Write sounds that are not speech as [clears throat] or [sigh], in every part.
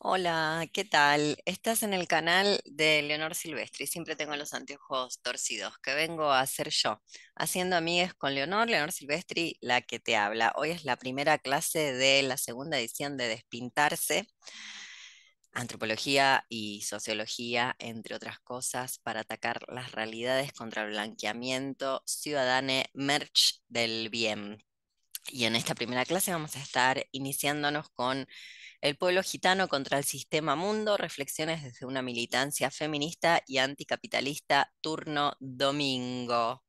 Hola, ¿qué tal? Estás en el canal de Leonor Silvestri. Siempre tengo los anteojos torcidos, que vengo a hacer yo, haciendo amigues con Leonor, Leonor Silvestri, la que te habla. Hoy es la primera clase de la segunda edición de Despintarse, antropología y sociología, entre otras cosas, para atacar las realidades contra el blanqueamiento Ciudadane, merch del bien. Y en esta primera clase vamos a estar iniciándonos con El pueblo gitano contra el sistema mundo, reflexiones desde una militancia feminista y anticapitalista, turno domingo.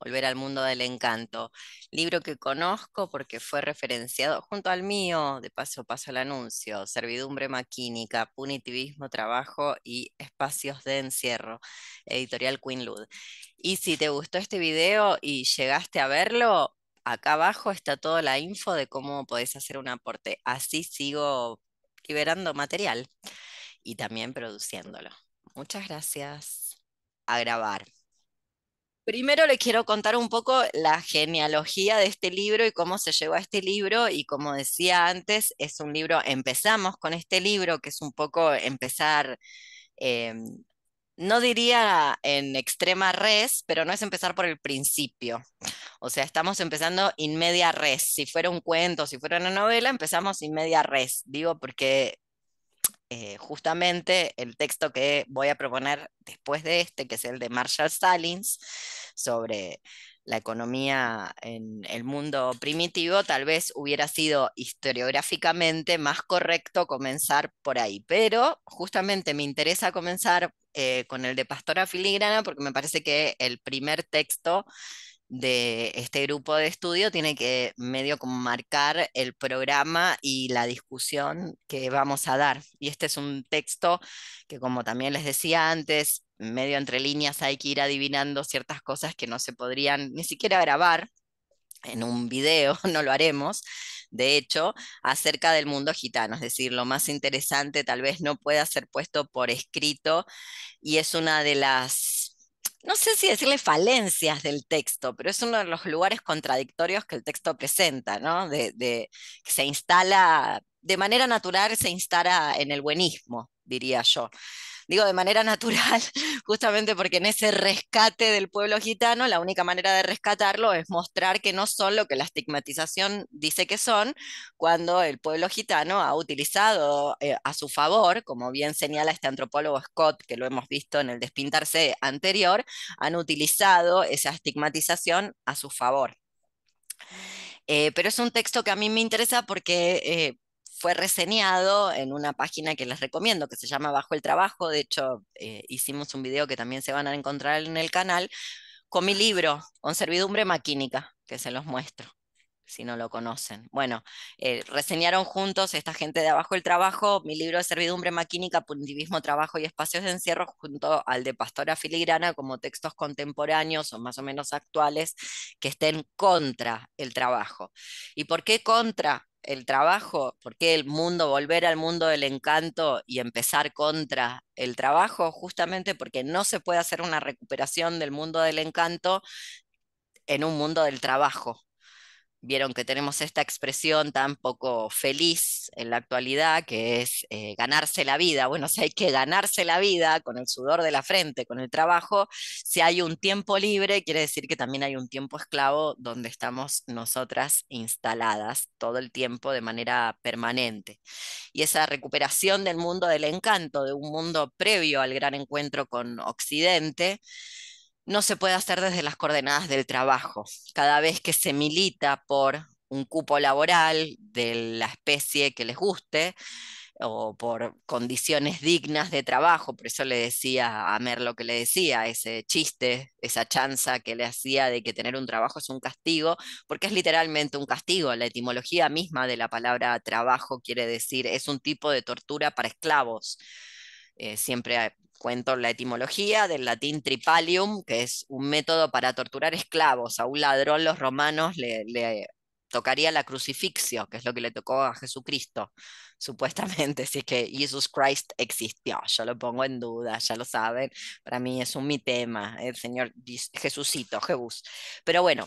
Volver al mundo del encanto. Libro que conozco porque fue referenciado junto al mío, de paso a paso al anuncio, Servidumbre Maquínica, Punitivismo, Trabajo y Espacios de Encierro, editorial Queen Lud. Y si te gustó este video y llegaste a verlo, acá abajo está toda la info de cómo podéis hacer un aporte. Así sigo liberando material y también produciéndolo. Muchas gracias. A grabar. Primero le quiero contar un poco la genealogía de este libro y cómo se llegó a este libro. Y como decía antes, es un libro, empezamos con este libro, que es un poco empezar, eh, no diría en extrema res, pero no es empezar por el principio, o sea, estamos empezando in media res. Si fuera un cuento, si fuera una novela, empezamos in media res. Digo, porque eh, justamente el texto que voy a proponer después de este, que es el de Marshall Salins, sobre la economía en el mundo primitivo, tal vez hubiera sido historiográficamente más correcto comenzar por ahí. Pero justamente me interesa comenzar eh, con el de Pastora Filigrana porque me parece que el primer texto de este grupo de estudio tiene que medio como marcar el programa y la discusión que vamos a dar. Y este es un texto que, como también les decía antes, medio entre líneas hay que ir adivinando ciertas cosas que no se podrían ni siquiera grabar en un video, [laughs] no lo haremos, de hecho, acerca del mundo gitano. Es decir, lo más interesante tal vez no pueda ser puesto por escrito y es una de las no sé si decirle falencias del texto, pero es uno de los lugares contradictorios que el texto presenta, ¿no? De, se instala, de manera natural se instala en el buenismo, diría yo digo de manera [laughs] natural, justamente porque en ese rescate del pueblo gitano, la única manera de rescatarlo es mostrar que no son lo que la estigmatización dice que son, cuando el pueblo gitano ha utilizado eh, a su favor, como bien señala este antropólogo Scott, que lo hemos visto en el despintarse anterior, han utilizado esa estigmatización a su favor. Eh, pero es un texto que a mí me interesa porque eh, fue reseñado en una página que les recomiendo, que se llama Bajo el Trabajo. De hecho, eh, hicimos un video que también se van a encontrar en el canal, con mi libro, Con Servidumbre Maquínica, que se los muestro si no lo conocen. Bueno, eh, reseñaron juntos esta gente de Abajo el Trabajo, mi libro de Servidumbre Maquínica, Puntivismo, Trabajo y Espacios de Encierro, junto al de Pastora Filigrana, como textos contemporáneos o más o menos actuales que estén contra el trabajo. ¿Y por qué contra? el trabajo, por qué el mundo, volver al mundo del encanto y empezar contra el trabajo, justamente porque no se puede hacer una recuperación del mundo del encanto en un mundo del trabajo vieron que tenemos esta expresión tan poco feliz en la actualidad, que es eh, ganarse la vida. Bueno, [laughs] si hay que ganarse la vida con el sudor de la frente, con el trabajo, si hay un tiempo libre, quiere decir que también hay un tiempo esclavo donde estamos nosotras instaladas todo el tiempo de manera permanente. Y esa recuperación del mundo del encanto, de un mundo previo al gran encuentro con Occidente, no se puede hacer desde las coordenadas del trabajo. Cada vez que se milita por un cupo laboral de la especie que les guste o por condiciones dignas de trabajo, por eso le decía a Mer lo que le decía, ese chiste, esa chanza que le hacía de que tener un trabajo es un castigo, porque es literalmente un castigo, la etimología misma de la palabra trabajo quiere decir, es un tipo de tortura para esclavos. Eh, siempre siempre Cuento la etimología del latín tripalium, que es un método para torturar esclavos. A un ladrón los romanos le, tocaría la crucifixio, que es lo que le tocó a Jesucristo, [laughs] supuestamente, si es que Jesus Christ existió. Yo lo pongo en duda, ya lo saben, para mí es un mi tema, el Señor Jesucito, Jebus. Pero bueno,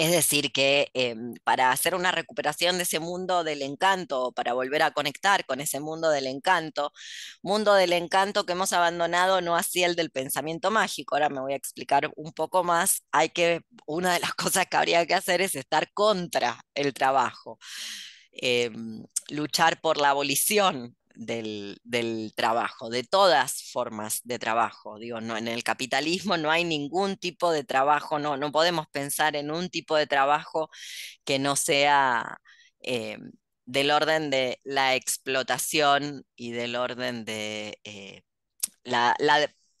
es decir, que em, para hacer una recuperación de ese mundo del encanto, para volver a conectar con ese mundo del encanto, mundo del encanto que hemos abandonado no así el del pensamiento mágico, ahora me voy a explicar un poco más, hay que, una de las [laughs] cosas que habría que hacer es estar contra el trabajo. Em, luchar por la abolición del, trabajo, de todas formas de trabajo. Digo, no, en el capitalismo no hay ningún tipo de trabajo, no, no podemos pensar en un tipo de trabajo que no sea eh, del orden de la explotación y del orden de eh, la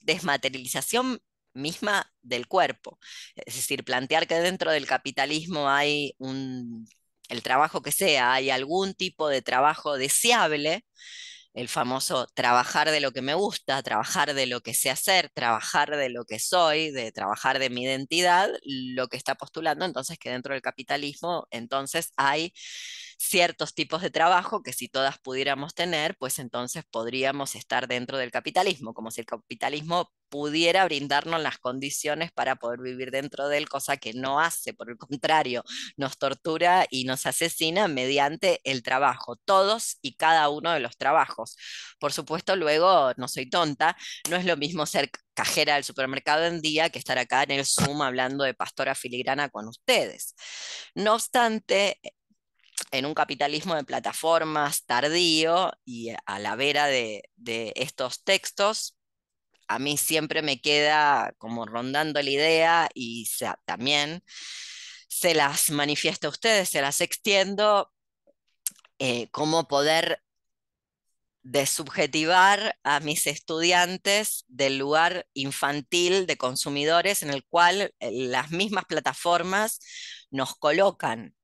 desmaterialización misma del cuerpo. Es decir, plantear que dentro del capitalismo hay un el trabajo que sea, hay algún tipo de trabajo deseable, el famoso trabajar de lo que me gusta, trabajar de lo que sé hacer, trabajar de lo que soy, de trabajar de mi identidad, lo que está postulando entonces que dentro del capitalismo entonces hay ciertos tipos de trabajo que si todas pudiéramos tener, pues entonces podríamos estar dentro del capitalismo, como si el capitalismo pudiera brindarnos las condiciones para poder vivir dentro de él, cosa que no hace, por el contrario, nos tortura y nos asesina mediante el trabajo, todos y cada uno de los trabajos. Por supuesto, luego, no soy tonta, no es lo mismo ser cajera del supermercado en día que estar acá en el Zoom hablando de pastora filigrana con ustedes. No obstante, eh, en un capitalismo de plataformas tardío y a la vera de, de estos textos, a mí siempre me queda como rondando la idea y también se las manifiesto a ustedes, se las extiendo, eh, cómo poder desubjetivar a mis estudiantes del lugar infantil de consumidores en el cual eh, las mismas plataformas nos colocan.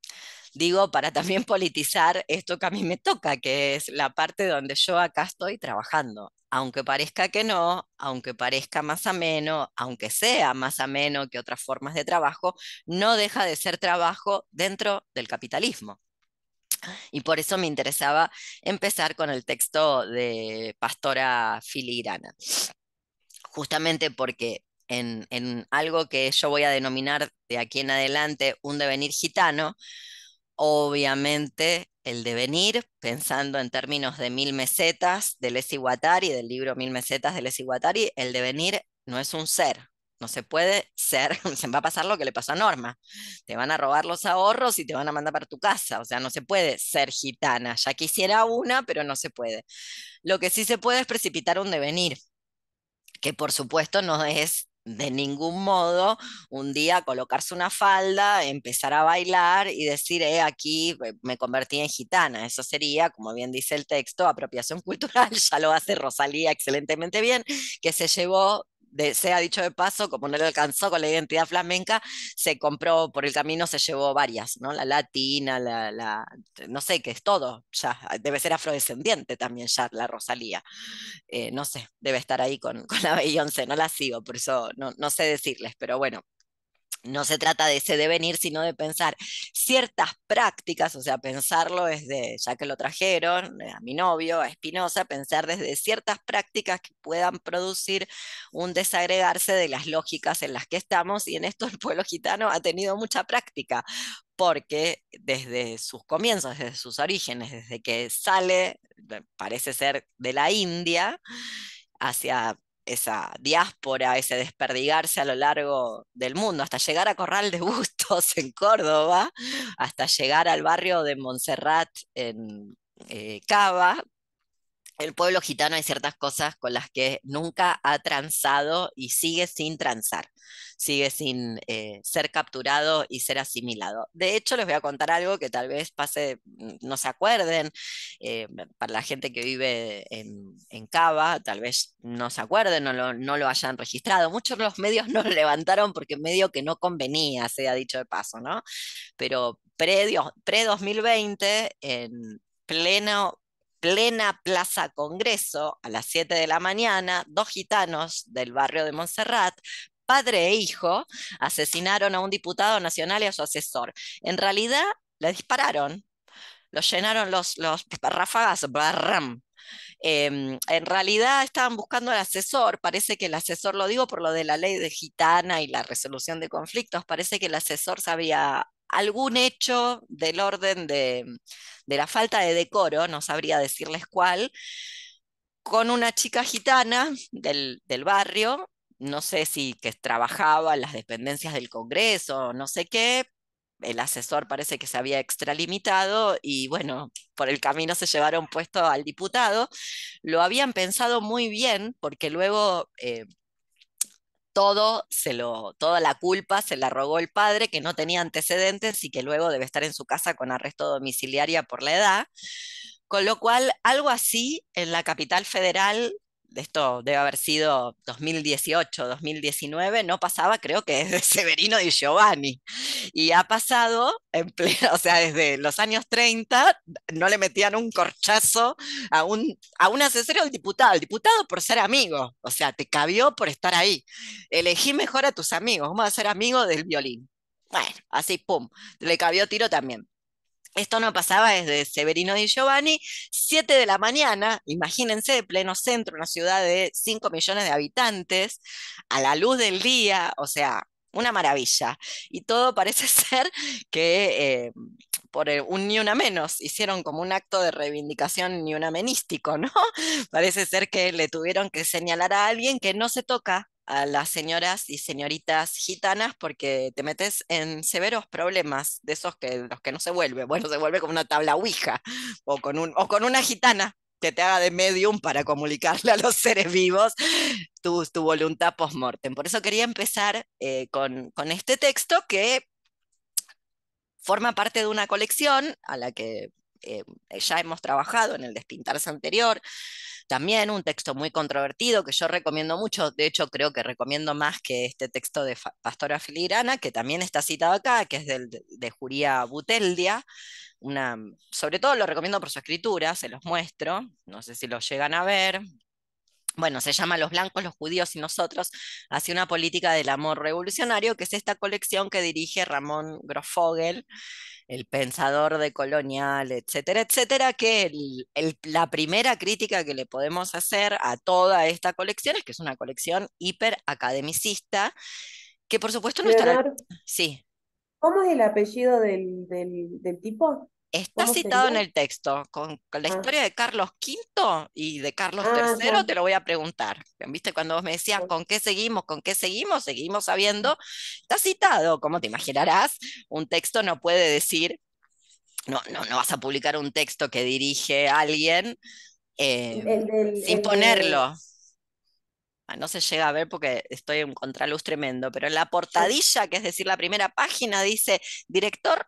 Digo, para también [laughs] politizar esto que a mí me toca, que es la parte donde yo acá estoy trabajando aunque parezca que no, aunque parezca más ameno, aunque sea más ameno que otras formas de trabajo, no deja de ser trabajo dentro del capitalismo. Y por eso me interesaba empezar con el texto de Pastora Filigrana, justamente porque en, algo que yo voy a denominar de aquí en adelante un devenir gitano, obviamente el devenir, pensando en términos de mil mesetas de Les Iguatari, del libro Mil mesetas de Les Iguatari, el devenir no es un ser, no se puede ser, [laughs] se va a pasar lo que le pasó a Norma. Te van a robar los ahorros y te van a mandar para tu casa. O sea, no se puede ser gitana. Ya quisiera una, pero no se puede. Lo que sí se puede es precipitar un devenir, que por supuesto no es de ningún modo un día colocarse una falda, empezar a bailar y decir, eh, aquí eh, me convertí en gitana. Eso sería, como bien dice el texto, apropiación [laughs] cultural, ya lo hace Rosalía excelentemente bien, que se llevó sea dicho de paso, como no lo alcanzó con la identidad flamenca, se compró por el camino, se llevó varias, ¿no? La latina, la, no sé, que es todo, ya, debe ser afrodescendiente también ya la Rosalía, eh, no sé, debe estar ahí con, [laughs] con la Beyoncé, no la sigo, por eso no, no sé decirles, pero bueno, no se trata de ese devenir, sino de pensar ciertas prácticas, o sea, pensarlo desde, ya que lo trajeron, eh, a mi novio, a Espinosa, pensar desde ciertas prácticas que puedan producir un desagregarse de las lógicas en las que estamos, y en esto el pueblo gitano ha tenido mucha práctica, porque desde sus comienzos, desde sus orígenes, desde que sale, eh, parece ser de la India, hacia esa diáspora, ese desperdigarse a lo largo del mundo, hasta llegar a Corral de Bustos [laughs] en Córdoba, hasta llegar al barrio de Montserrat en eh, Cava, el pueblo gitano hay ciertas cosas con las que nunca ha transado y sigue sin transar, sigue sin eh, ser capturado y ser asimilado. De hecho, les voy a contar algo que tal vez pase, mm, no se acuerden, eh, para la gente que vive en, Cava, tal vez no se acuerden, no lo, no lo hayan registrado. Muchos de los medios [laughs] no lo levantaron porque medio que no convenía, se ha dicho de paso, ¿no? Pero pre-2020, en pleno plena Plaza Congreso, a las 7 de la mañana, dos gitanos del barrio de Montserrat, padre e hijo, asesinaron a un diputado nacional y a su asesor. En realidad, le dispararon, lo llenaron los, los ráfagas, barram, em, en realidad estaban buscando al asesor, parece que el asesor, lo digo por lo de la ley de gitana y la resolución de conflictos, parece que el asesor sabía algún hecho del orden mm, de, la falta de decoro, no sabría decirles cuál, con una chica gitana del, barrio, no sé si que trabajaba en las dependencias del Congreso, no sé qué, el asesor parece que se había extralimitado y bueno, por el camino se llevaron puesto al diputado, lo habían pensado muy bien porque luego... Eh, todo se lo, toda la culpa se la rogó el padre, que no tenía antecedentes y que luego debe estar en su casa con arresto domiciliario por la edad. Con lo cual, algo así en la capital federal esto debe haber sido 2018, 2019, no pasaba creo que desde [laughs] Severino Di Giovanni. Y ha pasado, [laughs] o sea, desde los años 30, no le metían un corchazo a un, a un asesor al diputado, al diputado por ser amigo, o sea, te cabió por estar ahí. Elegí mejor a tus amigos, vamos a ser amigos del violín. Bueno, así, pum, le cabió tiro también. Esto no pasaba desde Severino Di Giovanni, 7 de la mañana, imagínense, de pleno centro, una ciudad de 5 millones de habitantes, a la luz del día, o sea, una maravilla. Y todo parece [laughs] ser que eh, por un ni una menos, hicieron como un acto de reivindicación ni un amenístico, ¿no? [laughs] Parece ser que le tuvieron que señalar a alguien que no se toca a las señoras y señoritas gitanas porque te metes en severos problemas de esos que los que no se vuelve, bueno, se vuelve como una tabla ouija o con, un, o con una gitana que te haga de medium para comunicarle a los seres vivos tu, tu voluntad post-mortem. Por eso quería empezar eh, con, con este texto que forma parte de una colección a la que eh, ya hemos trabajado en el despintarse anterior. También un texto muy controvertido que yo recomiendo mucho, de hecho creo que recomiendo más que este texto de Pastora Filirana que también está citado acá, que es del, de Juría Buteldia. sobre todo lo recomiendo por su escritura, se los muestro, no sé si lo llegan a ver, bueno, se llama Los Blancos, los Judíos y Nosotros, hacia una política del amor revolucionario, que es esta colección que dirige Ramón Grofogel, el pensador de colonial, etcétera, etcétera, que la primera crítica que le podemos hacer a toda esta colección es que es una colección hiperacademicista, que por supuesto no está... Sí. ¿Cómo es el apellido del, del, del tipo? Está citado en el texto, con, la ah. historia de Carlos V y de Carlos III, ah, te lo voy a preguntar. ¿Viste? Cuando vos me decías, ¿con qué seguimos? ¿Con qué seguimos? Seguimos sabiendo. Está citado, como te imaginarás, un texto no puede decir, no, no, no vas a publicar un texto que dirige a alguien eh, sin ponerlo. Ah, no se llega a ver porque estoy en contraluz tremendo, pero en la portadilla, que es decir, la primera página, dice director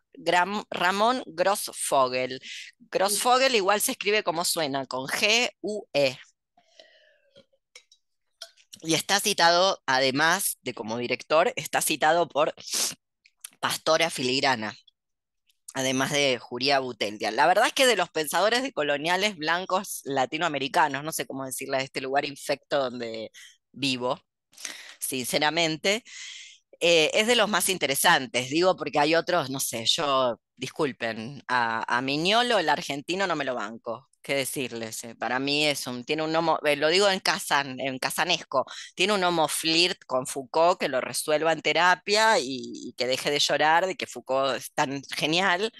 Ramón Grossfogel. Grossfogel igual se escribe como suena, con G-U-E. Y está citado, además de como director, está citado por Pastora Filigrana, además de Juría Buteldia. La verdad es que de los pensadores de coloniales blancos latinoamericanos, no sé cómo decirle de este lugar infecto donde vivo, sinceramente, eh, es de los más interesantes, digo, porque hay otros, no sé, yo, disculpen, a, a Miñolo, el argentino, no me lo banco qué decirles. Eh, para mí es un, tiene un homo, eh, lo digo en Casan en casanesco, tiene un homo flirt con Foucault que lo resuelva en terapia y, que deje de llorar de que Foucault es tan genial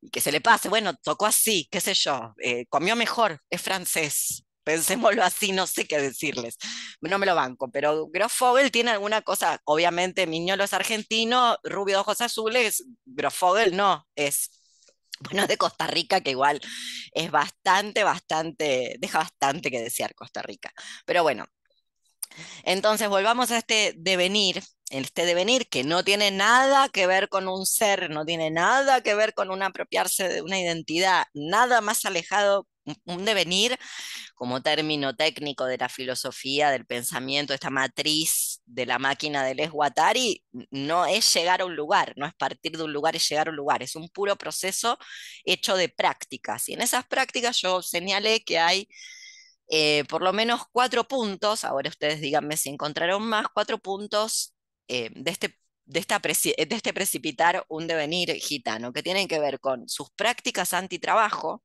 y que se le pase, bueno, tocó así, qué sé yo, eh, comió mejor, es francés, pensémoslo así, no sé qué decirles. No me lo banco, pero Grofogel tiene alguna cosa, obviamente Miñolo es argentino, Rubio de Ojos Azules, Grofogel no, es bueno, de Costa Rica, que igual es bastante, bastante, deja bastante que desear Costa Rica. Pero bueno, entonces volvamos a este devenir, este devenir que no tiene nada que ver con un ser, no tiene nada que ver con un apropiarse de una identidad, nada más alejado un devenir como término técnico de la filosofía, del pensamiento, esta matriz de la máquina de Les Guattari, no es llegar a un lugar, no es partir de un lugar, y llegar a un lugar, es un puro proceso hecho de prácticas. Y en esas prácticas yo señalé que hay eh, por lo menos cuatro puntos, ahora ustedes díganme si encontraron más, cuatro puntos eh, de este de, esta este precipitar un devenir gitano, que tienen que ver con sus prácticas antitrabajo,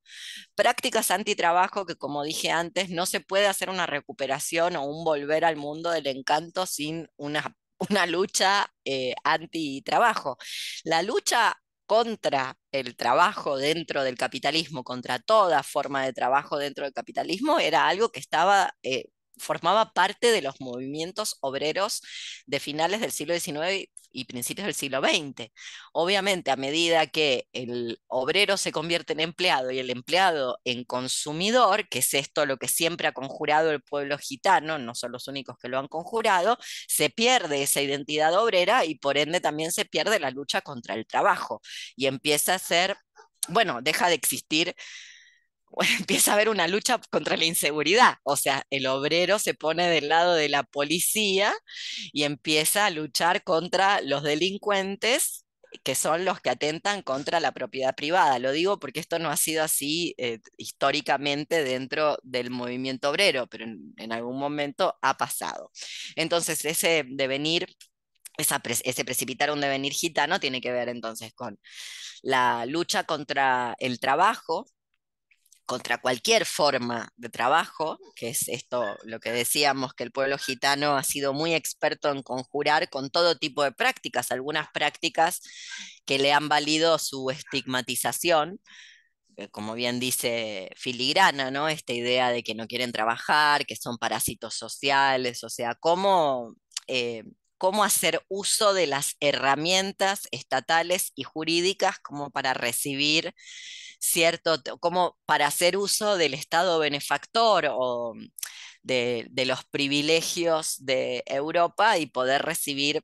prácticas antitrabajo que, como dije antes, no se puede hacer una recuperación o un volver al mundo del encanto sin una, [laughs] una lucha eh, antitrabajo. La lucha contra el trabajo dentro del capitalismo, contra toda forma de trabajo dentro del capitalismo, era algo que estaba eh, formaba parte de los movimientos obreros de finales del siglo XIX y principios del siglo XX. Obviamente, a medida que el obrero se convierte en empleado y el empleado en consumidor, que es esto lo que siempre ha conjurado el pueblo gitano, no son los únicos que lo han conjurado, se pierde esa identidad obrera y por ende también se pierde la lucha contra el trabajo y empieza a ser, bueno, deja de existir [laughs] empieza a haber una lucha contra la inseguridad. O sea, el obrero se pone del lado de la policía y empieza a luchar contra los delincuentes que son los que atentan contra la propiedad privada. Lo digo porque esto no ha sido así eh, históricamente dentro del movimiento obrero, pero en, algún momento ha pasado. Entonces, ese devenir ese precipitar un devenir gitano tiene que ver entonces con la lucha contra el trabajo, contra cualquier forma de trabajo, que es esto lo que decíamos, que el pueblo gitano ha sido muy experto en conjurar con todo tipo de prácticas, algunas prácticas que le han valido su estigmatización, eh, como bien dice Filigrana, ¿no? Esta idea de que no quieren trabajar, que son parásitos sociales, o sea, cómo, eh, cómo hacer uso de las herramientas estatales y jurídicas como para recibir cierto, como para hacer uso del Estado benefactor o mm, de, de los privilegios de Europa y poder recibir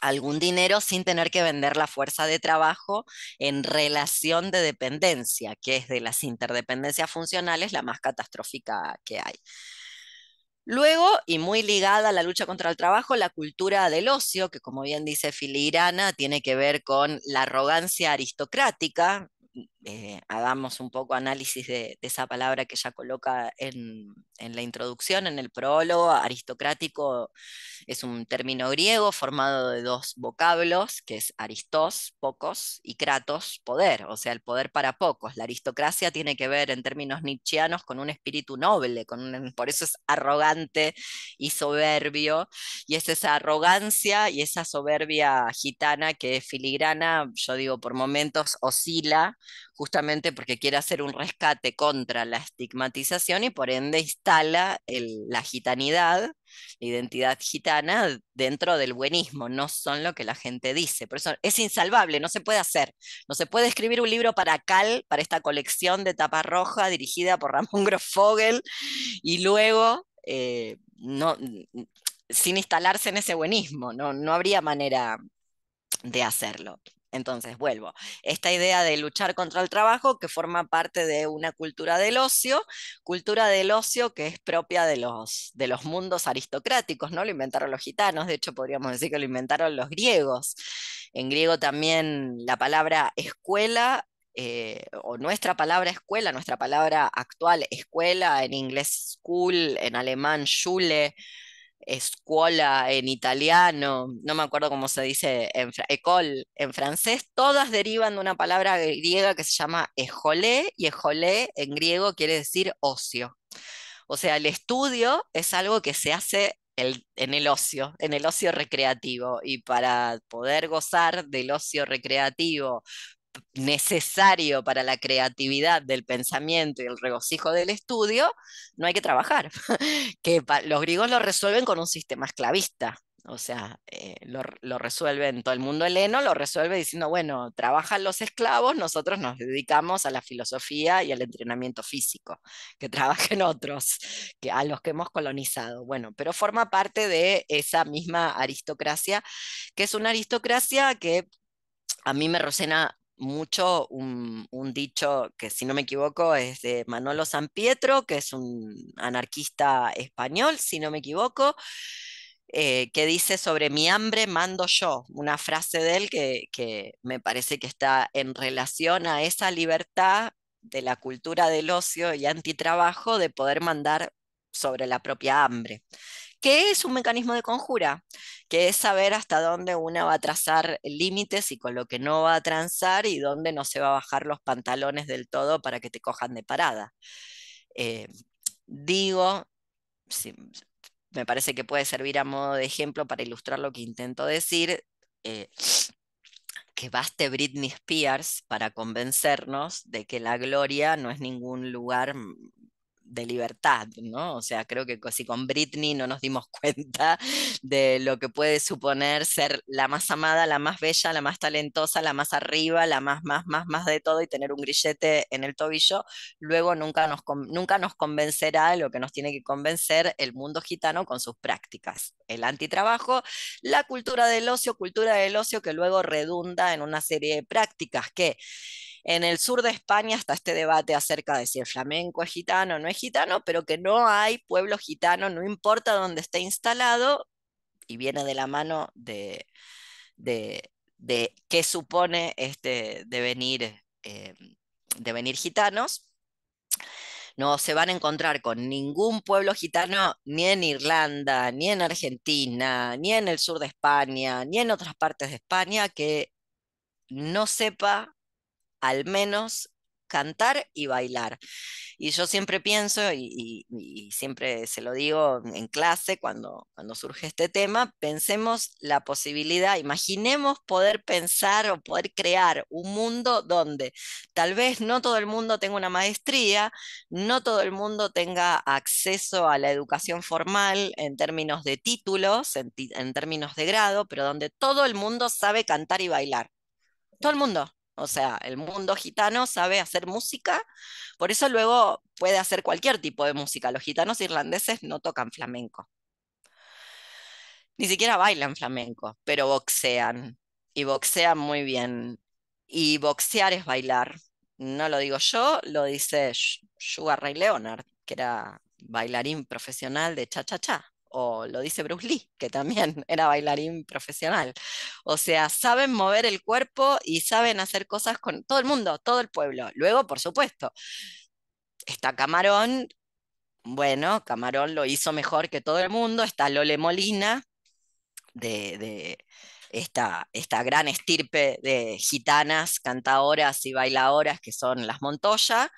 algún dinero sin tener que vender la fuerza de trabajo en relación de dependencia, que es de las interdependencias funcionales la más catastrófica que hay. Luego, y muy ligada a la lucha contra el trabajo, la cultura del ocio, que como bien dice Filirana, tiene que ver con la arrogancia aristocrática, eh, hagamos un poco análisis de, esa palabra que ya coloca en, la introducción, en el prólogo. Aristocrático es un término griego formado de dos vocablos, que es aristos, pocos, y kratos, poder, o sea, el poder para pocos. La aristocracia tiene que ver, en términos nietzscheanos, con un espíritu noble, con por eso es arrogante y soberbio, y es esa arrogancia y esa soberbia gitana que filigrana, yo digo, por momentos oscila justamente porque quiere hacer un rescate contra la estigmatización y por ende instala la gitanidad, la identidad gitana dentro del buenismo, no son lo que la gente dice. Por eso es insalvable, no se puede hacer. No se puede escribir un libro para Cal, para esta colección de tapa roja dirigida por Ramón Grofogel y luego... Eh, no, mm, sin instalarse en ese buenismo, no, no habría manera de hacerlo. Entonces, vuelvo, esta idea de luchar contra el trabajo que forma parte de una cultura del ocio, cultura del ocio que es propia de los, de los mundos aristocráticos, ¿no? Lo inventaron los gitanos, de hecho podríamos decir que lo inventaron los griegos. En griego también la palabra escuela eh, o nuestra palabra escuela, nuestra palabra actual escuela, en inglés school, en alemán Schule, escuela en italiano, no me acuerdo cómo se dice, en école en francés, todas derivan de una palabra griega que se llama ejolé, y ejolé en griego quiere decir ocio. O sea, el estudio es algo que se hace en el ocio, en el ocio recreativo. Y para poder gozar del ocio recreativo necesario para la creatividad del pensamiento y el regocijo del estudio, no hay que trabajar. [laughs] que los griegos lo resuelven con un sistema esclavista. O sea, eh, lo, resuelven, todo el mundo heleno lo resuelve diciendo, bueno, trabajan los esclavos, nosotros nos dedicamos a la filosofía y al entrenamiento físico, que [laughs] trabajen otros, que, a los que hemos colonizado. Bueno, pero forma parte de esa misma aristocracia, que es una aristocracia que a mí me, resena, mucho un, dicho que, si no me equivoco, es de Manolo San Pietro, que es un anarquista español, si no me equivoco, eh, que dice, sobre mi hambre mando yo, una frase de él que, que me parece que está en relación a esa libertad de la cultura del ocio y antitrabajo de poder mandar sobre la propia hambre que es un mecanismo de conjura, que es saber hasta dónde una va a trazar límites y con lo que no va a transar y dónde no se va a bajar los pantalones del todo para que te cojan de parada. Eh, digo, me parece que puede servir a modo de ejemplo para ilustrar lo que intento decir. Eh, que baste Britney Spears para convencernos de que la gloria no es ningún lugar de libertad, ¿no? O sea, creo que si con Britney no nos dimos [laughs] cuenta de lo que puede suponer ser la más amada, la más bella, la más talentosa, la más arriba, la más, más, más, más de todo y tener un grillete en el tobillo, luego nunca nos, nunca nos convencerá lo que nos tiene que convencer el mundo gitano con sus prácticas. El antitrabajo, la cultura del ocio, cultura del ocio que luego redunda en una serie de prácticas que en el sur de España está este debate acerca de si el flamenco es gitano o no es gitano, pero que no hay pueblo gitano, no importa dónde esté instalado, y viene de la mano de, de, qué supone este devenir, eh, devenir gitanos no se van a encontrar con ningún pueblo gitano, ni en Irlanda, ni en Argentina, ni en el sur de España, ni en otras partes de España, que no sepa al menos cantar y bailar. Y yo siempre pienso, y, siempre se lo digo en clase cuando, cuando surge este tema, pensemos la posibilidad, imaginemos poder pensar o poder crear un mundo donde tal vez no todo el mundo tenga una maestría, no todo el mundo tenga acceso a la educación formal en términos de títulos, en términos de grado, pero donde todo el mundo sabe cantar y bailar. Todo el mundo, o sea, el mundo gitano sabe hacer música, por eso luego puede hacer cualquier tipo de música. Los gitanos e irlandeses no tocan flamenco. Ni siquiera bailan flamenco, pero boxean. Y boxean muy bien. Y boxear es bailar. No lo digo yo, lo dice Sugar Ray Leonard, que era bailarín profesional de cha-cha-cha o lo dice Bruce Lee, que también [laughs] era bailarín profesional. O sea, saben mover el cuerpo y saben hacer cosas con todo el mundo, todo el pueblo. Luego, por supuesto, está Camarón, bueno, Camarón lo hizo mejor que todo el mundo, está Lole Molina de, de esta, esta gran estirpe de gitanas, cantadoras y bailadoras que son las Montoya.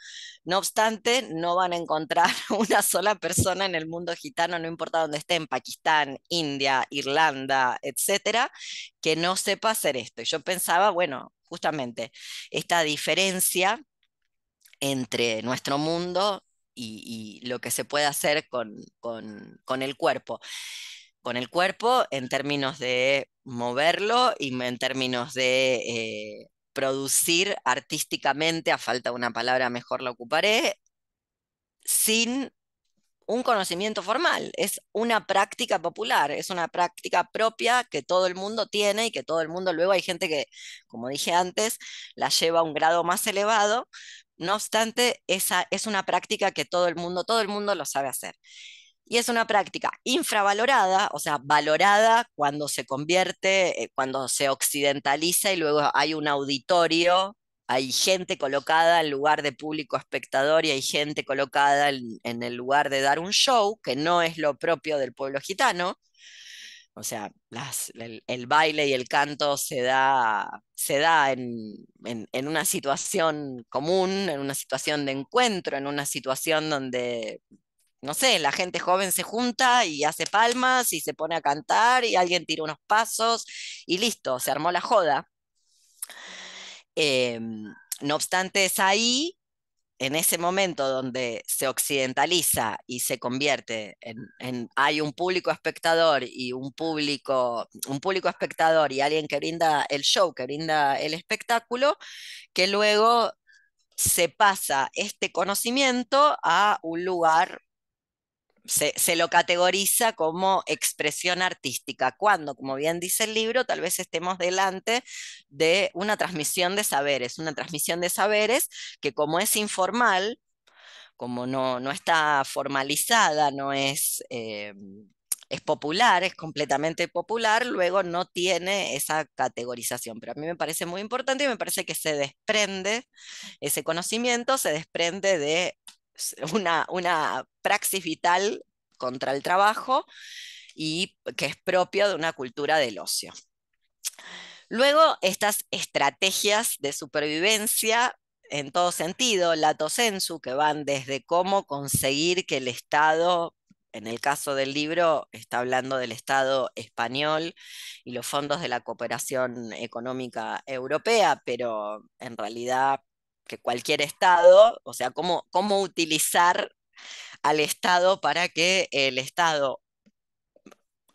No obstante, no van a encontrar [laughs] una sola persona en el mundo gitano, no importa dónde esté, en Pakistán, India, Irlanda, etcétera, que no sepa hacer esto. Y yo pensaba, bueno, justamente esta diferencia entre nuestro mundo y, lo que se puede hacer con, con, el cuerpo con el cuerpo en términos de moverlo y en términos de eh, producir artísticamente, a falta de una palabra mejor la ocuparé, sin un conocimiento formal, es una práctica popular, es una práctica propia que todo el mundo tiene y que todo el mundo luego hay gente que, como dije antes, la lleva a un grado más elevado, no obstante, esa es una práctica que todo el mundo, todo el mundo lo sabe hacer y es una práctica infravalorada, o sea, valorada cuando se convierte, eh, cuando se occidentaliza y luego hay un auditorio, hay gente colocada en lugar de público espectador y hay gente colocada en, el lugar de dar un show, que no es lo propio del pueblo gitano. O sea, el, baile y el canto se da, se da en una situación común, en una situación de encuentro, en una situación donde no sé, la gente joven se junta y hace palmas y se pone a cantar y alguien tira unos pasos y listo, se armó la joda. Em, no obstante, es ahí, en ese momento donde se occidentaliza y se convierte en, hay un público espectador y un público, un público espectador y alguien que brinda el show, que brinda el espectáculo, que luego se pasa este conocimiento a un lugar se, lo categoriza como expresión artística, cuando, como bien dice el libro, tal vez estemos delante de una transmisión de saberes, una transmisión de saberes que como es informal, como no, no está formalizada, no es... Eh, es popular, es completamente popular, luego no tiene esa categorización. Pero a mí me parece muy importante y me parece que se desprende ese conocimiento, se desprende de una, una praxis vital contra el trabajo y que es propio de una cultura del ocio. Luego, estas estrategias de supervivencia en todo sentido, lato sensu, que van desde cómo conseguir que el Estado, en el caso del libro, está hablando del Estado español y los fondos de la cooperación económica europea, pero en realidad que cualquier Estado, o sea, cómo, cómo utilizar al Estado para que el Estado,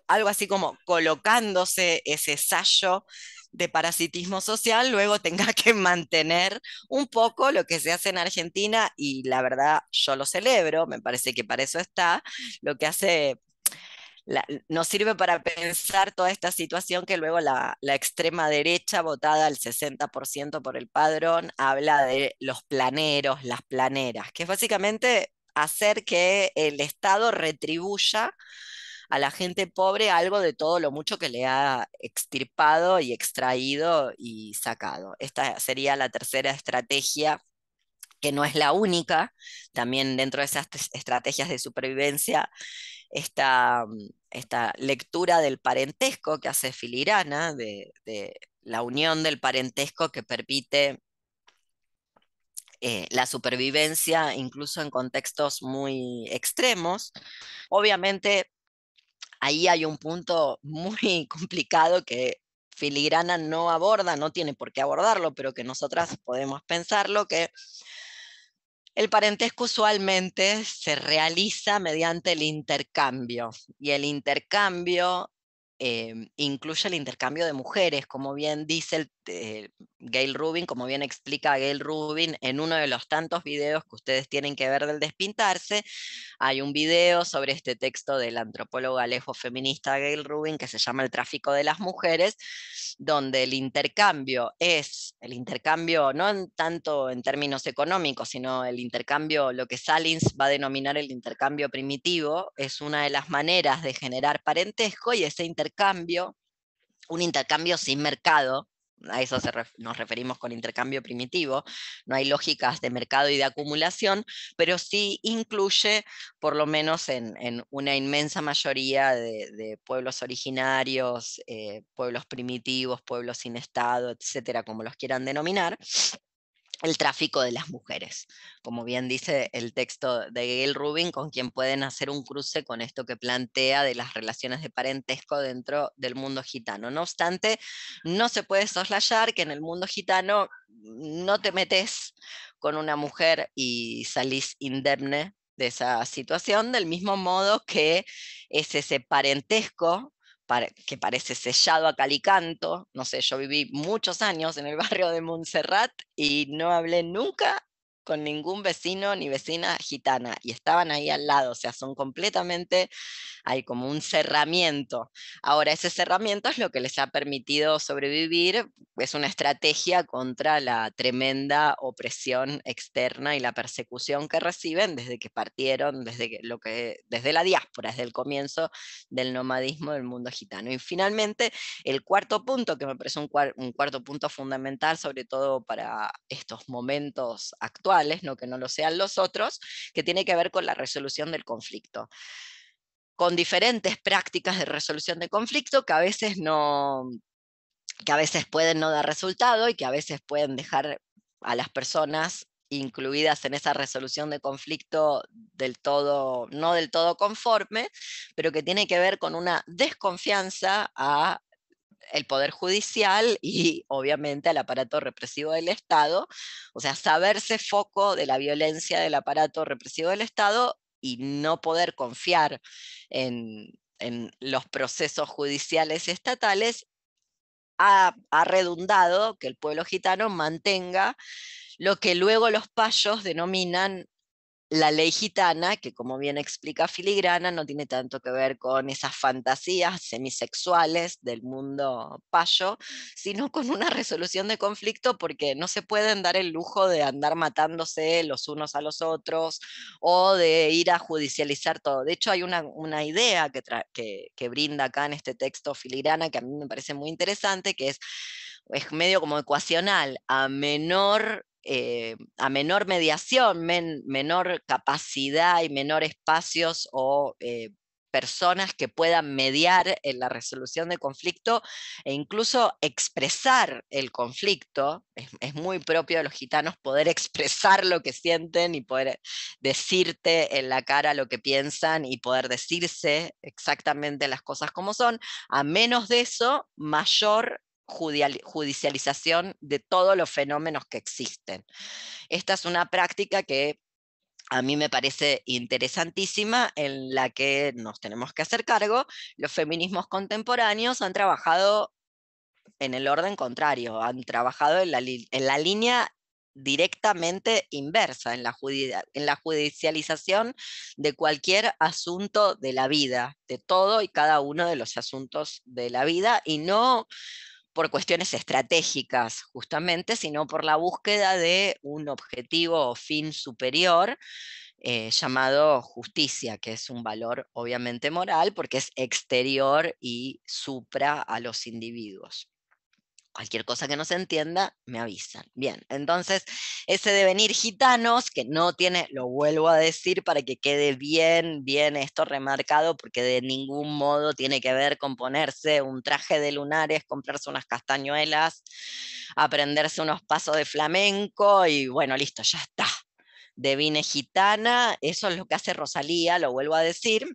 algo así como colocándose ese sallo de parasitismo social, luego tenga que mantener un poco lo que se hace en Argentina y la verdad yo lo celebro, me parece que para eso está, lo que hace nos sirve para pensar toda esta situación que luego la, la extrema derecha, votada al 60% por el padrón, habla de los planeros, las planeras, que es básicamente hacer que el Estado retribuya a la gente pobre algo de todo lo mucho que le ha extirpado y extraído y sacado. Esta sería la tercera estrategia que no es la única, también dentro de esas estrategias de supervivencia esta, mm, esta lectura del parentesco que hace Filirana, de, la unión del parentesco que permite eh, la supervivencia incluso en contextos muy extremos. Obviamente, ahí hay un punto muy [laughs] complicado que Filigrana no aborda, no tiene por qué abordarlo, pero que nosotras podemos pensarlo, que el parentesco usualmente se realiza mediante el intercambio y el intercambio Em, incluye el intercambio de mujeres, como bien dice eh, Gail Rubin, como bien explica Gail Rubin en uno de los tantos videos que ustedes tienen que ver del despintarse, hay un video sobre este texto del antropólogo alejo feminista Gail Rubin que se llama El tráfico de las mujeres, donde el intercambio es, el intercambio no tanto en términos económicos, sino el intercambio, lo que Salins va a denominar el intercambio primitivo, es una de las maneras de generar parentesco y ese intercambio intercambio, un intercambio sin mercado, a eso nos referimos con intercambio primitivo, no hay lógicas de mercado y de acumulación, pero sí incluye, por lo menos en, una inmensa mayoría de, pueblos originarios, eh, pueblos primitivos, pueblos sin Estado, etcétera, como los quieran denominar, el tráfico de las mujeres. Como bien dice el texto de Gail Rubin, con quien pueden hacer un cruce con esto que plantea de las relaciones de parentesco dentro del mundo gitano. No obstante, no se puede soslayar que en el mundo gitano no te metes con una mujer y salís indemne de esa situación, del mismo modo que es ese parentesco que parece sellado a calicanto. No sé, yo viví muchos años en el barrio de Montserrat y no hablé nunca con ningún vecino ni vecina gitana y estaban ahí al lado, o sea, son completamente, hay como un cerramiento. Ahora, ese cerramiento es lo que les ha permitido sobrevivir, es una estrategia contra la tremenda opresión externa y la persecución que reciben desde que partieron, desde, que, lo que, desde la diáspora, desde el comienzo del nomadismo del mundo gitano. Y finalmente, el cuarto punto, que me parece un, un cuarto punto fundamental, sobre todo para estos momentos actuales, no que no lo sean los otros, que tiene que ver con la resolución del conflicto con diferentes prácticas de resolución de conflicto que a veces no que a veces pueden no dar resultado y que a veces pueden dejar a las personas incluidas en esa resolución de conflicto del todo, no del todo conforme, pero que tiene que ver con una desconfianza a el Poder Judicial y obviamente al aparato represivo del Estado, o sea, saberse foco de la violencia del aparato represivo del Estado y no poder confiar en, los procesos judiciales estatales ha, ha, redundado que el pueblo gitano mantenga lo que luego los payos denominan la ley gitana, que como bien explica Filigrana, no tiene tanto que ver con esas fantasías semisexuales del mundo payo, sino con una resolución de conflicto porque no se pueden dar el lujo de andar matándose los unos a los otros o de ir a judicializar todo. De hecho, hay una, idea que, que, brinda acá en este texto Filigrana que a mí me parece muy interesante, que es es medio como ecuacional, a menor eh, a menor mediación, menor capacidad y menor espacios o eh, personas que puedan mediar en la resolución de conflicto e incluso expresar el conflicto. Es, es, muy propio de los gitanos poder [laughs] expresar lo que sienten y poder decirte en la cara lo que piensan y poder decirse exactamente las cosas como son. A menos de eso, mayor judicialización de todos los fenómenos que existen. Esta es una práctica que a mí me parece interesantísima, en la que nos tenemos que hacer cargo. Los feminismos contemporáneos han trabajado en el orden contrario, han trabajado en la, en la línea directamente inversa, en la, en la judicialización de cualquier asunto de la vida, de todo y cada uno de los asuntos de la vida, y no por cuestiones estratégicas, justamente, sino por la búsqueda de un objetivo o fin superior eh, llamado justicia, que es un valor obviamente moral porque es exterior y supra a los individuos cualquier cosa que no se entienda, me avisan. Bien, entonces ese devenir gitanos, que no tiene, lo vuelvo a decir para que quede bien, bien esto remarcado, porque de ningún modo tiene que ver con ponerse un traje de lunares, comprarse unas castañuelas, aprenderse unos pasos de flamenco y bueno, listo, ya está. Devine gitana, eso es lo que hace Rosalía, lo vuelvo a decir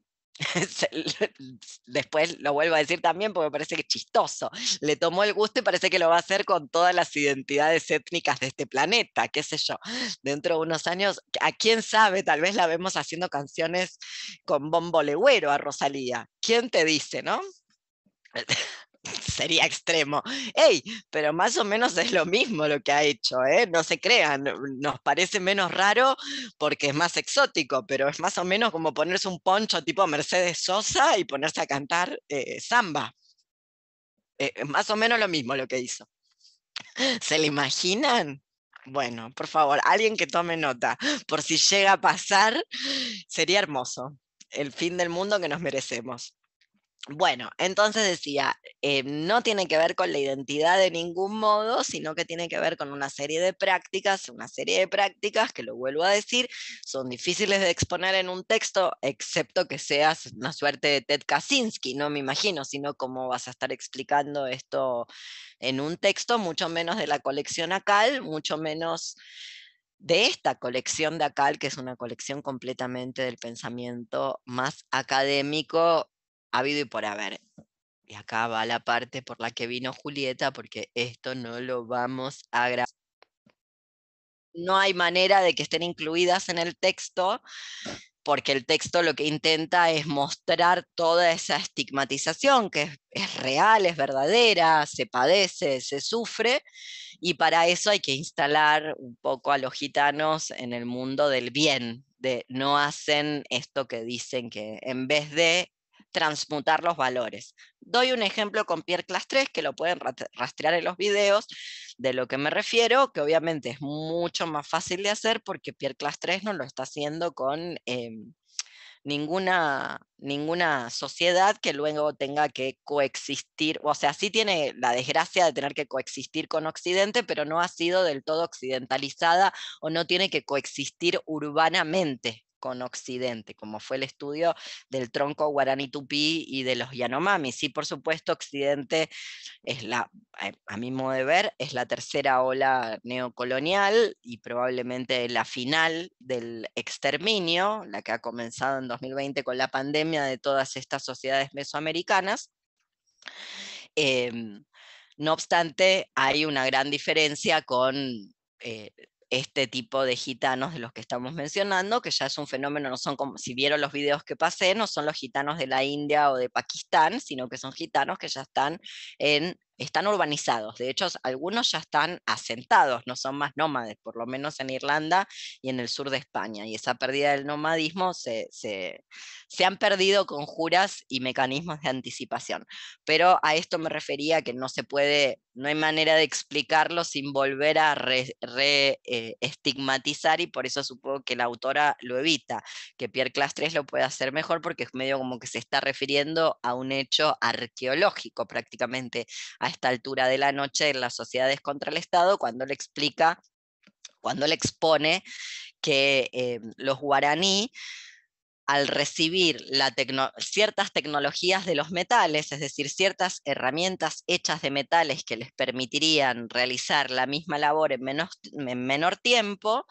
después lo vuelvo a decir también porque parece que es chistoso, le tomó el gusto y parece que lo va a hacer con todas las identidades étnicas de este planeta, qué sé yo, dentro de unos años, a quién sabe, tal vez la vemos haciendo canciones con bombo legüero a Rosalía, ¿quién te dice, no? sería extremo. ¡Ey! Pero más o menos es lo mismo lo que ha hecho, ¿eh? No se crean, nos parece menos raro porque es más exótico, pero es más o menos como ponerse un poncho tipo Mercedes Sosa y ponerse a cantar eh, samba. Eh, es más o menos lo mismo lo que hizo. ¿Se le imaginan? Bueno, por favor, alguien que tome nota, por si llega a pasar, sería hermoso. El fin del mundo que nos merecemos. Bueno, entonces decía, eh, no tiene que ver con la identidad de ningún modo, sino que tiene que ver con una serie de prácticas, una serie de prácticas que lo vuelvo a decir, son difíciles de exponer en un texto, excepto que seas una suerte de Ted Kaczynski, no me imagino, sino cómo vas a estar explicando esto en un texto, mucho menos de la colección ACAL, mucho menos de esta colección de ACAL, que es una colección completamente del pensamiento más académico habido y por haber. Y acá va la parte por la que vino Julieta, porque esto no lo vamos a grabar. No hay manera de que estén incluidas en el texto, porque el texto lo que intenta es mostrar toda esa estigmatización que es, es real, es verdadera, se padece, se sufre, y para eso hay que instalar un poco a los gitanos en el mundo del bien, de no hacen esto que dicen que en vez de transmutar los valores. Doy un ejemplo con Pierre Class 3, que lo pueden rastrear en los videos, de lo que me refiero, que obviamente es mucho más fácil de hacer porque Pierre Class 3 no lo está haciendo con em, ninguna, ninguna sociedad que luego tenga que coexistir, o sea, sí tiene la desgracia de tener que coexistir con Occidente, pero no ha sido del todo occidentalizada o no tiene que coexistir urbanamente con Occidente, como fue el estudio del tronco guaraní tupí y de los Yanomami. Sí, por supuesto, Occidente es la, eh, a mi modo de ver, es la tercera ola neocolonial y probablemente la final del exterminio, la que ha comenzado en 2020 con la pandemia de todas estas sociedades mesoamericanas. Em, no obstante, hay una gran diferencia con eh, este tipo de gitanos de los que estamos mencionando, que ya es un fenómeno, no son como, si vieron los videos que pasé, no son los gitanos de la India o de Pakistán, sino que son gitanos que ya están en están urbanizados. De hecho, algunos ya están asentados, no son más nómades, por lo menos en Irlanda y en el sur de España. Y esa pérdida del nomadismo se, han perdido conjuras y mecanismos de anticipación. Pero a esto me refería que no se puede, no hay manera de explicarlo sin volver a reestigmatizar eh, y por eso supongo que la autora lo evita, que Pierre Clastres lo pueda hacer mejor porque es medio como que se está refiriendo a un hecho arqueológico prácticamente, a esta altura de la noche en las sociedades contra el Estado cuando le explica, cuando le expone que eh, los guaraní al recibir ciertas tecnologías de los metales, es decir, ciertas herramientas hechas de metales que les permitirían realizar la misma labor en, en, menor tiempo,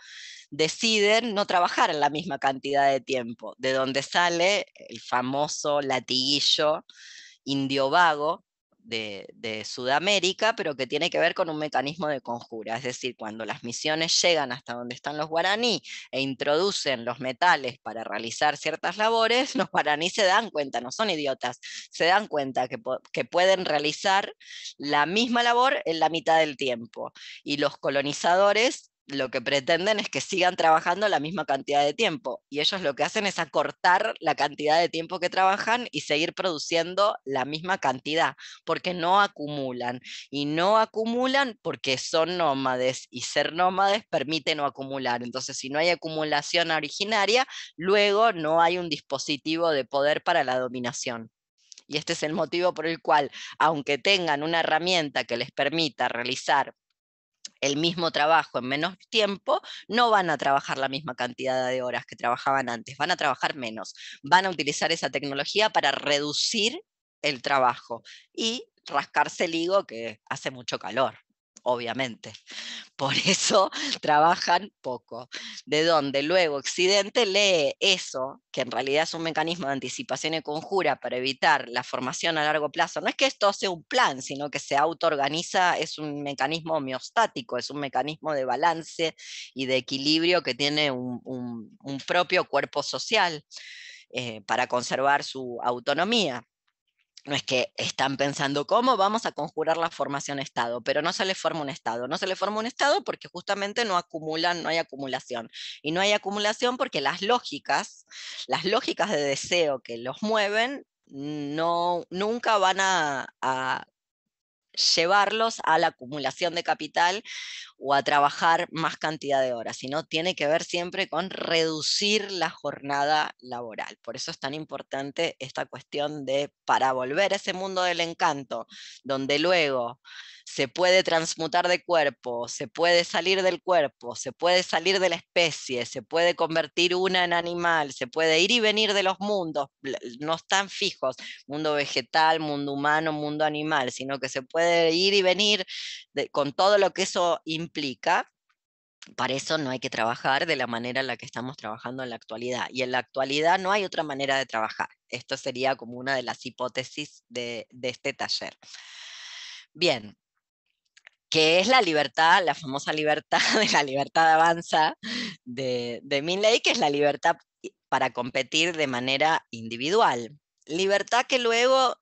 deciden no trabajar en la misma cantidad de tiempo, de donde sale el famoso latiguillo indio vago, de, Sudamérica, pero que tiene que ver con un mecanismo de conjura. Es decir, cuando las misiones llegan hasta donde están los guaraní e introducen los metales para realizar ciertas labores, [laughs] los guaraní se dan cuenta, no son idiotas, se dan cuenta que, que pueden realizar la misma labor en la mitad del tiempo. Y los colonizadores lo que pretenden es que sigan trabajando la misma cantidad de tiempo. Y ellos lo que hacen es acortar la cantidad de tiempo que trabajan y seguir produciendo la misma cantidad, porque no acumulan. Y no acumulan porque son nómades y ser nómades permite no acumular. Entonces, si no hay acumulación originaria, luego no hay un dispositivo de poder para la dominación y este es el motivo por el cual, aunque tengan una herramienta que les permita realizar el mismo trabajo en menos tiempo, no van a trabajar la misma cantidad de horas que trabajaban antes, van a trabajar menos, van a utilizar esa tecnología para reducir el trabajo y rascarse el higo que hace mucho calor obviamente. [laughs] Por eso trabajan poco. De donde luego Occidente lee eso, que en realidad es un mecanismo de anticipación y conjura para evitar la formación a largo plazo. No es que esto sea un plan, sino que se autoorganiza, es un mecanismo homeostático, es un mecanismo de balance y de equilibrio que tiene un, propio cuerpo social. Eh, para conservar su autonomía no es que están pensando cómo vamos a conjurar la formación Estado, pero no se les forma un Estado. No se les forma un Estado porque justamente no acumulan, no hay acumulación. Y no hay acumulación porque las lógicas, las lógicas de deseo que los mueven, no, nunca van a llevarlos a la acumulación de capital o a trabajar más cantidad de horas, sino tiene que ver siempre con reducir la jornada laboral. Por eso es tan importante esta cuestión de, para volver a ese mundo del encanto, donde luego se puede transmutar de cuerpo, se puede salir del cuerpo, se puede salir de la especie, se puede convertir una en animal, se puede ir y venir de los mundos, no están fijos, mundo vegetal, mundo humano, mundo animal, sino que se puede ir y venir con todo lo que eso implica, para eso no hay que trabajar de la manera en la que estamos trabajando en la actualidad. Y en la actualidad no hay otra manera de trabajar. Esto sería como una de las hipótesis de, de este taller. Bien, que es la libertad, la famosa libertad [laughs] de la libertad de avanza de, de ley, que es la libertad para competir de manera individual. Libertad que luego,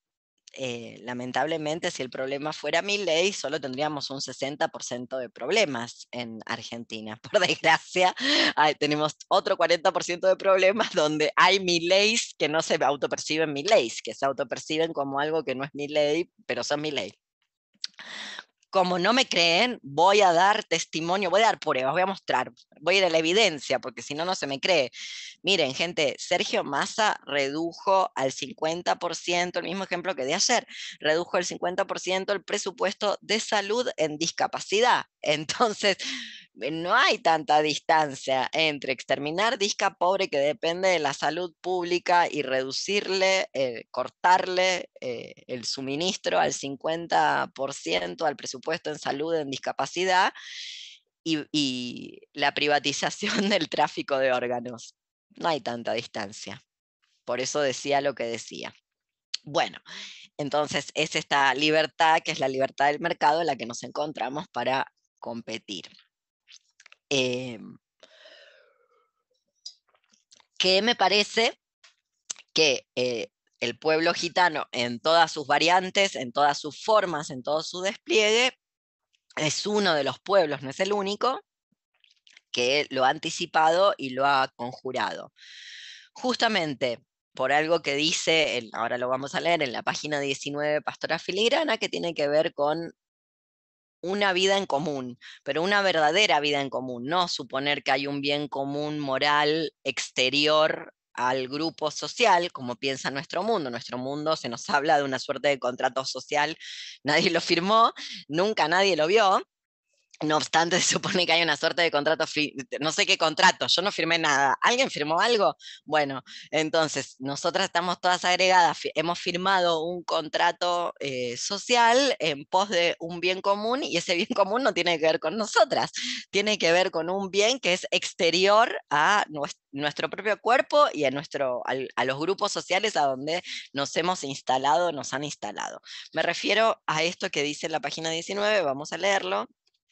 eh, lamentablemente, si el problema fuera ley, solo tendríamos un 60% de problemas en Argentina. [laughs] Por desgracia, tenemos otro 40% de problemas donde hay Milleys que no se autoperciben Milleys, que se autoperciben como algo que no es ley, pero son ley como no me creen, voy a dar testimonio, voy a dar pruebas, voy a mostrar, voy a ir a la evidencia, porque si no, no se me cree. Miren, gente, Sergio Massa redujo al 50%, el mismo ejemplo que de ayer, redujo al 50% el presupuesto de salud en discapacidad. [laughs] Entonces, eh, no hay tanta distancia entre exterminar disca pobre que depende de la salud pública y reducirle, eh, cortarle eh, el suministro al 50% al presupuesto en salud en discapacidad y, y la privatización [laughs] del tráfico de órganos. No hay tanta distancia. Por eso decía lo que decía. Bueno, entonces es esta libertad, que es la libertad del mercado, en la que nos encontramos para competir. Em, que me parece que eh, el pueblo gitano en todas sus variantes, en todas sus formas, en todo su despliegue, es uno de los pueblos, no es el único, que lo ha anticipado y lo ha conjurado. Justamente por algo que dice, ahora lo vamos a leer en la página 19 Pastora Filigrana, que tiene que ver con una vida en común, pero una verdadera vida en común, no suponer que hay un bien común moral exterior al grupo social, como piensa nuestro mundo. Nuestro mundo se nos habla de una suerte de contrato social, nadie lo firmó, nunca nadie lo vio, no obstante, [laughs] se supone que hay una suerte de contrato, no sé qué contrato, yo no firmé nada. ¿Alguien firmó algo? Bueno, entonces, nosotras estamos todas agregadas, hemos firmado un contrato eh, social en pos de un bien común y ese bien [laughs] común no tiene que ver con nosotras, tiene que ver con un bien que es exterior a nuestro propio cuerpo y a, a los grupos sociales a donde nos hemos instalado, nos han instalado. Me refiero a esto que dice la página 19, vamos a leerlo.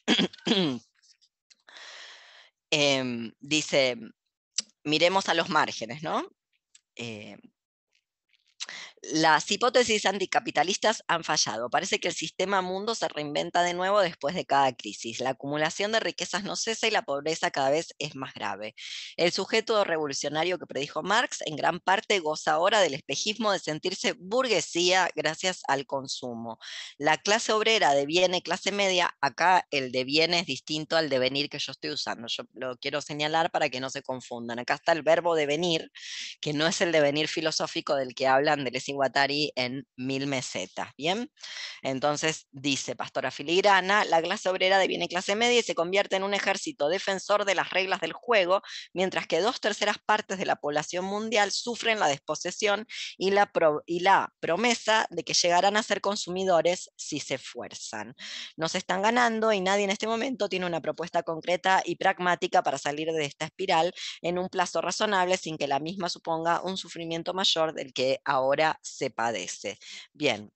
[clears throat] Em, dice, miremos a los márgenes, ¿no? Eh, las hipótesis anticapitalistas han fallado. Parece que el sistema mundo se reinventa de nuevo después de cada crisis. La acumulación de riquezas no cesa y la pobreza cada vez es más grave. El sujeto revolucionario que predijo Marx en gran parte goza ahora del espejismo de sentirse burguesía gracias al consumo. La clase obrera deviene clase media, acá el deviene es distinto al devenir que yo estoy usando. Yo lo quiero señalar para que no se confundan. Acá está el verbo devenir, que no es el devenir filosófico del que hablan del Guatari en mil mesetas, ¿bien? Entonces dice Pastora Filigrana, la clase obrera deviene clase media y se convierte en un ejército defensor de las reglas del juego, mientras que dos terceras partes de la población mundial sufren la desposesión y la, promesa de que llegarán a ser consumidores si se esfuerzan. se están ganando y nadie en este momento tiene una propuesta concreta y pragmática para salir de esta espiral en un plazo razonable sin que la misma suponga un sufrimiento mayor del que ahora se padece. Bien.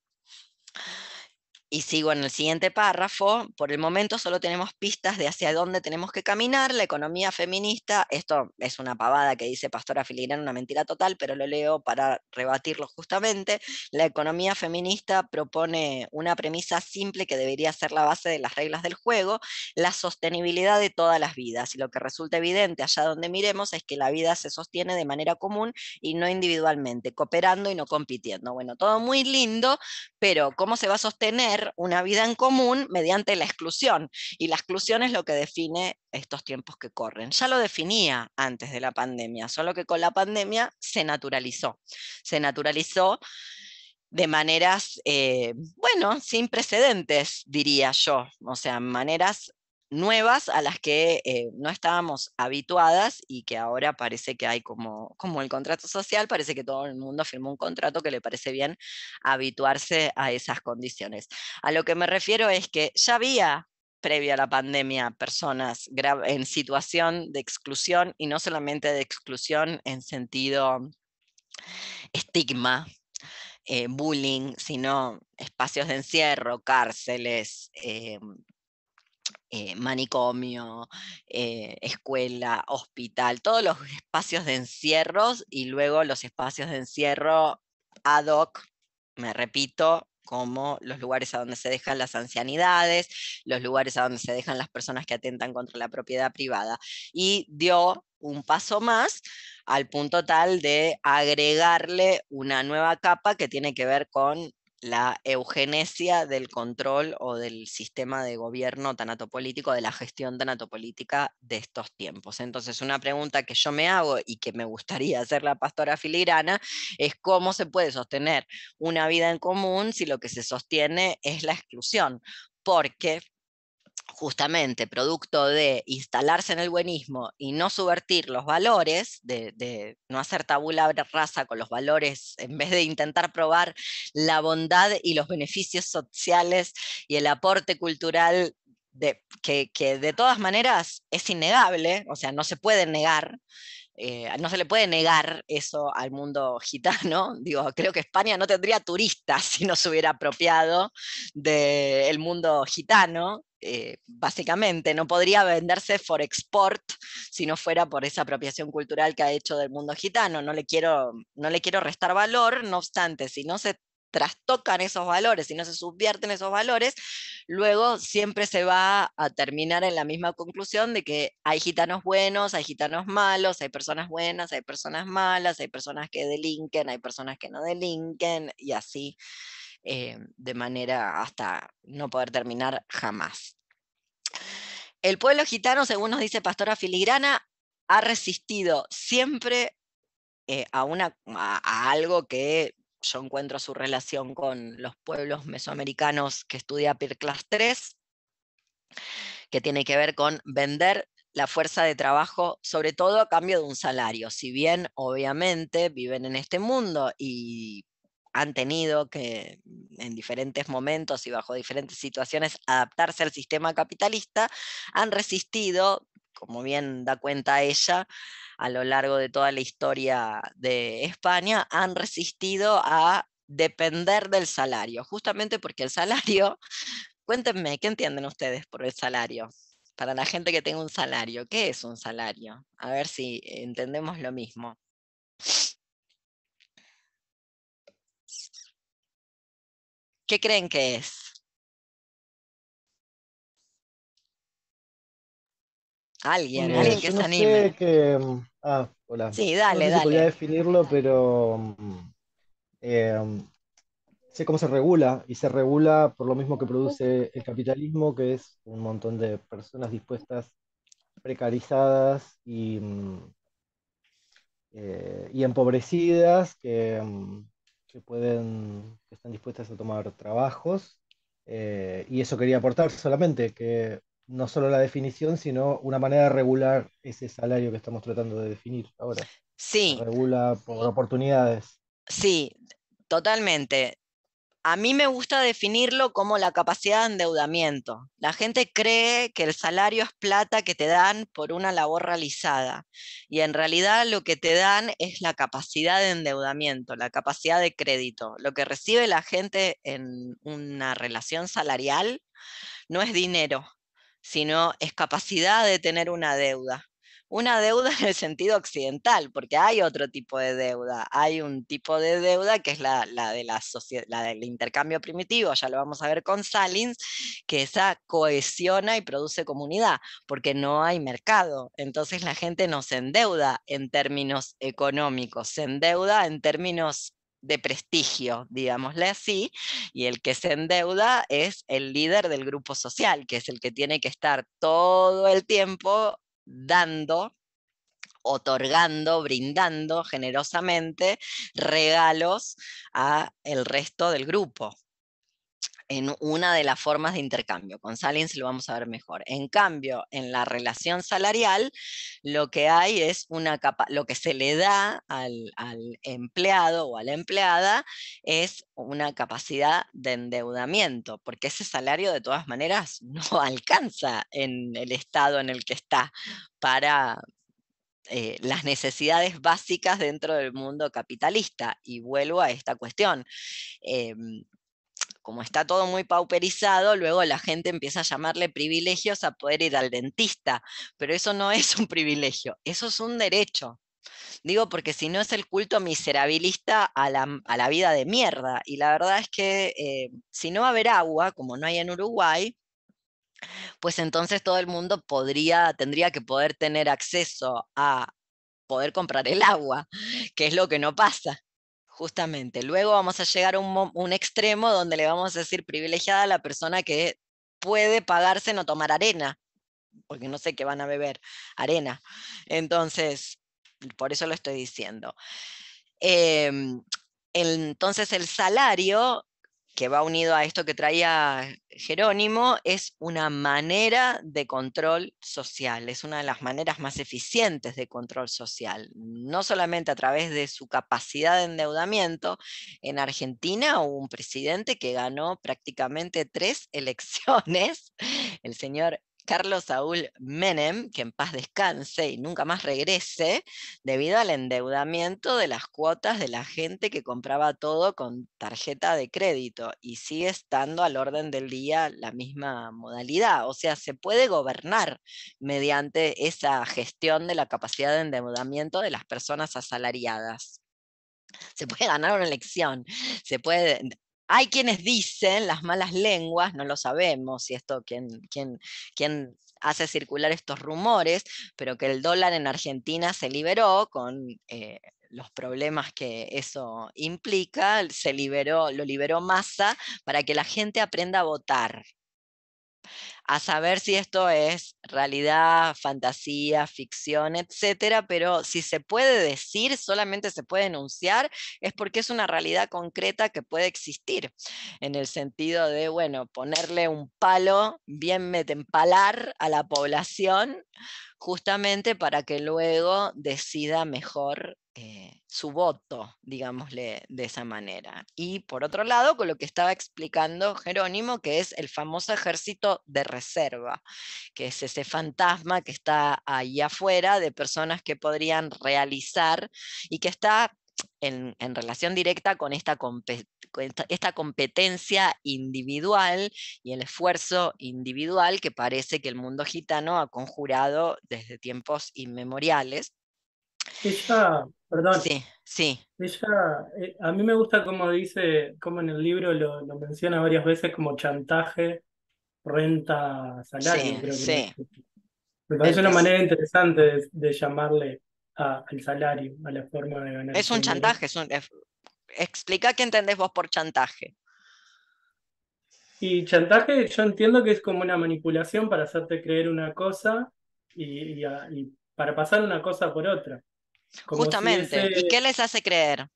Y sigo en el siguiente párrafo. Por el momento solo tenemos pistas de hacia dónde tenemos que caminar. La economía feminista, esto es una pavada que dice Pastora Filigrán, una mentira total, pero lo leo para rebatirlo justamente. La economía feminista propone una premisa simple que debería ser la base de las reglas del juego, la sostenibilidad de todas las vidas. Y lo que resulta evidente allá donde miremos es que la vida se sostiene de manera común y no individualmente, cooperando y no compitiendo. Bueno, todo muy lindo, pero ¿cómo se va a sostener? una vida en común mediante la exclusión. Y la exclusión es lo que define estos tiempos que corren. Ya lo definía antes de la pandemia, solo que con la pandemia se naturalizó. Se naturalizó de maneras, eh, bueno, sin precedentes, diría yo, o sea, maneras nuevas a las que eh, no estábamos habituadas y que ahora parece que hay como, como el contrato social, parece que todo el mundo firmó un contrato que le parece bien habituarse a esas condiciones. A lo que me refiero es que ya había previa a la pandemia personas en situación de exclusión y no solamente de exclusión en sentido estigma, eh, bullying, sino espacios de encierro, cárceles, em, eh, manicomio, eh, escuela, hospital, todos los [laughs] espacios de encierros y luego los espacios de encierro ad hoc, me repito, como los lugares a donde se dejan las ancianidades, los lugares a donde se dejan las personas que atentan contra la propiedad privada. Y dio un paso más al punto tal de agregarle una nueva capa que tiene que ver con la eugenesia del control o del sistema de gobierno tanatopolítico, de la gestión tanatopolítica de estos tiempos. Entonces, una pregunta que yo me hago y que me gustaría [laughs] hacer la pastora Filirana es cómo se puede sostener una vida en común si lo que se sostiene es la exclusión. Porque justamente producto de instalarse en el buenismo y no subvertir los valores, de, no hacer tabula rasa con los valores, en vez de intentar probar la bondad y los beneficios sociales y el aporte cultural que, de todas maneras es innegable, o sea, no se puede negar. Eh, no se le puede negar eso al mundo gitano. [laughs] Digo, creo que España no tendría turistas [laughs] si no se hubiera apropiado del mundo gitano. Eh, básicamente, no podría venderse for export si no fuera por esa apropiación cultural que ha hecho del mundo gitano. No le quiero, no le quiero restar valor, no obstante, si no se trastocan esos valores, si no se subvierten esos valores, luego siempre se va a terminar en la misma conclusión de que hay gitanos buenos, hay gitanos malos, hay personas buenas, hay personas malas, hay personas que delinquen, hay personas que no delinquen, y así eh, de manera hasta no poder terminar jamás. El pueblo gitano, según nos dice Pastora Filigrana, ha resistido siempre eh, a, una, a, algo que yo encuentro su relación con los pueblos mesoamericanos que estudia Pirclas 3, que tiene que ver con vender la fuerza de trabajo, sobre todo a cambio de un salario. Si bien obviamente viven en este mundo y han tenido que en diferentes momentos y bajo diferentes situaciones adaptarse al sistema capitalista, han resistido, como bien da cuenta ella, a lo largo de toda la historia de España, han resistido a depender del salario, justamente porque el salario, [laughs] cuéntenme, ¿qué entienden ustedes por el salario? Para la gente que tenga un salario, ¿qué es un salario? A ver si entendemos lo mismo. ¿Qué creen que es? Alguien, alguien que se anime. Ah, hola. Sí, dale, dale. podría definirlo, pero em, sé cómo se regula y se regula por lo mismo que produce el capitalismo, que es un montón de personas dispuestas, precarizadas y, em, eh, y empobrecidas, que em, que pueden, que están dispuestas a tomar trabajos. Eh, y eso quería aportar solamente, que no solo la definición, sino una manera de regular ese salario que estamos tratando de definir ahora. Sí. Regula por oportunidades. Sí, totalmente a mí me gusta definirlo como la capacidad de endeudamiento. La gente cree que el salario es plata que te dan por una labor realizada y en realidad lo que te dan es la capacidad de endeudamiento, la capacidad de crédito. Lo que recibe la gente en una relación salarial no es dinero, sino es capacidad de tener una deuda una deuda en el sentido occidental, porque hay otro tipo de deuda. Hay un tipo de deuda que es la, de la del intercambio primitivo, ya lo vamos a ver con Salins, que esa cohesiona y produce comunidad, porque no hay mercado. Entonces la gente no se endeuda en términos económicos, se endeuda en términos de prestigio, digámosle así, y el que se endeuda es el líder del grupo social, que es el que tiene que estar todo el tiempo dando, otorgando, brindando generosamente regalos a el resto del grupo en una de las formas de intercambio. Con Salins lo vamos a ver mejor. En cambio, en la relación salarial, lo que hay es una capa lo que se le da al, empleado o a la empleada es una capacidad de endeudamiento, porque ese salario de todas maneras [laughs] no alcanza en el estado en el que está para eh, las necesidades básicas dentro del mundo capitalista. Y vuelvo a esta cuestión. Em, como está todo muy pauperizado, luego la gente empieza a llamarle privilegios a poder ir al dentista, pero eso no es un privilegio, eso es un derecho. Digo, porque si no es el culto miserabilista a la, vida de mierda. Y la verdad es que eh, si no va a haber agua, como no hay en Uruguay, pues entonces todo el mundo podría, tendría que poder tener acceso a poder comprar el agua, que es lo que no pasa justamente. Luego vamos a llegar a un, extremo donde le vamos a decir privilegiada a la persona que puede pagarse no tomar arena, porque no sé qué van a beber, arena. Entonces, por eso lo estoy diciendo. Em, entonces, el salario que va unido a esto que traía Jerónimo, es una manera de control social, es una de las maneras más eficientes de control social, no solamente a través de su capacidad de endeudamiento. En Argentina hubo un presidente que ganó prácticamente tres elecciones, el señor Carlos Saúl Menem, que en paz descanse y nunca más regrese, debido al endeudamiento de las cuotas de la gente que compraba todo con tarjeta de crédito y sigue estando al orden del día la misma modalidad. O sea, se puede gobernar mediante esa gestión de la capacidad de endeudamiento de las personas asalariadas. Se puede ganar una elección, se puede hay quienes dicen, las malas lenguas, no lo sabemos, si esto, ¿quién, quién, hace circular estos rumores, pero que el dólar en Argentina se liberó con... Eh, los problemas que eso implica, se liberó, lo liberó masa para que la gente aprenda a votar a saber si esto es realidad, fantasía, ficción, etcétera, pero si se puede decir, solamente se puede enunciar, es porque es una realidad concreta que puede existir, en el sentido de, bueno, ponerle un palo, bien metempalar a la población justamente para que luego decida mejor eh, su voto, digámosle de esa manera. Y por otro lado, con lo que estaba explicando Jerónimo, que es el famoso ejército de reserva, que es ese fantasma que está ahí afuera de personas que podrían realizar y que está en, relación directa con esta, esta, competencia individual y el esfuerzo individual que parece que el mundo gitano ha conjurado desde tiempos inmemoriales. Ella, perdón. Sí, eh, a mí me gusta como dice, como en el libro lo, menciona varias veces como chantaje, renta, salario. creo que Me parece una manera interesante de llamarle al salario, a la forma de ganar. Es un chantaje, es un, explica qué entendés vos por chantaje. Y chantaje yo entiendo que es como una manipulación para hacerte creer una cosa y, para pasar una cosa por otra. Justamente, ¿y qué les hace creer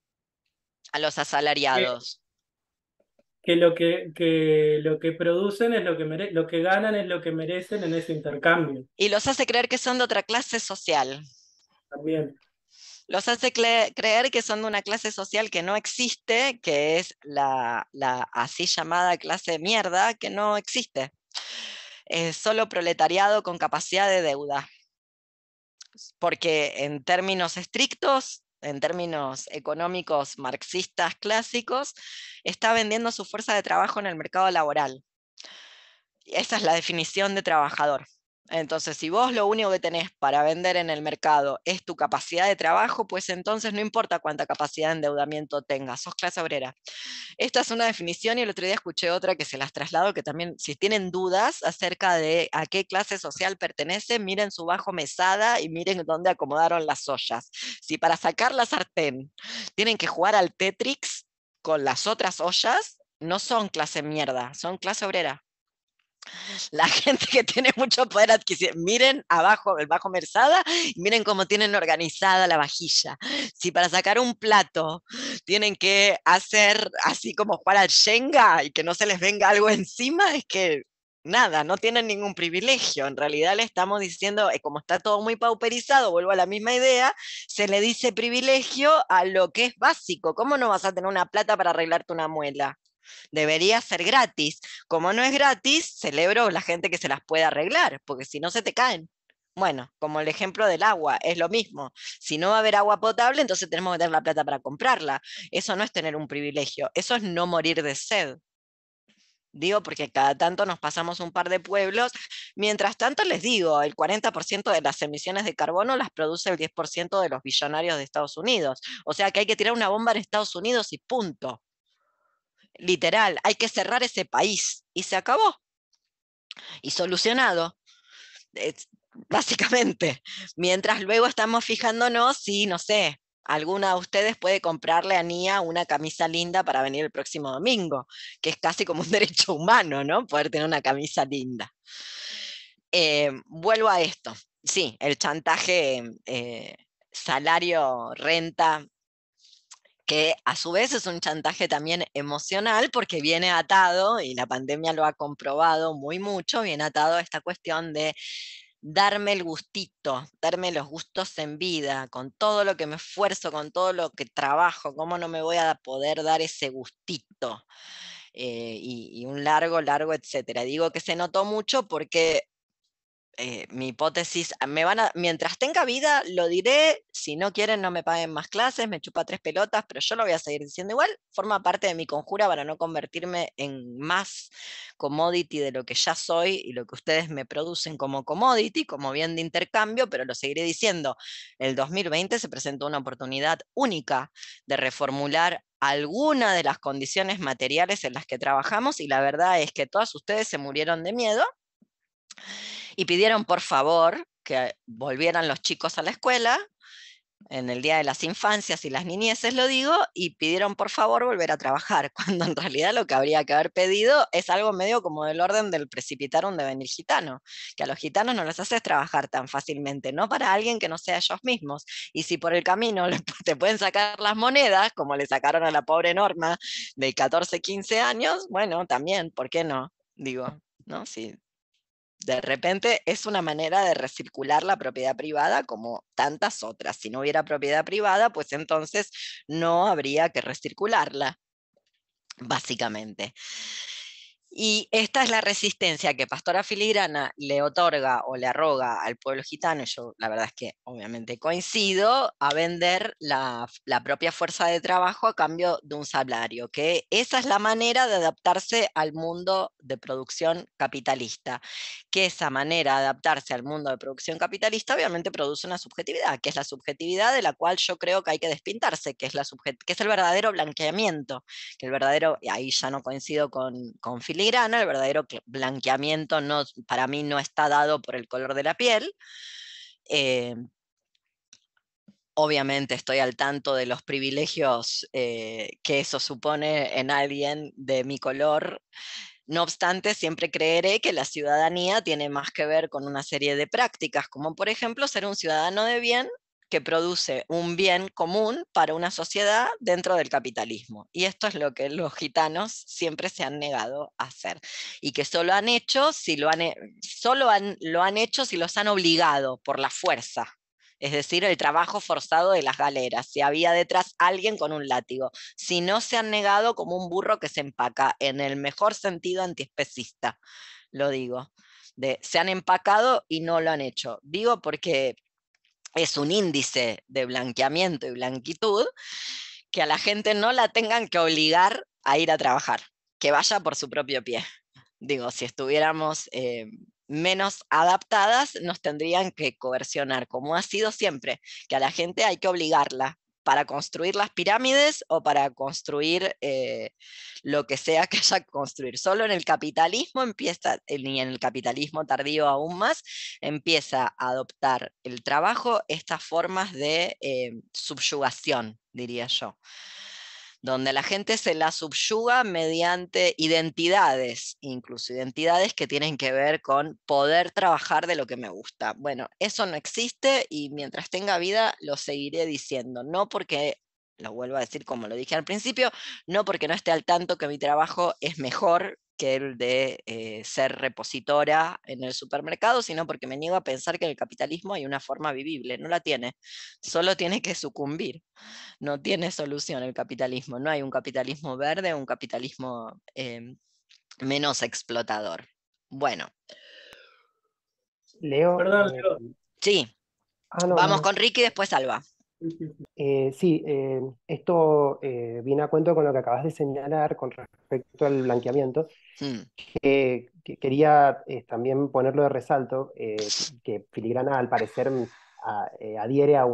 a los asalariados? Que, lo, que, lo que producen es lo que, merecen, lo que ganan es lo que merecen en ese intercambio. Y los hace creer que son de otra clase social. Los hace creer que son de una clase social que no existe, que es la, la así llamada clase mierda, que no existe. Es solo proletariado con capacidad de deuda. Porque en términos estrictos, en términos económicos marxistas clásicos, está vendiendo su fuerza de trabajo en el mercado laboral. Esa es la definición de trabajador. Entonces, si vos lo único que tenés para vender en el mercado es tu capacidad de trabajo, pues entonces no importa cuánta capacidad de endeudamiento tengas, sos clase obrera. Esta es una definición y el otro día escuché otra que se las traslado, que también si tienen dudas acerca de a qué clase social pertenece, miren su bajo mesada y miren dónde acomodaron las ollas. Si para sacar la sartén tienen que jugar al Tetrix con las otras ollas, no son clase mierda, son clase obrera. La gente que tiene mucho poder adquisitivo, miren abajo, el bajo Merzada, miren cómo tienen organizada la vajilla. Si para sacar un plato tienen que hacer así como jugar al Shenga y que no se les venga algo encima, es que nada, no tienen ningún privilegio. En realidad le estamos diciendo, eh, como está todo muy pauperizado, vuelvo a la misma idea, se le dice privilegio a lo que es básico. ¿Cómo no vas a tener una plata para arreglarte una muela? Debería ser gratis. Como no es gratis, celebro la gente que se las puede arreglar, porque si no se te caen. Bueno, como el ejemplo del agua, es lo mismo. Si no va a haber agua potable, entonces tenemos que tener la plata para comprarla. Eso no es tener un privilegio, eso es no morir de sed. Digo, porque cada tanto nos pasamos un par de pueblos. Mientras tanto, les digo, el 40% de las emisiones de carbono las produce el 10% de los billonarios de Estados Unidos. O sea que hay que tirar una bomba en Estados Unidos y punto literal, hay que cerrar ese país y se acabó. Y solucionado, básicamente, mientras luego estamos fijándonos si, no sé, alguna de ustedes puede comprarle a Nia una camisa linda para venir el próximo domingo, que es casi como un [laughs] derecho humano, ¿no? Poder tener una camisa linda. Eh, vuelvo a esto. Sí, el chantaje, eh, salario, renta, que a su vez es un chantaje también emocional porque viene atado, y la pandemia lo ha comprobado muy mucho, viene atado a esta cuestión de darme el gustito, darme los gustos en vida, con todo lo que me esfuerzo, con todo lo que trabajo, ¿cómo no me voy a poder dar ese gustito? Eh, y, y, un largo, largo, etcétera. Digo que se notó mucho porque eh, mi hipótesis, ah, me van a, mientras tenga vida, lo diré, si no quieren no me paguen más clases, me chupa tres pelotas, pero yo lo voy a seguir diciendo igual, forma parte de mi conjura para no convertirme en más commodity de lo que ya soy y lo que ustedes me producen como commodity, como bien de intercambio, pero lo seguiré diciendo. El 2020 se presentó una oportunidad única de reformular alguna de las condiciones materiales en las que trabajamos y la verdad es que todas ustedes se murieron de miedo y pidieron por favor que volvieran los chicos a la escuela en el Día de las Infancias y las Niñeces, lo digo, y pidieron por favor volver a trabajar, [laughs] cuando en realidad lo que habría que haber pedido es algo medio como del orden del precipitar un devenir gitano, que a los gitanos no les haces trabajar tan fácilmente, no para alguien que no sea ellos mismos. Y si por el camino [laughs] te pueden sacar las monedas, como le sacaron a la pobre Norma de 14, 15 años, bueno, también, ¿por qué no? Digo, ¿no? Si de repente es una manera de recircular la propiedad privada como tantas otras. Si no hubiera propiedad privada, pues entonces no habría que recircularla, básicamente. Y esta es la resistencia que Pastora Filigrana le otorga o le arroga al pueblo gitano, yo la verdad es que obviamente coincido, a vender la, propia fuerza de trabajo a cambio de un salario, que esa es la manera de adaptarse al mundo de producción capitalista, que esa manera de adaptarse al mundo de producción capitalista obviamente produce una subjetividad, que es la subjetividad de la cual yo creo que hay que despintarse, que es, la que es el verdadero blanqueamiento, que el verdadero, y ahí ya no coincido con, con el verdadero blanqueamiento para mí no está dado por el color de la piel. Eh, obviamente estoy al tanto de los privilegios eh, que eso supone en alguien de mi color. No obstante, siempre creeré que la ciudadanía tiene más que ver con una serie de prácticas, como por ejemplo ser un ciudadano de bien que produce un bien común para una sociedad dentro del capitalismo. Y esto es lo que los gitanos siempre se han negado a hacer y que solo han hecho si lo han, solo lo han hecho si los han obligado por la fuerza. Es decir, el trabajo forzado de las galeras, si había detrás alguien con un látigo, si no se han negado como un burro que se empaca, en el mejor sentido antiespecista, lo digo, de se han empacado y no lo han hecho. Digo porque es un índice de blanqueamiento y blanquitud, que a la gente no la tengan que obligar a ir a trabajar, que vaya por su propio pie. Digo, si estuviéramos eh, menos adaptadas, nos tendrían que coercionar, como ha sido siempre, que a la gente hay que obligarla para construir las pirámides o para construir eh, lo que sea que haya que construir. Solo en el capitalismo empieza, eh, ni en el capitalismo tardío aún más, empieza a adoptar el trabajo estas formas de eh, subyugación, diría yo donde la gente se la subyuga mediante identidades, incluso identidades que tienen que ver con poder trabajar de lo que me gusta. Bueno, eso no existe y mientras tenga vida lo seguiré diciendo, no porque lo vuelvo a decir como lo dije al principio, no porque no esté al tanto que mi trabajo es mejor que el de eh, ser repositora en el supermercado, sino porque me niego a pensar que en el capitalismo hay una forma vivible, no la tiene, solo tiene que sucumbir, no tiene solución el capitalismo, no hay un capitalismo verde, un capitalismo em, menos explotador. Bueno. Leo. Eh, sí. Ah, Vamos con Ricky, después Alba. Eh, sí, eh, esto eh, viene a cuento con lo que acabas de señalar con respecto al blanqueamiento, hmm. que, quería también ponerlo de resalto, que Filigrana al parecer mm, adhiere a,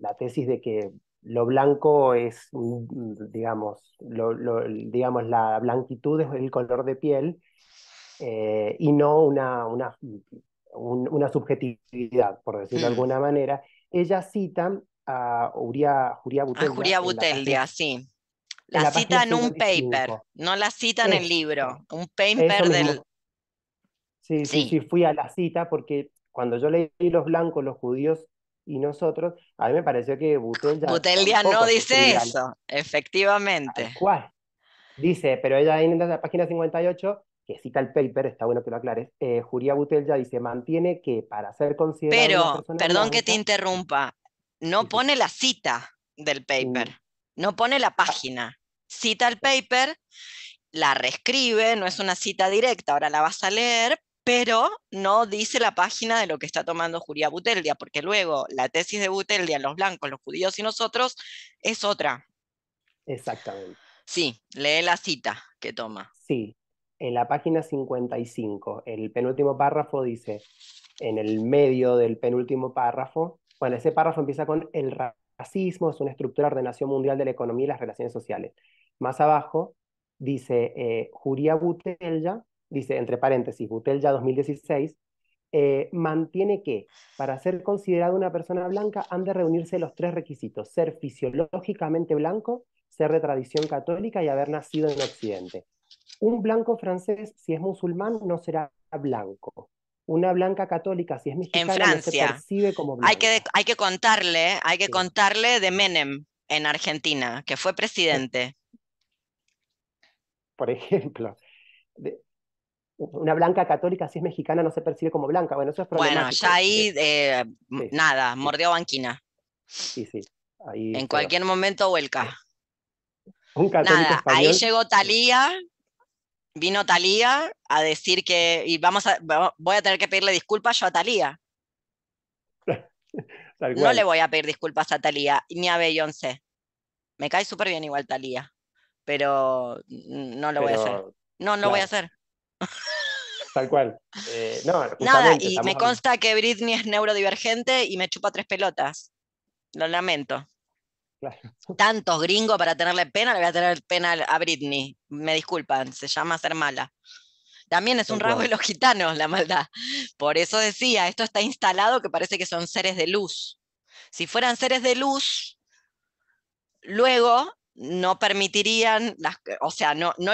la tesis de que lo blanco es, mm, digamos, digamos la blanquitud es el color de piel y no una, una, una subjetividad, por decirlo de hmm. alguna manera. Ella cita a Juría Butelia. la, sí. La, cita en un paper, no la cita en el libro. Un paper del. Sí, sí, sí, fui a la cita porque cuando yo leí Los Blancos, los Judíos y nosotros, a mí me pareció que Butelia. Butelia no dice eso, efectivamente. ¿Cuál? Dice, pero ella en la página 58 que cita el paper, está bueno que lo aclares, Juría eh, Butelia ya dice, mantiene que para ser considerado... Pero, perdón que te interrumpa, no pone la cita del paper, no pone la página, cita el paper, la reescribe, no es una cita directa, ahora la vas a leer, pero no dice la página de lo que está tomando Julia Buteldia, porque luego la tesis de Buteldia, los blancos, los judíos y nosotros, es otra. Exactamente. Sí, lee la cita que toma. Sí, en la página 55, el penúltimo párrafo dice, en el medio del penúltimo párrafo, bueno, ese párrafo empieza con el racismo es una estructura de ordenación mundial de la economía y las relaciones sociales. Más abajo dice eh, Julia dice entre paréntesis, Butelja 2016, eh, mantiene que para ser considerado una persona blanca han de reunirse los tres requisitos, ser fisiológicamente blanco, ser de tradición católica y haber nacido en Occidente. Un blanco francés, si es musulmán, no será blanco una blanca católica, si es mexicana, No se percibe como blanca. Hay que, hay que contarle, hay que contarle de Menem en Argentina, que fue presidente. [laughs] Por ejemplo, una blanca católica, si es mexicana, no se percibe como blanca. Bueno, eso es Bueno, ya ahí, eh, eh, nada, mordió banquina. en cualquier momento vuelca. Un Nada, español. ahí llegó Talía vino Talía a decir que, y vamos a, voy a tener que pedirle disculpas yo a Talía. [laughs] no le voy a pedir disculpas a Talía, ni a Beyoncé. Me cae súper bien igual Talía, pero no lo voy a hacer. No, no lo voy a hacer. Tal cual. Eh, no, [laughs] Nada, y me consta que Britney es neurodivergente y me chupa tres pelotas. Lo lamento. [laughs] Tantos gringos para tenerle pena, le voy a tener pena a Britney. Me disculpan, se llama ser mala. También es un rasgo de los gitanos la maldad. Por eso decía, esto está instalado que parece que son seres de luz. Si fueran seres de luz, luego no permitirían, o sea, no, no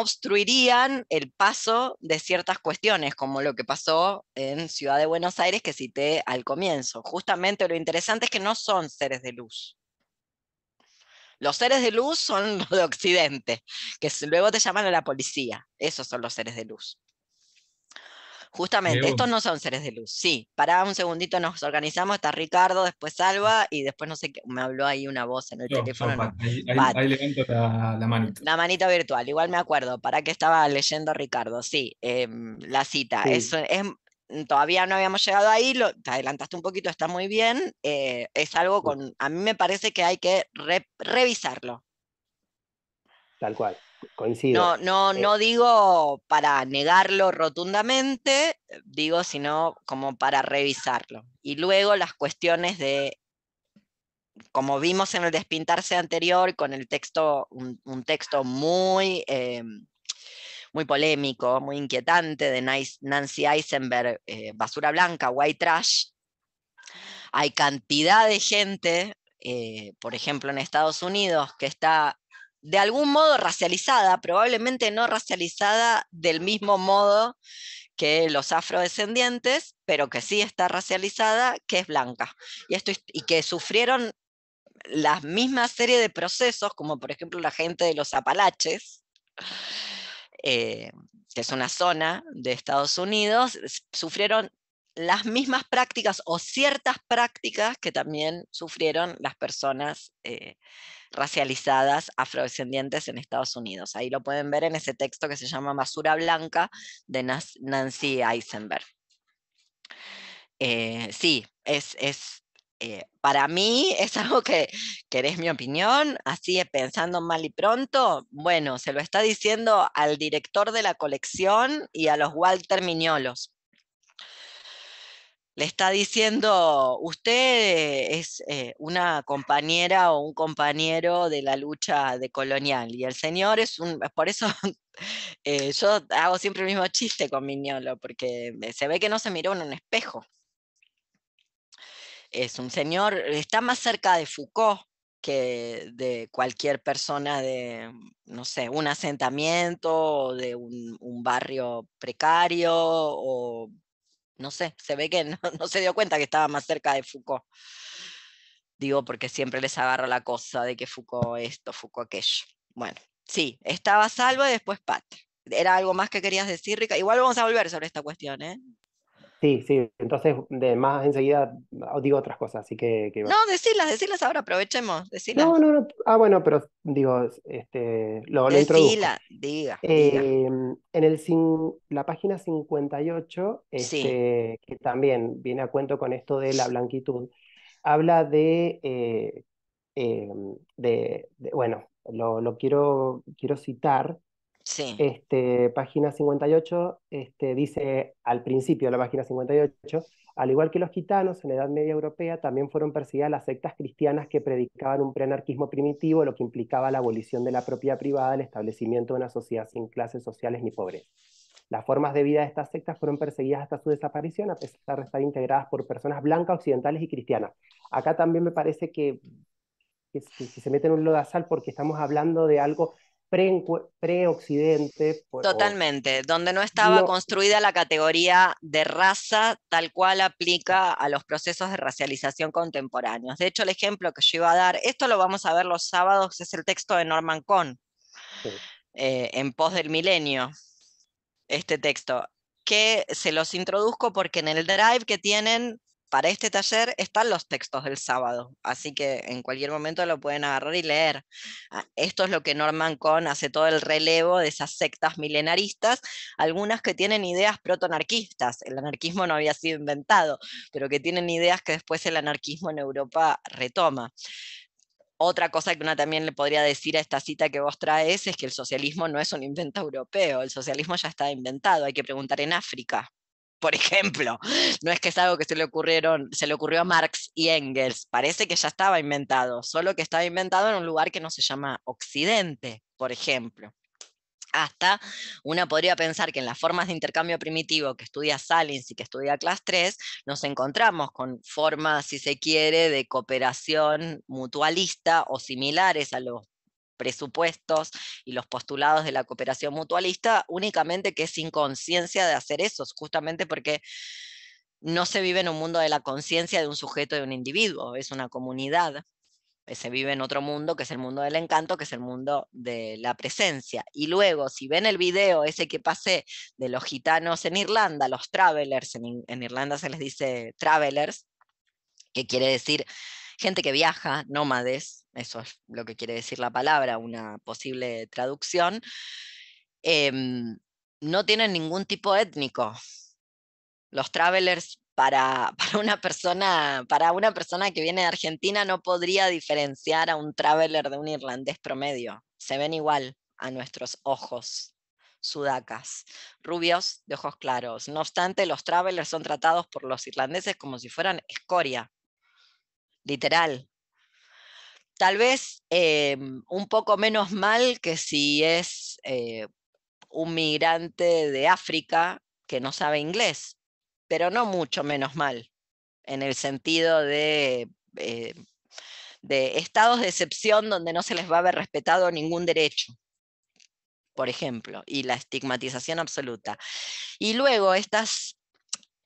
obstruirían el paso de ciertas cuestiones, como lo que pasó en Ciudad de Buenos Aires que cité al comienzo. Justamente lo interesante es que no son seres de luz. Los seres de luz son [laughs] los de Occidente, que luego te llaman a la policía. Esos son los seres de luz. Justamente, estos no son seres de luz. Sí, pará un segundito nos organizamos, está Ricardo, después Salva y después no sé qué, me habló ahí una voz en el teléfono. Ahí, la, manita. La manita virtual, igual me acuerdo, para que estaba leyendo Ricardo, sí, em, la cita. Mm, todavía no habíamos llegado ahí, lo, te adelantaste un poquito, está muy bien, eh, es algo con, a mí me parece que hay que revisarlo. Tal cual, coincido. No, eh, no, digo para negarlo rotundamente, eh, digo sino como para revisarlo. Y luego las cuestiones de, como vimos en el despintarse anterior, con el texto, un, texto muy... Em, muy polémico, muy inquietante de Nancy Eisenberg, eh, Basura Blanca, White Trash. Hay cantidad de gente, eh, por ejemplo en Estados Unidos, que está de algún modo racializada, probablemente no racializada del mismo modo que los afrodescendientes, pero que sí está racializada, que es blanca. Y, esto, y que sufrieron la misma serie de procesos, como por ejemplo la gente de los apalaches, eh, que es una zona de Estados Unidos, sufrieron las mismas prácticas o ciertas prácticas que también sufrieron las personas eh, racializadas afrodescendientes en Estados Unidos. Ahí lo pueden ver en ese texto que se llama Basura Blanca de Nancy Eisenberg. Eh, sí, es eh, para mí es algo que, ¿querés mi opinión? Así pensando mal y pronto, bueno, se lo está diciendo al director de la colección y a los Walter Miñolos. Le está diciendo, usted es eh, una compañera o un compañero de la lucha de colonial y el señor es un, [laughs] por eso eh, yo hago siempre el mismo chiste con Miñolo, porque se ve que no se miró en un espejo es un señor, está más cerca de Foucault que de cualquier persona de, no sé, un asentamiento o de un, barrio precario o, no sé, se ve que [laughs] no, se dio cuenta que estaba más cerca de Foucault. Digo, porque siempre les agarra la cosa de que Foucault esto, Foucault aquello. Bueno, sí, estaba salvo y después Pat. ¿Era algo más que querías decir, Rica? Igual vamos a volver sobre esta cuestión, ¿eh? Sí, sí, entonces de más enseguida ah, digo otras cosas, así que... No, decirlas, decirlas ahora, aprovechemos, decirlas. No, no, no, ah, bueno, pero digo, este, lo, lo Decila, diga, diga, eh, En el, la página 58, este, que también viene a cuento con esto de la blanquitud, habla de, eh, em, de, bueno, lo, lo, quiero, quiero citar Sí. Este, página 58 este, dice al principio de la página 58, al igual que los gitanos en la Edad Media Europea, también fueron perseguidas las sectas cristianas que predicaban un preanarquismo primitivo, lo que implicaba la abolición de la propiedad privada, el establecimiento de una sociedad sin clases sociales ni pobres Las formas de vida de estas sectas fueron perseguidas hasta su desaparición, a pesar de estar integradas por personas blancas, occidentales y cristianas. Acá también me parece que, que, se mete en un lodazal porque estamos hablando de algo pre-occidente. Totalmente, donde no estaba construida la categoría de raza tal cual aplica a los procesos de racialización contemporáneos. De hecho, el ejemplo que yo iba a dar, esto lo vamos a ver los sábados, es el texto de Norman Cohn, eh, en pos del milenio, este texto, que se los introduzco porque en el drive que tienen para este taller están los textos del sábado, así que en cualquier momento lo pueden agarrar y leer. Ah, esto es lo que Norman Cohn hace todo el relevo de esas sectas milenaristas, algunas que tienen ideas protoanarquistas, el anarquismo no había sido inventado, pero que tienen ideas que después el anarquismo en Europa retoma. Otra cosa que una también le podría decir a esta cita que vos traes es que el socialismo no es un invento europeo, el socialismo ya está inventado, hay que preguntar en África por ejemplo. No es que es algo que se le, ocurrió a Marx y Engels, parece que ya estaba inventado, solo que estaba inventado en un lugar que no se llama Occidente, por ejemplo. Hasta una podría pensar que en las formas de intercambio primitivo que estudia Salins y que estudia Class 3, nos encontramos con formas, si se quiere, de cooperación mutualista o similares a los presupuestos y los postulados de la cooperación mutualista, únicamente que es sin conciencia de hacer eso, justamente porque no se vive en un mundo de la conciencia de un sujeto, de un individuo, es una comunidad eh, se vive en otro mundo, que es el mundo del encanto, que es el mundo de la presencia. Y luego, si ven el video ese que pasé de los gitanos en Irlanda, los travelers, en Irlanda se les dice travelers, que quiere decir gente que viaja, nómades, eso es lo que quiere decir la palabra, una posible traducción, em, no tienen ningún tipo étnico. Los travelers para, [laughs] para, una persona, para una persona que viene de Argentina no podría diferenciar a un traveler de un irlandés promedio. Se ven igual a nuestros ojos sudacas, rubios de ojos claros. No obstante, los travelers son tratados por los irlandeses como si fueran escoria, literal, tal vez em, un poco menos mal que si es eh, un migrante de África que no sabe inglés, pero no mucho menos mal, en el sentido de, eh, de estados de excepción donde no se les va a haber respetado ningún derecho por ejemplo, y la estigmatización absoluta. Y luego estas,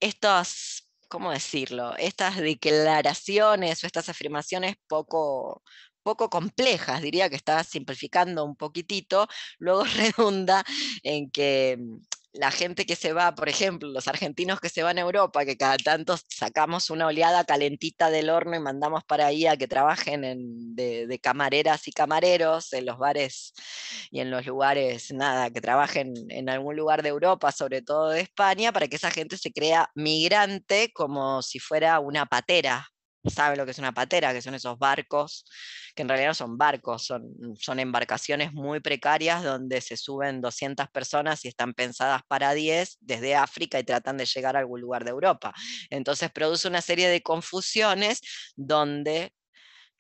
estas ¿cómo decirlo? Estas declaraciones o estas afirmaciones poco poco complejas, diría que está simplificando un poquitito, luego [laughs] redunda en que mm, la gente que se va, por ejemplo, los argentinos que se van a Europa, que cada tanto sacamos una oleada calentita del horno y mandamos para ahí a que trabajen en, de, de, camareras y camareros en los bares y en los lugares, nada, que trabajen en algún lugar de Europa, sobre todo de España, para que esa gente se crea migrante como si fuera una patera, sabe lo que es una patera, que son esos barcos, que en realidad no son barcos, son, son embarcaciones muy precarias donde se suben 200 personas y están pensadas para 10 desde África y tratan de llegar a algún lugar de Europa. Entonces produce una serie de confusiones donde,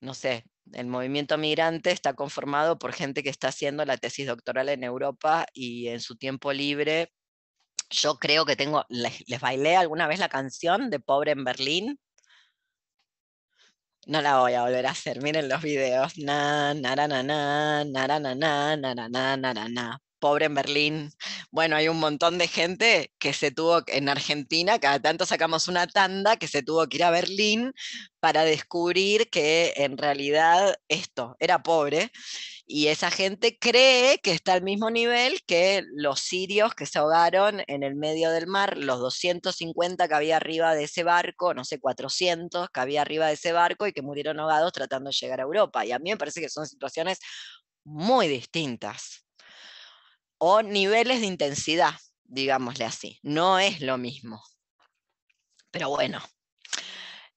no sé, el movimiento migrante está conformado por gente que está haciendo la tesis doctoral en Europa y en su tiempo libre yo creo que tengo, les, bailé alguna vez la canción de Pobre en Berlín, no la voy a volver a hacer, miren los videos. Na, na, na, na, na, na, na, na, na, na, na, na, na pobre en Berlín. Bueno, hay un montón de gente que se tuvo en Argentina, cada tanto sacamos una tanda que se tuvo que ir a Berlín para descubrir que en realidad esto era pobre. Y esa gente cree que está al mismo nivel que los sirios que se ahogaron en el medio del mar, los 250 que había arriba de ese barco, no sé, 400 que había arriba de ese barco y que murieron ahogados tratando de llegar a Europa. Y a mí me parece que son situaciones muy distintas o niveles de intensidad, digámosle así. No es lo mismo. Pero bueno,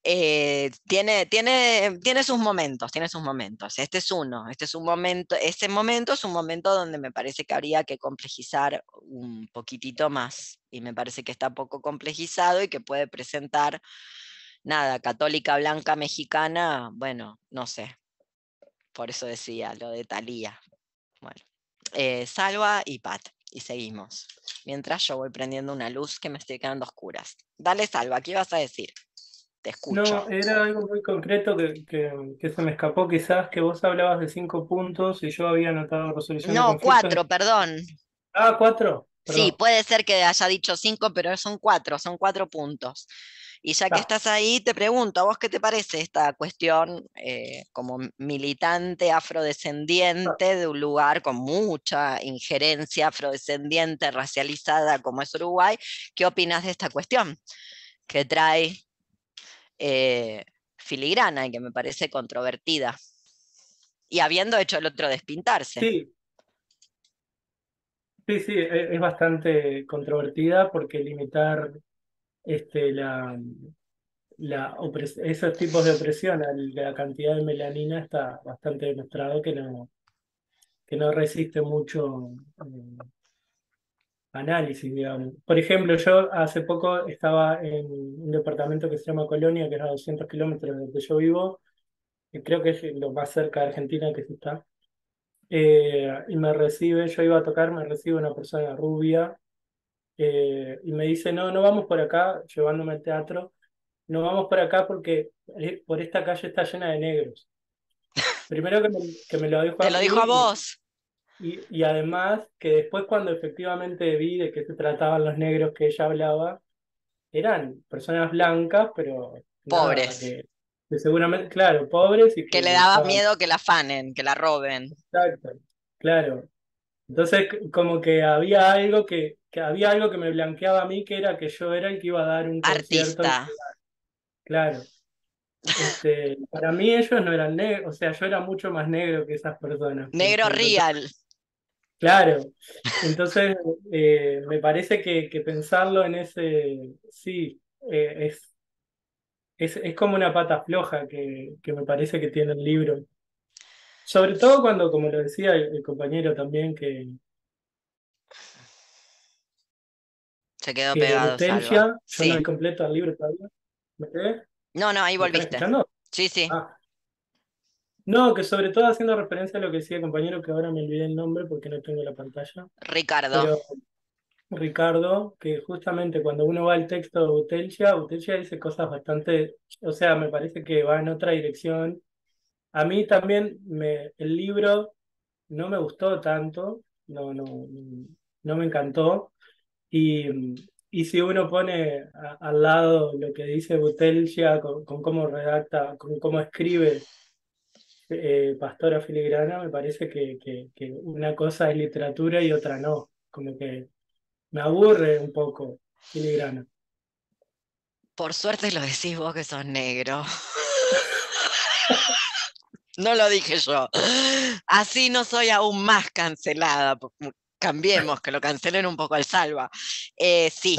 eh, tiene, tiene, sus momentos, tiene sus momentos. Este es uno, este es un momento, este momento es un momento donde me parece que habría que complejizar un poquitito más y me parece que está poco complejizado y que puede presentar, nada, católica blanca mexicana, bueno, no sé, por eso decía lo de Talía, eh, Salva y Pat. Y seguimos. Mientras yo voy prendiendo una luz que me estoy quedando oscuras. Dale, Salva, ¿qué ibas a decir? Te escucho. No, era algo muy concreto que, se me escapó quizás, que vos hablabas de cinco puntos y yo había anotado resolución. No, cuatro, perdón. Ah, cuatro. Sí, puede ser que haya dicho cinco, pero son cuatro, son cuatro puntos. Y ya que estás ahí, te pregunto, ¿a vos qué te parece esta cuestión eh, como militante afrodescendiente de un lugar con mucha injerencia afrodescendiente racializada como es Uruguay? ¿Qué opinas de esta cuestión que trae eh, filigrana y que me parece controvertida? Y habiendo hecho el otro despintarse. Sí, sí, e, es bastante controvertida porque limitar este, la, la esos tipos de opresión a la cantidad de melanina está bastante demostrado que no, que no resiste mucho eh, análisis, digamos. Por ejemplo, yo hace poco estaba en un departamento que se llama Colonia, que es a 200 kilómetros de donde yo vivo, y creo que es lo más cerca de Argentina que se está. Eh, y me recibe, yo iba a tocar, me recibe una persona rubia eh, y me dice, no, no vamos por acá, llevándome al teatro, no vamos por acá porque eh, por esta calle está llena de negros. Primero que me, lo dijo a lo a vos. Y, además que después cuando efectivamente vi de qué se trataban los negros que ella hablaba, eran personas blancas, pero... Pobres seguramente, claro, pobres. Y que, le daba miedo que la fanen, que la roben. Exacto, claro. Entonces, como que había algo que, que había algo que me blanqueaba a mí, que era que yo era el que iba a dar un Artista. Claro. Este, para mí ellos no eran negros, o sea, yo era mucho más negro que esas personas. Negro real. Claro. Entonces, eh, me parece que, pensarlo en ese, sí, eh, es es, como una pata floja que, me parece que tiene el libro. Sobre todo cuando, como lo decía el, compañero también, que... Se quedó pegado. no el libro todavía. ¿Me quedé? No, no, ahí volviste. Sí, sí. Ah. No, que sobre todo haciendo referencia a lo que decía el compañero, que ahora me olvidé el nombre porque no tengo la pantalla. Ricardo. Ricardo, que justamente cuando uno va al texto de Butelcia, Butelcia dice cosas bastante, o sea, me parece que va en otra dirección. A mí también me, el libro no me gustó tanto, no, no, no me encantó. Y, si uno pone al lado lo que dice Butelcia con, cómo redacta, con cómo escribe eh, Pastora Filigrana, me parece que, que una cosa es literatura y otra no. Como que me aburre un poco filigrana. Por suerte lo decís vos que sos negro. [laughs] no lo dije yo. Así no soy aún más cancelada. Cambiemos, que lo cancelen un poco al salva. Eh, sí,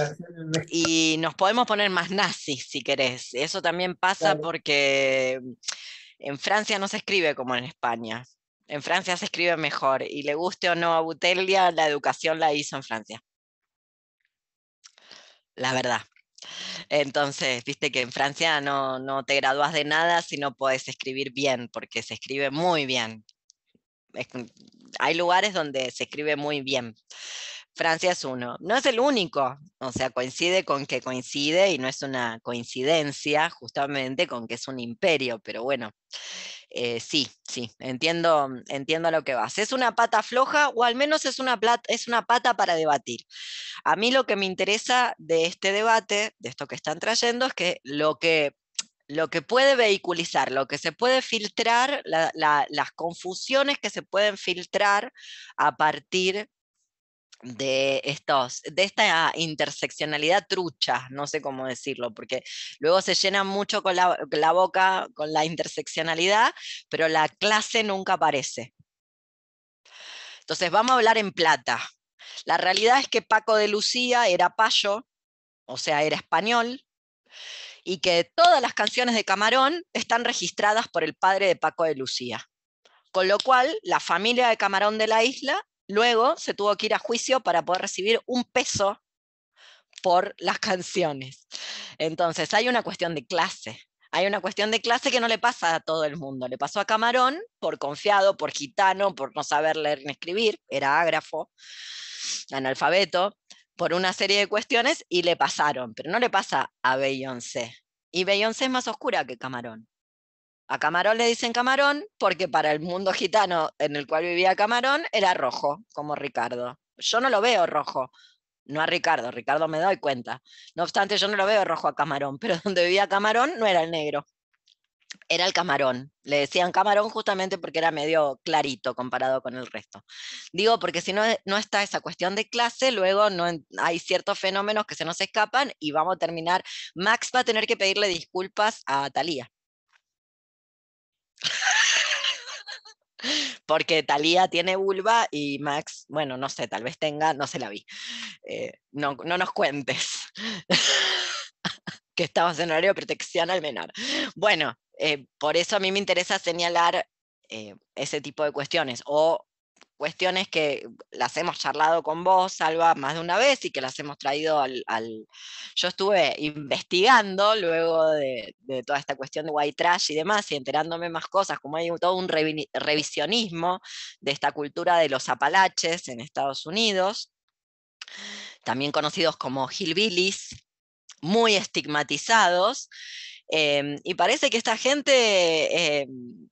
y nos podemos poner más nazis si querés. Eso también pasa porque en Francia no se escribe como en España. En Francia se escribe mejor y le guste o no a Butelia, la educación la hizo en Francia la verdad. Entonces, viste que en Francia no, te gradúas de nada si no puedes escribir bien, porque se escribe muy bien. hay lugares donde se escribe muy bien. Francia es uno. No es el único, o sea, coincide con que coincide y no es una coincidencia justamente con que es un imperio, pero bueno, eh, sí, sí, entiendo, entiendo a lo que vas. Es una pata floja o al menos es una, es una pata para debatir. A mí lo que me interesa de este debate, de esto que están trayendo, es que lo que lo que puede vehiculizar, lo que se puede filtrar, las confusiones que se pueden filtrar a partir de, estos, de esta interseccionalidad trucha, no sé cómo decirlo, porque luego se llena mucho con la, la boca con la interseccionalidad, pero la clase nunca aparece. Entonces, vamos a hablar en plata. La realidad es que Paco de Lucía era payo, o sea, era español, y que todas las canciones de Camarón están registradas por el padre de Paco de Lucía. Con lo cual, la familia de Camarón de la isla Luego se tuvo que ir a juicio para poder recibir un peso por las canciones. Entonces, hay una cuestión de clase. Hay una cuestión de clase que no le pasa a todo el mundo. Le pasó a Camarón por confiado, por gitano, por no saber leer ni escribir, era ágrafo, analfabeto, por una serie de cuestiones y le pasaron, pero no le pasa a Beyoncé. Y Beyoncé es más oscura que Camarón. A Camarón le dicen Camarón porque para el mundo gitano en el cual vivía Camarón era rojo, como Ricardo. Yo no lo veo rojo, no a Ricardo, Ricardo me doy cuenta. No obstante, yo no lo veo rojo a Camarón, [laughs] pero donde vivía Camarón no era el negro, era el Camarón. Le decían Camarón justamente porque era medio clarito comparado con el resto. Digo, porque si no, no está esa cuestión de clase, luego no, hay ciertos fenómenos que se nos escapan y vamos a terminar, Max va a tener que pedirle disculpas a Talía [laughs] Porque Talía tiene vulva y Max, bueno, no sé, tal vez tenga, no se la vi. Eh, no, no nos cuentes [laughs] que estamos en horario de protección al menor. Bueno, eh, por eso a mí me interesa señalar eh, ese tipo de cuestiones o cuestiones que las hemos charlado con vos, Salva, más de una vez y que las hemos traído al... Yo estuve investigando luego de, toda esta cuestión de white trash y demás y enterándome más cosas, como hay todo un revisionismo de esta cultura de los apalaches en Estados Unidos, también conocidos como hillbillies, muy estigmatizados. Em, y parece que esta gente em,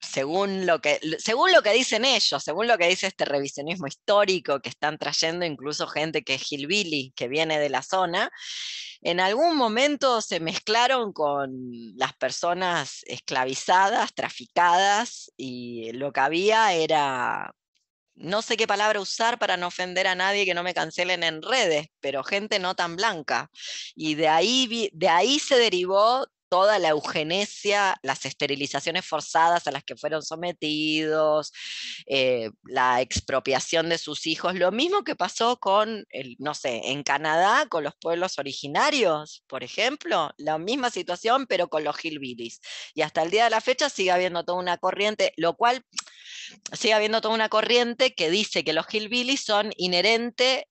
según, lo que, según lo que dicen ellos, según lo que dice este revisionismo histórico que están trayendo incluso gente que es Gilbilly, que viene de la zona, en algún momento se mezclaron con las personas esclavizadas, traficadas, y lo que había era, no sé qué palabra usar para no ofender a nadie que no me cancelen en redes, pero gente no tan blanca. Y de ahí, de ahí se derivó toda la eugenesia, las esterilizaciones forzadas a las que fueron sometidos, eh, la expropiación de sus hijos, lo mismo que pasó con, el, no sé, en Canadá, con los pueblos originarios, por ejemplo, la misma situación, pero con los hillbillies. Y hasta el día de la fecha sigue habiendo toda una corriente, lo cual sigue habiendo toda una corriente que dice que los hillbillies son inherente,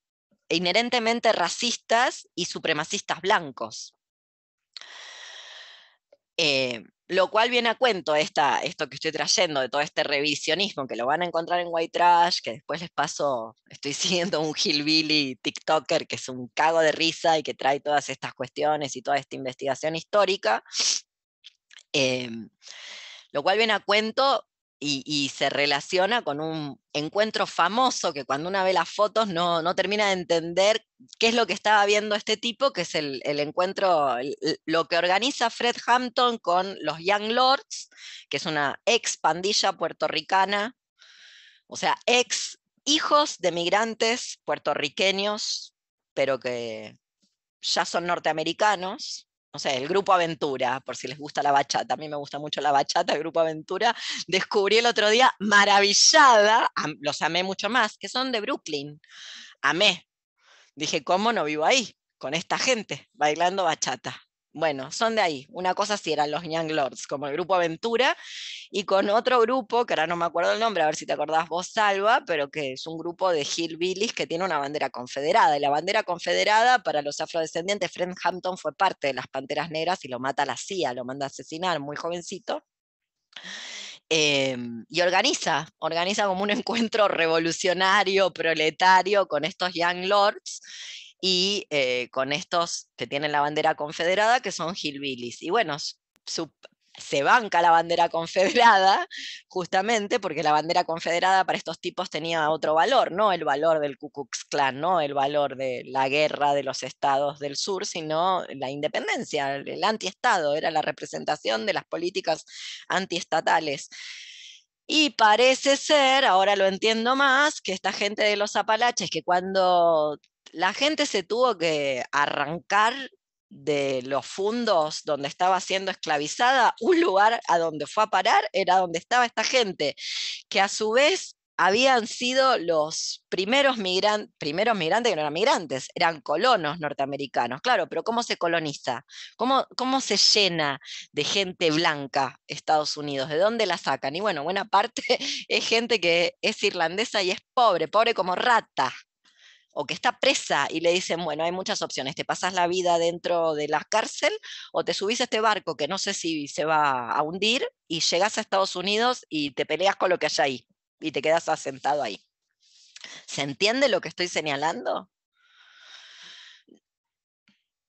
inherentemente racistas y supremacistas blancos. Eh, lo cual viene a cuento esta, esto que estoy trayendo de todo este revisionismo que lo van a encontrar en White Trash, que después les paso, estoy [laughs] siguiendo un hillbilly TikToker que es un cago de risa y que trae todas estas cuestiones y toda esta investigación histórica. Em, lo cual viene a cuento y, se relaciona con un encuentro famoso que cuando una ve las fotos no, no, termina de entender qué es lo que estaba viendo este tipo, que es el, encuentro, lo que organiza Fred Hampton con los Young Lords, que es una ex pandilla puertorricana, o sea, ex hijos de migrantes puertorriqueños, pero que ya son norteamericanos, no sé, el grupo Aventura, por si les gusta la bachata, a mí me gusta mucho la bachata, el grupo Aventura, descubrí el otro día maravillada, los amé mucho más, que son de Brooklyn, amé. Dije, ¿cómo no vivo ahí? Con esta gente, bailando bachata. Bueno, son de ahí. Una cosa sí eran los Young Lords, como el grupo Aventura, y con otro grupo, que ahora no me acuerdo el nombre, a ver si te acordás vos, Salva, pero que es un grupo de hillbillies que tiene una bandera confederada. Y la bandera confederada para los afrodescendientes, Fred Hampton fue parte de las Panteras Negras y lo mata a la CIA, lo manda a asesinar muy jovencito. Em, y organiza, organiza como un [laughs] encuentro revolucionario, proletario con estos Young Lords y eh, con estos que tienen la bandera confederada, que son hillbillies. Y bueno, se banca la bandera [laughs] confederada, justamente porque la bandera confederada para estos tipos tenía otro valor, no el valor del Ku Klux Klan, no el valor de la guerra de los estados del sur, sino la independencia, el antiestado, era la representación de las políticas antiestatales. Y parece ser, ahora lo entiendo más, que esta gente de los Apalaches, que cuando la gente se tuvo que arrancar de los fundos donde estaba siendo esclavizada, un lugar a donde fue a parar era donde estaba esta gente, que a su vez habían sido los primeros, primeros migrantes que no eran migrantes, eran colonos norteamericanos, claro, pero ¿cómo se coloniza? ¿Cómo, ¿Cómo se llena de gente blanca Estados Unidos? ¿De dónde la sacan? Y bueno, buena parte [laughs] es gente que es irlandesa y es pobre, pobre como rata, o que está presa y le dicen, bueno, hay muchas opciones, te pasas la vida dentro de la cárcel o te subís a este barco que no sé si se va a hundir y llegas a Estados Unidos y te peleas con lo que hay ahí y te quedas asentado ahí. ¿Se entiende lo que estoy señalando?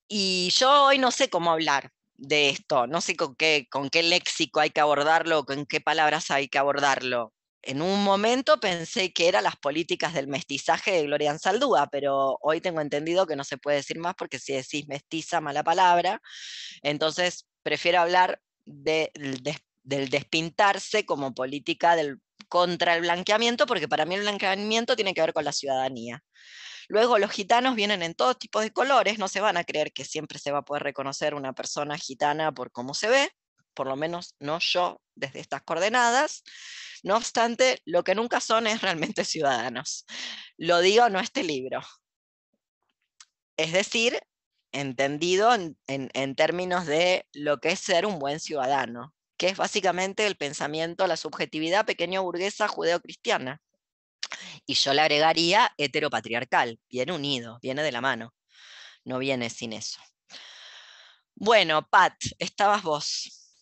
Y yo hoy no sé cómo hablar de esto, no sé con qué, con qué léxico hay que abordarlo, con qué palabras hay que abordarlo. En un momento pensé que eran las políticas del mestizaje de Gloria saldúa pero hoy tengo entendido que no se puede decir más porque si decís mestiza, mala palabra. Entonces prefiero hablar del despintarse como política del, contra el blanqueamiento, porque para mí el blanqueamiento tiene que ver con la ciudadanía. Luego los gitanos vienen en todo tipo de colores, no se van a creer que siempre se va a poder reconocer una persona gitana por cómo se ve, por lo menos no yo desde estas coordenadas. No obstante, lo que nunca son es realmente ciudadanos. Lo digo no este libro. Es decir, entendido en términos de lo que es ser un buen ciudadano, que es básicamente el pensamiento, la subjetividad pequeño burguesa judeocristiana. Y yo le agregaría heteropatriarcal, viene unido, viene de la mano, no viene sin eso. Bueno, Pat, estabas vos.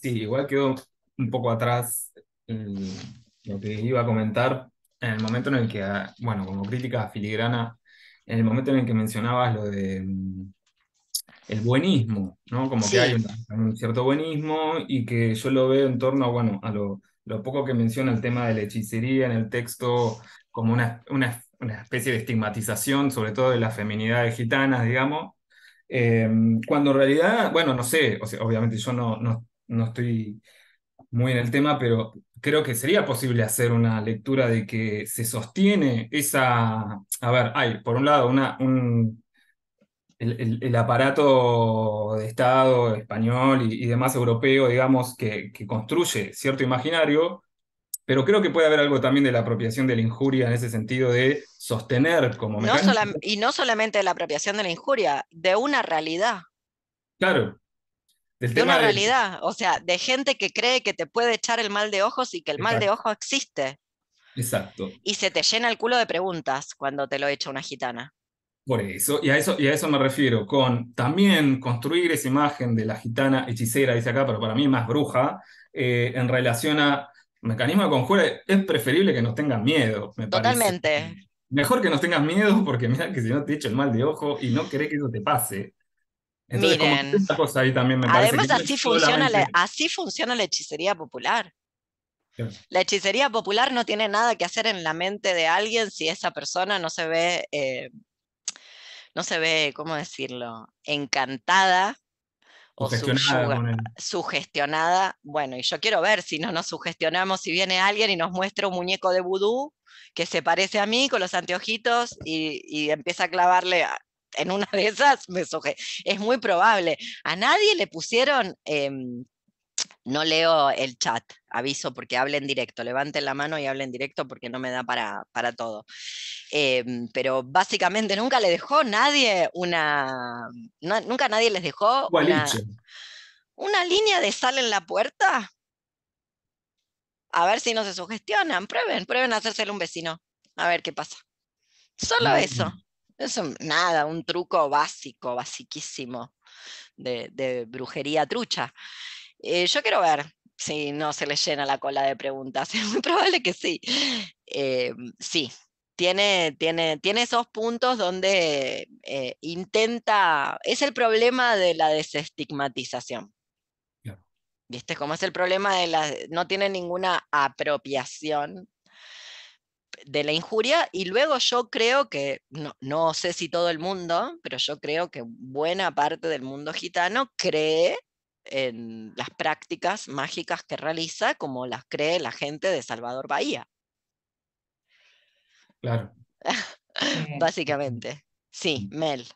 Sí, igual quedó un poco atrás lo que iba a comentar en el momento en el que, ah, bueno, como crítica filigrana, en el momento en el que mencionabas lo de mm, el buenismo, ¿no? Como que hay un, cierto buenismo y que yo lo veo en torno a, bueno, a lo, poco que menciona el tema de la hechicería en el texto como una, una, especie de estigmatización, sobre todo de las feminidades gitanas, digamos, em, cuando en realidad, bueno, no sé, obviamente yo no, no, no estoy muy en el tema, pero creo que sería posible hacer una lectura de que se sostiene esa, a ver, hay por un lado una, un, el, aparato de Estado español y, demás europeo, digamos, que, construye cierto imaginario, pero creo que puede haber algo también de la apropiación de la injuria en ese sentido de sostener como Y no solamente de la apropiación de la injuria, de una realidad. Claro. de una realidad, o sea, de gente que cree que te puede echar el mal de ojos y que el mal de ojos existe. Exacto. Y se te llena el culo de preguntas cuando te lo echa una gitana. Por eso, y a eso, y a eso me refiero, con también construir esa imagen de la gitana hechicera, dice acá, pero para mí es más bruja, eh, en relación a mecanismo de conjura, es preferible que nos tengan miedo, Totalmente. Mejor que nos tengas miedo, porque mira que si no te echo el mal de ojo y no querés que eso te pase. Entonces, Miren, cosa ahí también me parece además así, funciona la, así funciona la hechicería popular. La hechicería popular no tiene nada que hacer en la mente de alguien si esa persona no se ve eh, no se ve, ¿cómo decirlo?, encantada o sugestionada, Bueno, y yo quiero ver si no nos sugestionamos, si viene alguien y nos muestra un muñeco de vudú que se parece a mí con los anteojitos y, empieza a clavarle en una de esas, es muy probable. A nadie le pusieron em, no leo el chat, aviso porque hablen directo, levanten la mano y hablen directo porque no me da para, para todo. Em, pero básicamente nunca le dejó nadie una, nunca nadie les dejó una, línea de sal en la puerta. A ver si no se sugestionan, prueben, prueben a hacérselo un vecino, a ver qué pasa. Solo eso, eso, nada, un truco básico, basiquísimo de, de brujería trucha. Eh, yo quiero ver si no se le llena la cola de preguntas. [laughs] Es muy probable que sí. Eh, sí, tiene, tiene, tiene, esos puntos donde eh, intenta, es el problema de la desestigmatización. ¿Viste cómo es el problema de la, no tiene ninguna apropiación de la injuria? Y luego yo creo que, no, no sé si todo el mundo, pero yo creo que buena parte del mundo gitano cree en las prácticas mágicas que realiza, como las cree la gente de Salvador Bahía. Claro. Eh, [laughs] Básicamente. Sí, Mel.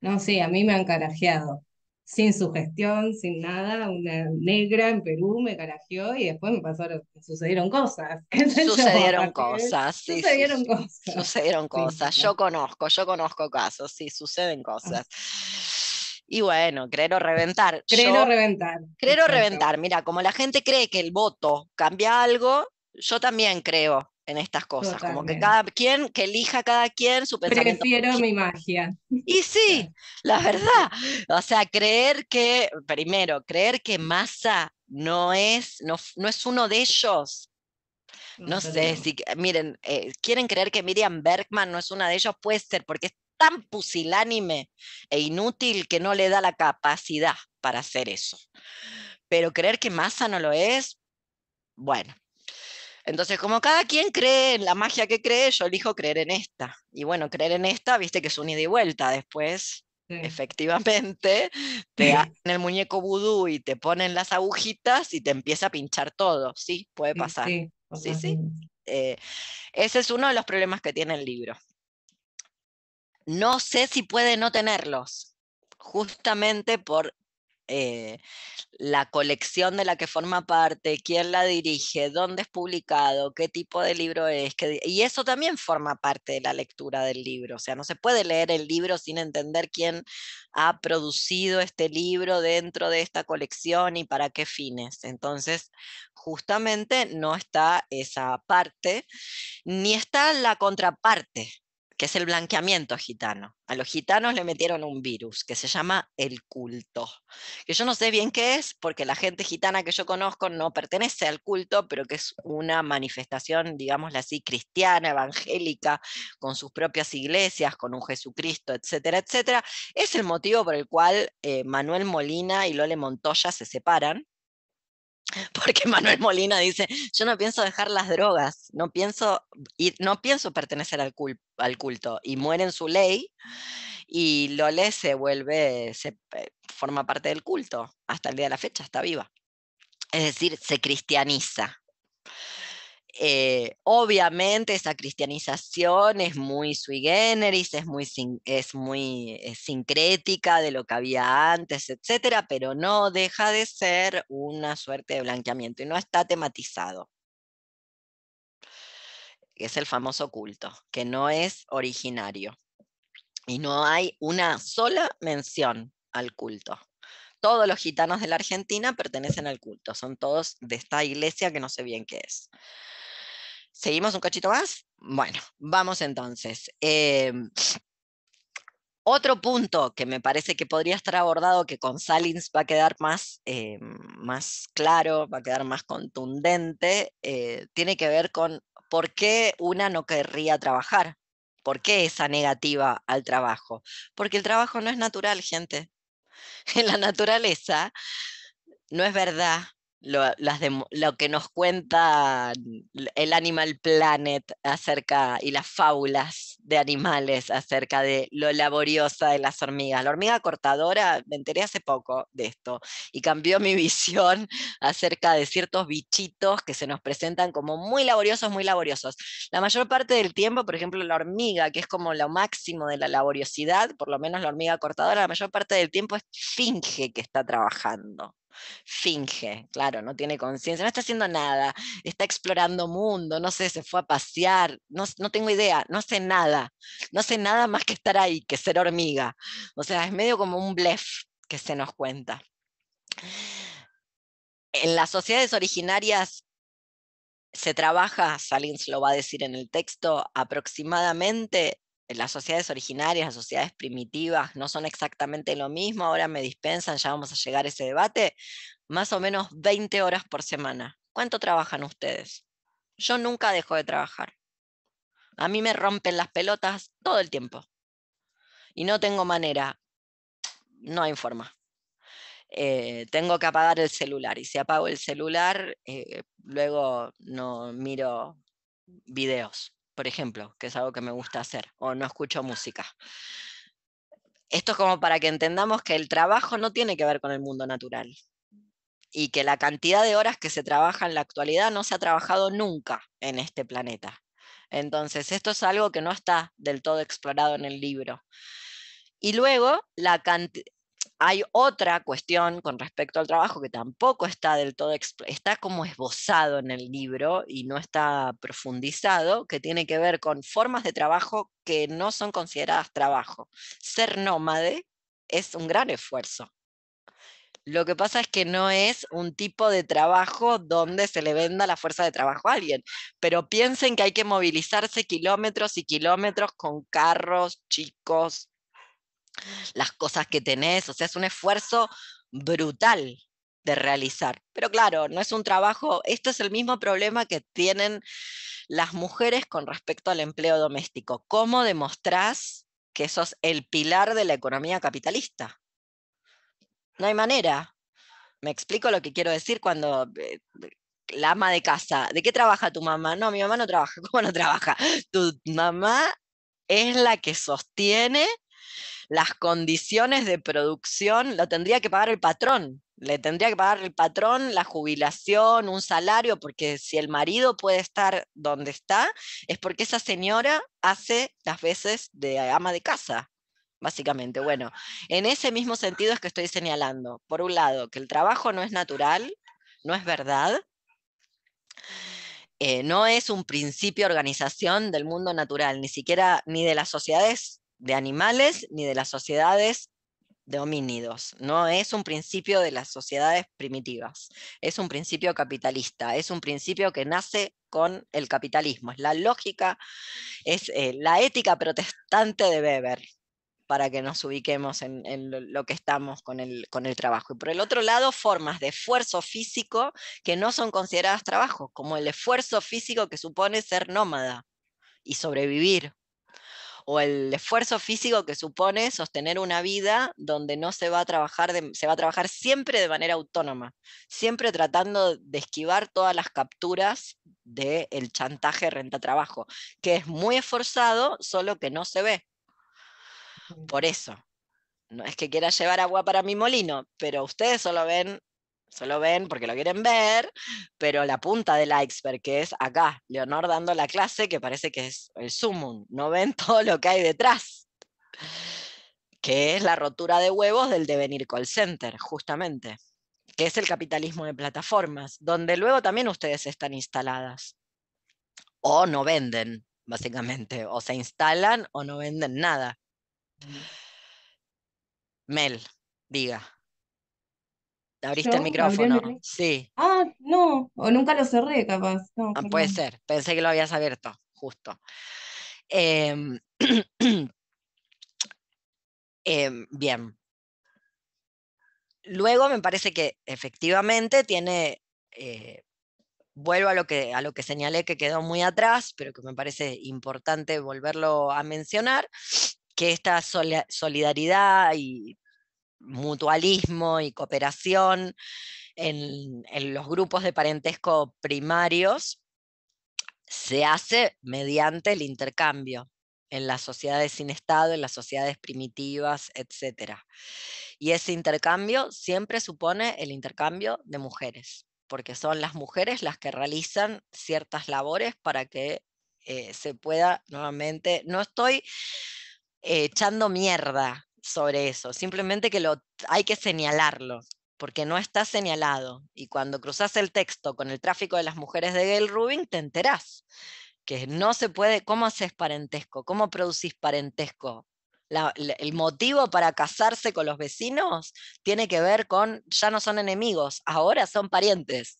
No, sí, a mí me han carajeado. Sin sugestión, sin nada, una negra en Perú me carajeó y después me pasaron, sucedieron cosas. [laughs] Sucedieron ¿eh? cosas, sucedieron cosas. Sucedieron cosas. Yo conozco, yo conozco casos, sí, suceden ah. cosas. Y bueno, creer o reventar. Creer o reventar. Creer o reventar. Mira, como la gente cree que el voto cambia algo, yo también creo en estas cosas. Como que cada quien, que elija cada quien su pensamiento. Prefiero mi magia. Y sí, [laughs] la verdad. O sea, creer que, primero, creer que masa no es, no, es uno de ellos. No, sé, si, miren, eh, quieren creer que Miriam Bergman no es una de ellos, puede ser, porque es tan pusilánime e inútil que no le da la capacidad para hacer eso. Pero creer que masa no lo es, bueno. Entonces, como cada quien cree en la magia que cree, yo elijo creer en esta. Y bueno, creer en esta, viste que es un ida y vuelta después. Efectivamente, te hacen [laughs] el muñeco vudú y te ponen las agujitas y te empieza a pinchar todo, ¿sí? Puede pasar. Sí, sí. Eh, ese es uno de los problemas que tiene el libro no sé si puede no tenerlos, justamente por eh, la colección de la que forma parte, quién la dirige, dónde es publicado, qué tipo de libro es. y eso también forma parte de la lectura del libro. O sea, no se puede leer el libro sin entender quién ha producido este libro dentro de esta colección y para qué fines. Entonces, justamente no está esa parte, ni está la contraparte que es el blanqueamiento gitano. A los gitanos le metieron un virus que se llama el culto, que yo no sé bien qué es, porque la gente gitana que yo conozco no pertenece al culto, pero que es una manifestación, digámosla así, cristiana, evangélica, con sus propias iglesias, con un Jesucristo, etcétera, etcétera. Es el motivo por el cual eh, Manuel Molina y Lole Montoya se separan, [laughs] porque Manuel Molina dice, yo no pienso dejar las drogas, no pienso, no pienso pertenecer al, al culto, y muere en su ley, y Lole se vuelve, se eh, forma parte del culto, hasta el día de la fecha, está viva. Es decir, se cristianiza. Eh, obviamente esa cristianización es muy sui generis, es muy, eh, sincrética de lo que había antes, etcétera, pero no deja de ser una suerte de blanqueamiento y no está tematizado. Es el famoso culto, que no es originario. Y no hay una sola mención al culto todos los gitanos de la Argentina pertenecen al culto, son todos de esta iglesia que no sé bien qué es. ¿Seguimos un cachito más? Bueno, vamos entonces. Em, otro punto que me parece que podría estar abordado, que con Salins va a quedar más, eh, más claro, va a quedar más contundente, eh, tiene que ver con por qué una no querría trabajar, por qué esa negativa al trabajo. Porque el trabajo no es natural, gente. [laughs] En la naturaleza no es verdad lo, que nos cuenta el Animal Planet acerca y las fábulas de animales acerca de lo laboriosa de las hormigas. La hormiga cortadora, me enteré hace poco de esto y cambió mi [laughs] visión acerca de ciertos bichitos que se nos presentan como muy laboriosos, muy laboriosos. La mayor parte del tiempo, por ejemplo, la hormiga, que es como lo máximo de la laboriosidad, por lo menos la hormiga cortadora, la mayor parte del tiempo finge que está trabajando finge, claro, no tiene conciencia, no está haciendo nada, está explorando mundo, no sé, se fue a pasear, no, no tengo idea, no sé nada, no sé nada más que estar ahí, que ser hormiga. O sea, es medio como un blef que se nos cuenta. En las sociedades originarias se trabaja, Salins lo va a decir en el texto, aproximadamente las sociedades originarias, las sociedades primitivas no son exactamente lo mismo, ahora me dispensan, ya vamos a llegar a ese debate, más o menos 20 horas por semana. ¿Cuánto trabajan ustedes? Yo nunca dejo de trabajar. A mí me rompen las pelotas todo el tiempo. Y no tengo manera, no hay forma. Eh, tengo que apagar el celular y si apago el celular, eh, luego no miro videos por ejemplo, que es algo que me gusta hacer, o no escucho música. Esto es como para que entendamos que el trabajo no tiene que ver con el mundo natural y que la cantidad de horas que se trabaja en la actualidad no se ha trabajado nunca en este planeta. Entonces, esto es algo que no está del todo explorado en el libro. Y luego, la hay otra cuestión con respecto al trabajo que tampoco está del todo, está como esbozado en el libro y no está profundizado, que tiene que ver con formas de trabajo que no son consideradas trabajo. Ser nómade es un gran esfuerzo. Lo que pasa es que no es un tipo de trabajo donde se le venda la fuerza de trabajo a alguien, pero piensen que hay que movilizarse kilómetros y kilómetros con carros chicos, las cosas que tenés, o sea, es un esfuerzo brutal de realizar. Pero claro, no es un trabajo, esto es el mismo problema que tienen las mujeres con respecto al empleo doméstico. ¿Cómo demostrás que sos el pilar de la economía capitalista? No hay manera. Me explico lo que quiero decir cuando eh, la ama de casa, ¿de qué trabaja tu mamá? No, mi mamá no trabaja. [laughs] ¿Cómo no trabaja? Tu mamá es la que sostiene las condiciones de producción lo tendría que pagar el patrón. Le tendría que pagar el patrón la jubilación, un salario, porque si el marido puede estar donde está, es porque esa señora hace las veces de ama de casa, básicamente. Bueno, en ese mismo sentido es que estoy señalando, por un lado, que el trabajo no es natural, no es verdad, eh, no es un principio de organización del mundo natural, ni siquiera ni de las sociedades de animales ni de las sociedades de homínidos, no es un principio de las sociedades primitivas, es un principio capitalista, es un principio que nace con el capitalismo, es la lógica, es eh, la ética protestante de Weber, para que nos ubiquemos en, lo que estamos con con el trabajo. Y por el otro lado, formas de esfuerzo físico que no son consideradas trabajo, como el esfuerzo físico que supone ser nómada y sobrevivir o el esfuerzo físico que supone sostener una vida donde no se va a trabajar, se va a trabajar siempre de manera autónoma, siempre tratando de esquivar todas las capturas del chantaje renta-trabajo, que es muy esforzado, solo que no se ve. Por eso, no es que quiera llevar agua para mi molino, pero ustedes solo ven solo ven porque lo quieren ver, pero la punta del iceberg, que es acá, Leonor dando la clase, que parece que es el sumum, no ven [laughs] todo lo que hay detrás, que es la rotura de huevos del devenir call center, justamente, que es el capitalismo de plataformas, donde luego también ustedes están instaladas, o no venden, básicamente, o se instalan o no venden nada. Mel, diga. ¿Abriste el micrófono? Sí. Ah, no, o nunca lo cerré, capaz. Ah, puede ser, pensé que lo habías abierto, justo. Em, [clears throat] em, bien. Luego me parece que efectivamente tiene, eh, vuelvo a lo, que, a lo que señalé que quedó muy atrás, pero que me parece importante volverlo a mencionar, que esta solidaridad y mutualismo y cooperación en, los grupos de parentesco primarios se hace mediante el intercambio en las sociedades sin Estado, en las sociedades primitivas, etc. Y ese intercambio siempre supone el intercambio de mujeres, porque son las mujeres las que realizan ciertas labores para que eh, se pueda nuevamente, no estoy eh, echando mierda sobre eso, simplemente que lo, hay que señalarlo, porque no está señalado. Y cuando cruzas el texto con el tráfico de las mujeres de Gail Rubin, te enterás que no se puede, ¿cómo haces parentesco? ¿Cómo producís parentesco? el motivo para casarse con los vecinos tiene que ver con, ya no son enemigos, ahora son parientes.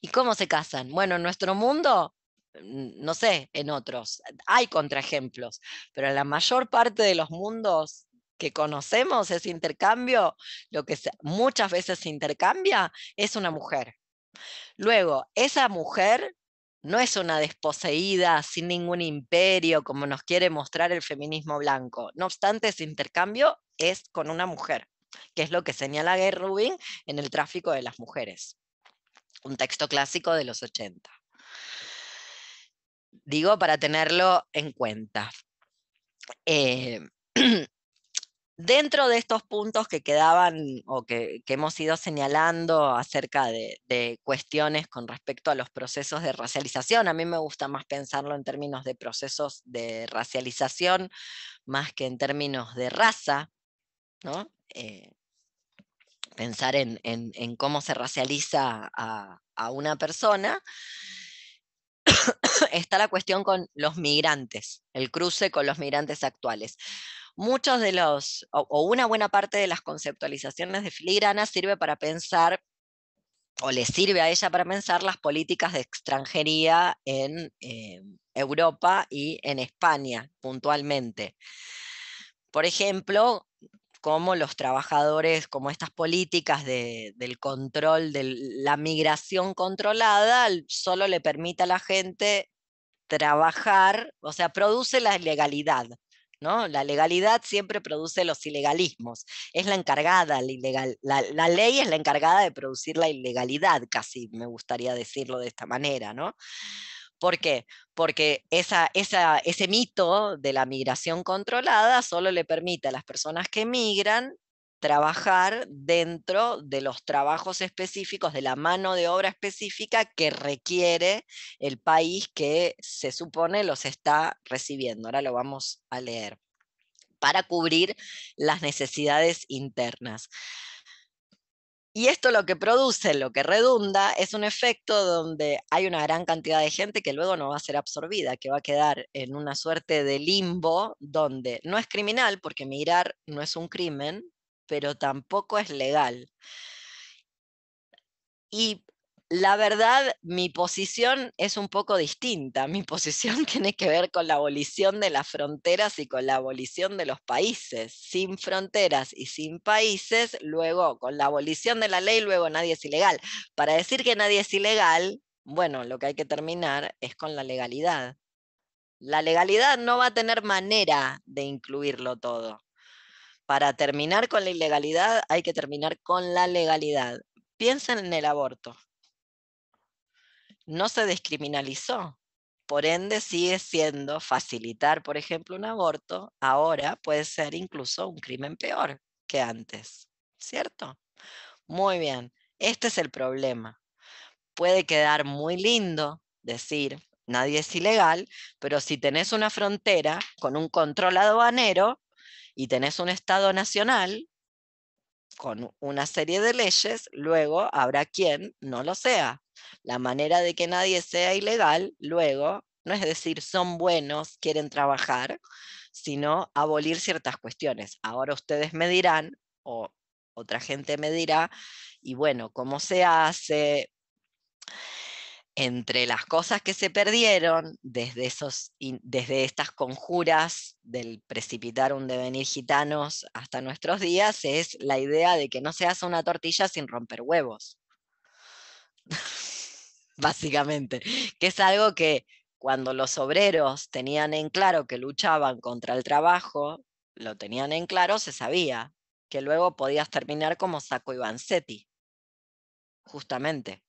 ¿Y cómo se casan? Bueno, en nuestro mundo, no sé, en otros, hay contraejemplos, pero en la mayor parte de los mundos que conocemos, ese intercambio, lo que muchas veces se intercambia, es una mujer. Luego, esa mujer no es una desposeída sin ningún imperio, como nos quiere mostrar el feminismo blanco. No obstante, ese intercambio es con una mujer, que es lo que señala Gay Rubin en El tráfico de las mujeres, un texto clásico de los 80. Digo para tenerlo en cuenta. Eh, [clears throat] Dentro de estos puntos que quedaban o que, hemos ido señalando acerca de, cuestiones con respecto a los procesos de racialización, a mí me gusta más pensarlo en términos de procesos de racialización más que en términos de raza, ¿no? Eh, pensar en, cómo se racializa a una persona [coughs] está la cuestión con los migrantes, el cruce con los migrantes actuales muchos de los, o, una buena parte de las conceptualizaciones de filigrana sirve para pensar o le sirve a ella para pensar las políticas de extranjería en eh, Europa y en España puntualmente. Por ejemplo, cómo los trabajadores, como estas políticas del control, de la migración controlada, solo le permite a la gente trabajar, o sea, produce la ilegalidad. La legalidad siempre produce los ilegalismos. Es la encargada, ley es la encargada de producir la ilegalidad, casi me gustaría decirlo de esta manera, ¿no? ¿Por qué? Porque esa, ese mito de la migración controlada solo le permite a las personas que migran trabajar dentro de los trabajos específicos, de la mano de obra específica que requiere el país que se supone los está recibiendo. Ahora lo vamos a leer para cubrir las necesidades internas. Y esto lo que produce, lo que redunda, es un efecto donde hay una gran cantidad de gente que luego no va a ser absorbida, que va a quedar en una suerte de limbo donde no es criminal, porque mirar no es un crimen, pero tampoco es legal. Y la verdad, mi posición es un poco distinta. Mi [laughs] posición tiene que ver con la abolición de las fronteras y con la abolición de los países. Sin fronteras y sin países, luego con la abolición de la ley, luego nadie es ilegal. Para decir que nadie es ilegal, bueno, lo que hay que terminar es con la legalidad. La legalidad no va a tener manera de incluirlo todo para terminar con la ilegalidad hay que terminar con la legalidad. Piensen en el aborto. No se descriminalizó. Por ende, sigue siendo facilitar, por ejemplo, un aborto, ahora puede ser incluso un crimen peor que antes. ¿Cierto? Muy bien. Este es el problema. Puede quedar muy lindo decir, nadie es ilegal, pero si tenés una frontera con un control aduanero, y tenés un Estado nacional con una serie de leyes, luego habrá quien no lo sea. La manera de que nadie sea ilegal, luego, no es decir son buenos, quieren trabajar, sino abolir ciertas cuestiones. Ahora ustedes me dirán, o otra gente me dirá, y bueno, ¿cómo se hace? entre las cosas que se perdieron desde, desde estas conjuras del precipitar un devenir gitanos hasta nuestros días es la idea de que no se hace una tortilla sin romper huevos. [laughs] Básicamente, que es algo que cuando los obreros tenían en claro que luchaban contra el trabajo, lo tenían en claro, se sabía que luego podías terminar como Saco y justamente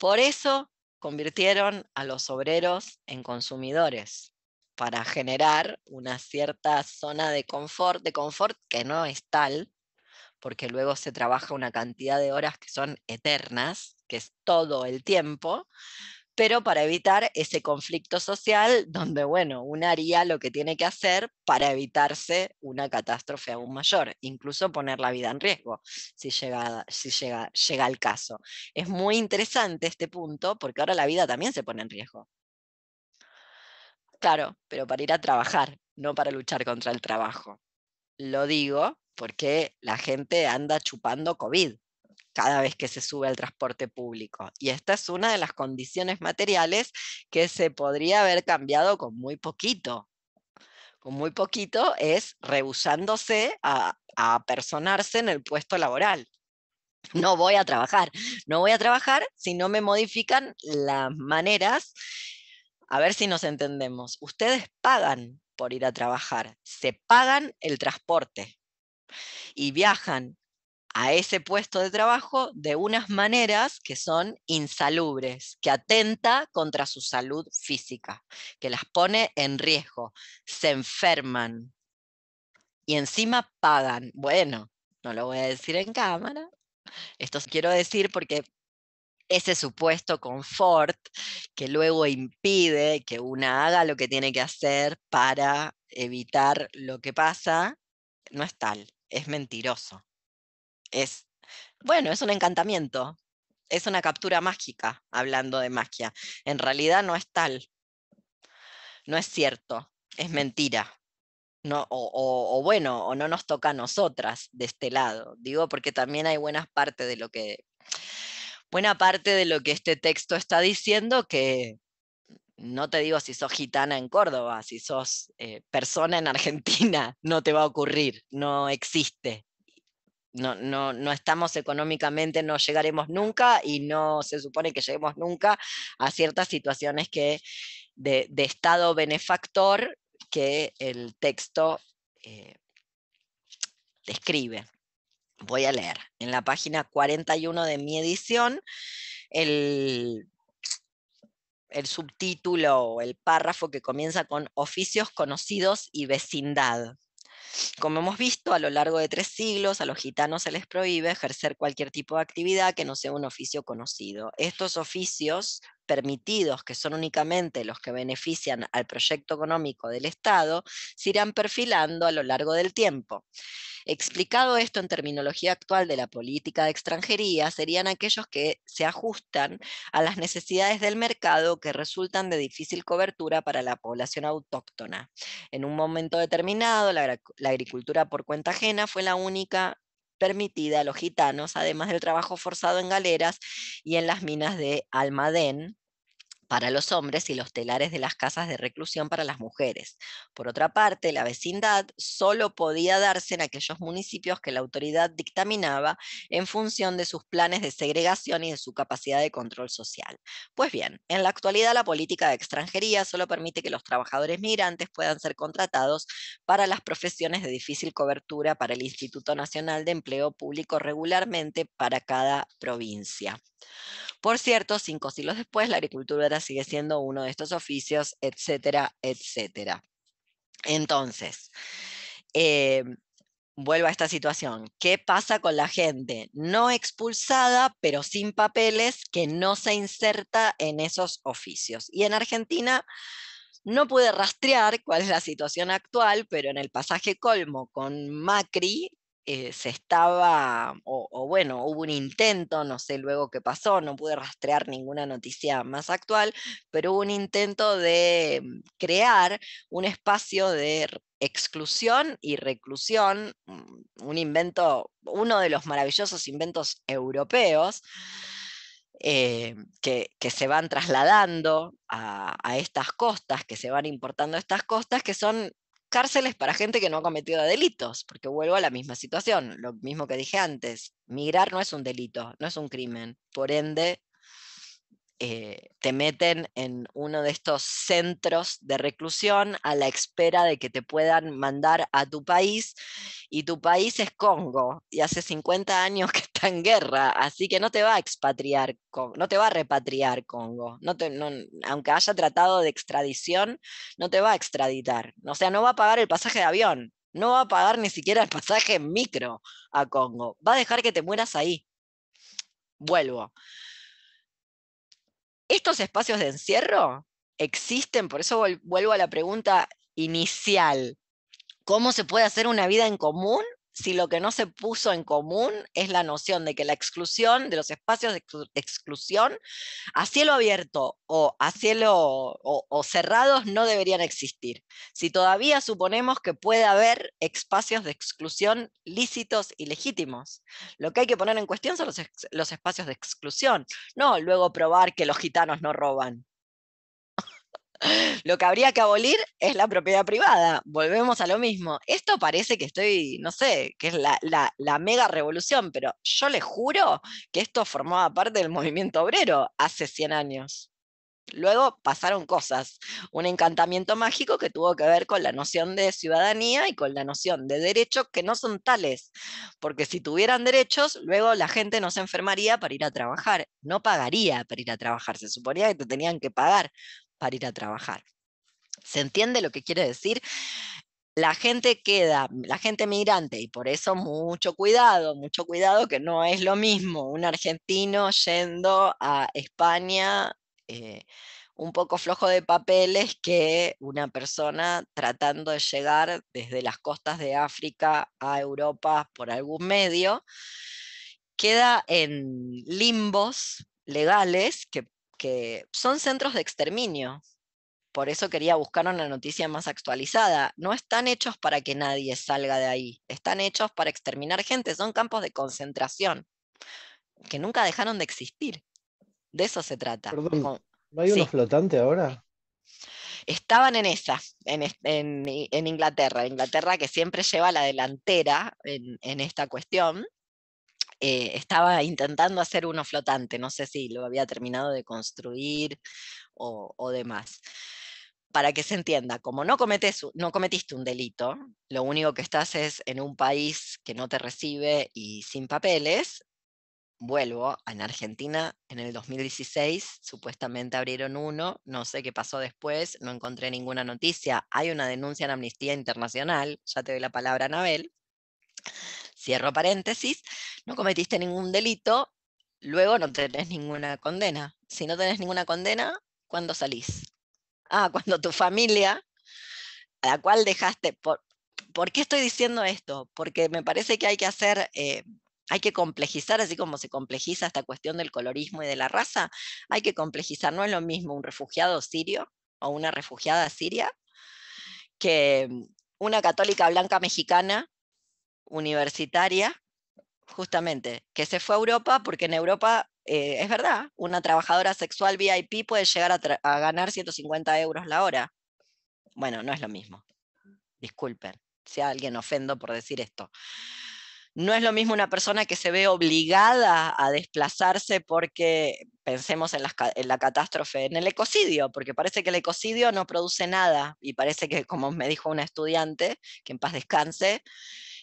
por eso convirtieron a los obreros en consumidores para generar una cierta zona de confort, de confort que no es tal, porque luego se trabaja una cantidad de horas que son eternas, que es todo el tiempo, pero para evitar ese conflicto social donde, bueno, una haría lo que tiene que hacer para evitarse una catástrofe aún mayor, incluso poner la vida en riesgo, si llega, si llega el caso. Es muy interesante este punto porque ahora la vida también se pone en riesgo. Claro, pero para ir a trabajar, no para luchar contra el trabajo. Lo digo porque la gente anda chupando COVID cada vez que se sube al transporte público. Y esta es una de las condiciones materiales que se podría haber cambiado con muy poquito. Con muy poquito es rehusándose a, a personarse en el puesto laboral. No voy a trabajar, no voy a trabajar si no me modifican las maneras. A ver si nos entendemos. Ustedes pagan por ir a trabajar, se pagan el transporte y viajan a ese puesto de trabajo de unas maneras que son insalubres, que atenta contra su salud física, que las pone en riesgo, se enferman y encima pagan. Bueno, no lo voy a decir en cámara. Esto quiero decir porque ese supuesto confort que luego impide que una haga lo que tiene que hacer para evitar lo que pasa, no es tal, es mentiroso es, bueno, es un encantamiento, es una captura mágica, hablando de magia. En realidad no es tal, no es cierto, es mentira. No, o, bueno, o no nos toca a nosotras de este lado. Digo, porque también hay buenas partes de lo que. Buena parte de lo que este texto está diciendo, que no te digo si sos gitana en Córdoba, si sos eh, persona en Argentina, [laughs] no te va a ocurrir, no existe no, estamos económicamente, no llegaremos nunca y no se supone que lleguemos nunca a ciertas situaciones de, estado benefactor que el texto eh, describe. Voy a leer. En la página 41 de mi edición, el, el subtítulo o el párrafo que comienza con oficios conocidos y vecindad. Como hemos visto, a lo largo de tres siglos a los gitanos se les prohíbe ejercer cualquier tipo de actividad que no sea un oficio conocido. Estos oficios permitidos, que son únicamente los que benefician al proyecto económico del Estado, se irán perfilando a lo largo del tiempo. Explicado esto en terminología actual de la política de extranjería, serían aquellos que se ajustan a las necesidades del mercado que resultan de difícil cobertura para la población autóctona. En un momento determinado, la, la agricultura por cuenta ajena fue la única permitida a los gitanos, además del trabajo forzado en galeras y en las minas de Almadén, para los hombres y los telares de las casas de reclusión para las mujeres. Por otra parte, la vecindad solo podía darse en aquellos municipios que la autoridad dictaminaba en función de sus planes de segregación y de su capacidad de control social. Pues bien, en la actualidad la política de extranjería solo permite que los trabajadores migrantes puedan ser contratados para las profesiones de difícil cobertura para el Instituto Nacional de Empleo Público regularmente para cada provincia. Por cierto, cinco siglos después, la agricultura sigue siendo uno de estos oficios, etcétera, etcétera. Entonces, eh, vuelvo a esta situación. ¿Qué pasa con la gente no expulsada, pero sin papeles, que no se inserta en esos oficios? Y en Argentina no pude rastrear cuál es la situación actual, pero en el pasaje Colmo con Macri, eh, se estaba, o, bueno, hubo un intento, no sé luego qué pasó, no pude rastrear ninguna noticia más actual, pero hubo un intento de mm, crear un espacio de exclusión y reclusión, mm, un invento, uno de los maravillosos inventos europeos. Eh, que, se van trasladando a, a, estas costas, que se van importando a estas costas, que son cárceles para gente que no ha cometido delitos, porque vuelvo a la misma situación, lo mismo que dije antes, migrar no es un delito, no es un crimen, por ende eh, te meten en uno de estos centros de reclusión a la espera de que te puedan mandar a tu país y tu país es Congo y hace 50 años que está en guerra, así que no te va a expatriar, no te va a repatriar Congo, aunque haya tratado de extradición, no te va a extraditar, o sea, no va a pagar el pasaje de avión, no va a pagar ni siquiera el pasaje micro a Congo, va a dejar que te mueras ahí. Vuelvo estos espacios de encierro existen, por eso vuelvo a la pregunta inicial. ¿Cómo se puede hacer una vida en común si lo que no se puso en común es la noción de que la exclusión de los espacios de exclusión a cielo abierto o a cielo o, cerrados no deberían existir. Si todavía suponemos que puede haber espacios de exclusión lícitos y legítimos, lo que hay que poner en cuestión son los espacios de exclusión, no luego probar que los gitanos no roban. [laughs] Lo que habría que abolir es la propiedad privada. Volvemos a lo mismo. Esto parece que estoy, no sé, que es la, mega revolución, pero yo les juro que esto formaba parte del movimiento obrero hace 100 años. Luego pasaron cosas, un encantamiento mágico que tuvo que ver con la noción de ciudadanía y con la noción de derechos que no son tales, porque si tuvieran derechos, luego la gente no se enfermaría para ir a trabajar, no pagaría para ir a trabajar, se suponía que te tenían que pagar para ir a trabajar. ¿Se entiende lo que quiere decir? La gente queda, la gente migrante, y por eso mucho cuidado, mucho cuidado que no es lo mismo un argentino yendo a España eh, un poco flojo de papeles que una persona tratando de llegar desde las costas de África a Europa por algún medio, queda en limbos legales que que son centros de exterminio. Por eso quería buscar una noticia más actualizada. No están hechos para que nadie salga de ahí. Están hechos para exterminar gente. Son campos de concentración que nunca dejaron de existir. De eso se trata. ¿No hay uno flotante ahora? estaban en esa, en, Inglaterra. Inglaterra que siempre lleva la delantera en, esta cuestión. Eh, estaba intentando hacer uno flotante, no sé si lo había terminado de construir o, demás. Para que se entienda, como no, cometes, no cometiste un delito, lo único que estás es en un país que no te recibe y sin papeles, vuelvo, en Argentina en el 2016 supuestamente abrieron uno, no sé qué pasó después, no encontré ninguna noticia, hay una denuncia en Amnistía Internacional, ya te doy la palabra, Anabel, cierro paréntesis, no cometiste ningún delito, luego no tenés ninguna condena. Si no tenés ninguna condena, ¿cuándo salís? Ah, [laughs] cuando tu familia, a la cual dejaste... Por, qué estoy diciendo esto? Porque me parece que hay que hacer... Eh, hay que complejizar, así como se complejiza esta cuestión del colorismo y de la raza, hay que complejizar, no es lo mismo un refugiado sirio o una refugiada siria que una católica blanca mexicana universitaria, justamente, que se fue a Europa porque en Europa, eh, es verdad, una trabajadora sexual VIP puede llegar a, ganar 150 euros la hora. Bueno, no es lo mismo. Disculpen si a alguien ofendo por decir esto. No es lo mismo una persona que se ve obligada a desplazarse porque, pensemos en la, en la, catástrofe, en el ecocidio, porque parece que el ecocidio no produce nada y parece que, como me dijo una estudiante, que en paz descanse,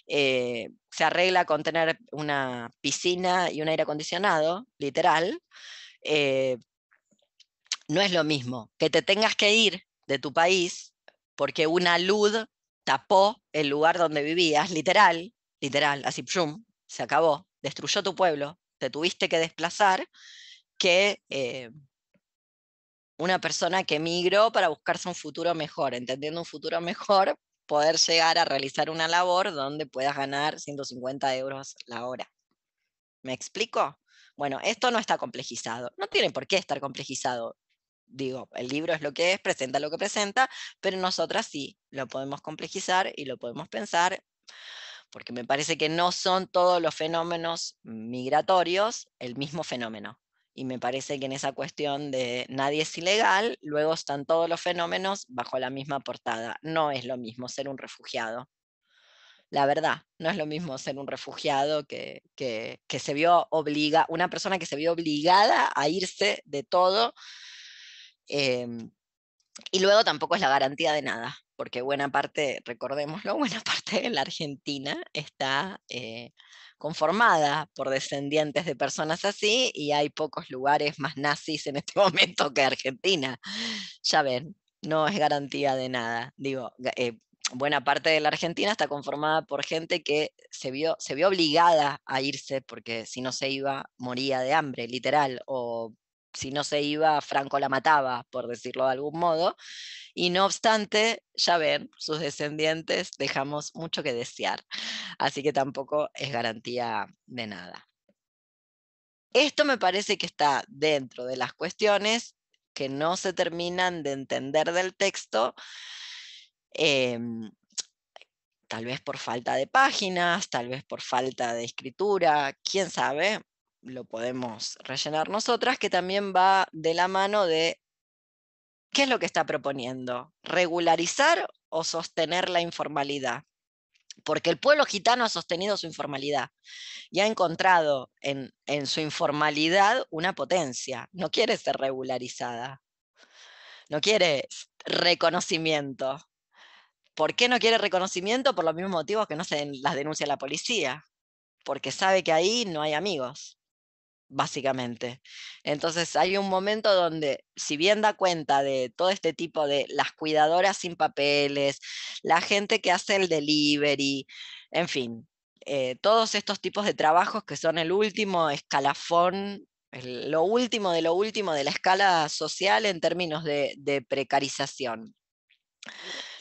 eh, se arregla con tener una piscina y un aire acondicionado, literal, eh, no es lo mismo que te tengas que ir de tu país porque una luz tapó el lugar donde vivías, literal, literal, así, se acabó, destruyó tu pueblo, te tuviste que desplazar, que eh, una persona que emigró para buscarse un futuro mejor, entendiendo un futuro mejor poder llegar a realizar una labor donde puedas ganar 150 euros la hora. ¿Me explico? Bueno, esto no está complejizado. No tiene por qué estar complejizado. Digo, el libro es lo que es, presenta lo que presenta, pero nosotras sí lo podemos complejizar y lo podemos pensar, porque me parece que no son todos los fenómenos migratorios el mismo fenómeno y me parece que en esa cuestión de nadie es ilegal, luego están todos los fenómenos bajo la misma portada. No es lo mismo ser un refugiado. La verdad, no es lo mismo ser un refugiado que, se vio obliga una persona que se vio obligada a irse de todo. Em, y luego tampoco es la garantía de nada, porque buena parte, recordémoslo, [laughs] buena parte de la Argentina está... Eh, conformada por descendientes de personas así y hay pocos lugares más nazis en este [laughs] momento que Argentina. Ya ven, no es garantía de nada. Digo, eh, buena parte de la Argentina está conformada por gente que se vio, se vio obligada a irse porque si no se iba moría de hambre, literal, o si no se iba, Franco la mataba, por decirlo de algún modo. Y no obstante, ya ven, sus descendientes dejamos mucho que desear, así que tampoco es garantía de nada. Esto me parece que está dentro de las cuestiones que no se terminan de entender del texto, em, tal vez por falta de páginas, tal vez por falta de escritura, quién sabe, lo podemos rellenar nosotras, que también va de la mano de qué es lo que está proponiendo, regularizar o sostener la informalidad. Porque el pueblo gitano ha sostenido su informalidad y ha encontrado en, su informalidad una potencia. No quiere ser regularizada, no quiere reconocimiento. ¿Por qué no quiere reconocimiento? Por los mismos motivos que no se las denuncia la policía, porque sabe que ahí no hay amigos básicamente. Entonces hay un momento donde, si bien da cuenta de todo este tipo de las cuidadoras sin papeles, la gente que hace el delivery, en fin, eh, todos estos tipos de trabajos que son el último escalafón, lo último de lo último de la escala social en términos de precarización.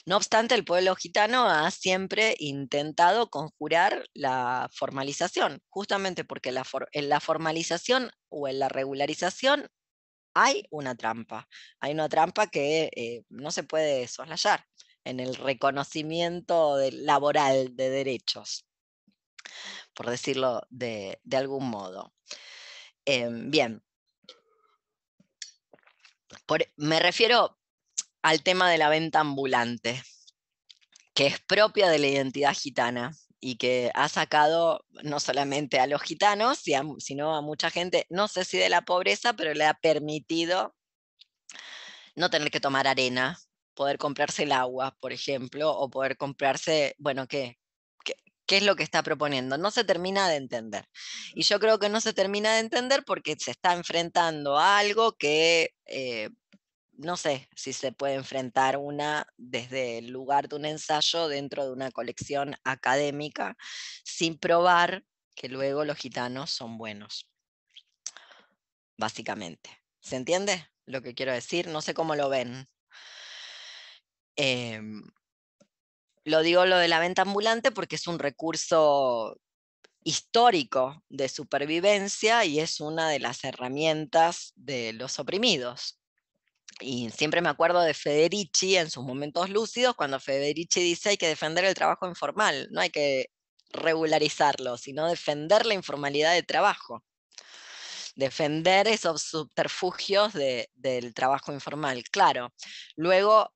No obstante, el pueblo gitano ha siempre intentado conjurar la formalización, justamente porque en la formalización o en la regularización hay una trampa, hay una trampa que eh, no se puede soslayar en el reconocimiento laboral de derechos, por decirlo de, algún modo. Em, bien, me refiero al tema de la venta ambulante, que es propia de la identidad gitana y que ha sacado no solamente a los gitanos, sino a mucha gente, no sé si de la pobreza, pero le ha permitido no tener que tomar arena, poder comprarse el agua, por ejemplo, o poder comprarse, bueno, ¿qué? ¿Qué, es lo que está proponiendo? No se termina de entender. Y yo creo que no se termina de entender porque se está enfrentando a algo que eh, no sé si se puede enfrentar una desde el lugar de un ensayo dentro de una colección académica sin probar que luego los gitanos son buenos, básicamente. ¿Se entiende lo que quiero decir? No sé cómo lo ven. Em, lo digo lo de la venta ambulante porque es un recurso histórico de supervivencia y es una de las herramientas de los oprimidos, y siempre me acuerdo de Federici en sus momentos lúcidos, cuando Federici dice hay que defender el trabajo informal, no hay que regularizarlo, sino defender la informalidad de trabajo, defender esos subterfugios del trabajo informal, claro. Luego,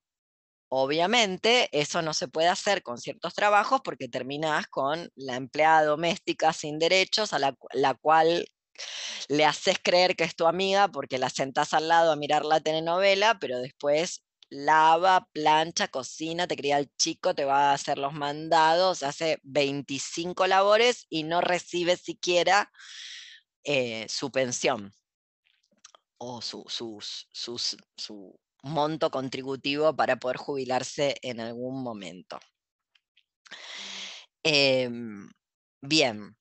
obviamente, eso no se puede hacer con ciertos trabajos porque terminás con la empleada doméstica sin derechos, a la, la cual le haces creer que es tu amiga porque la sentás al lado a mirar la telenovela, pero después lava, plancha, cocina, te cría el chico, te va a hacer los mandados, hace 25 labores y no recibe siquiera eh, su pensión o su, monto contributivo para poder jubilarse en algún momento. Em, bien,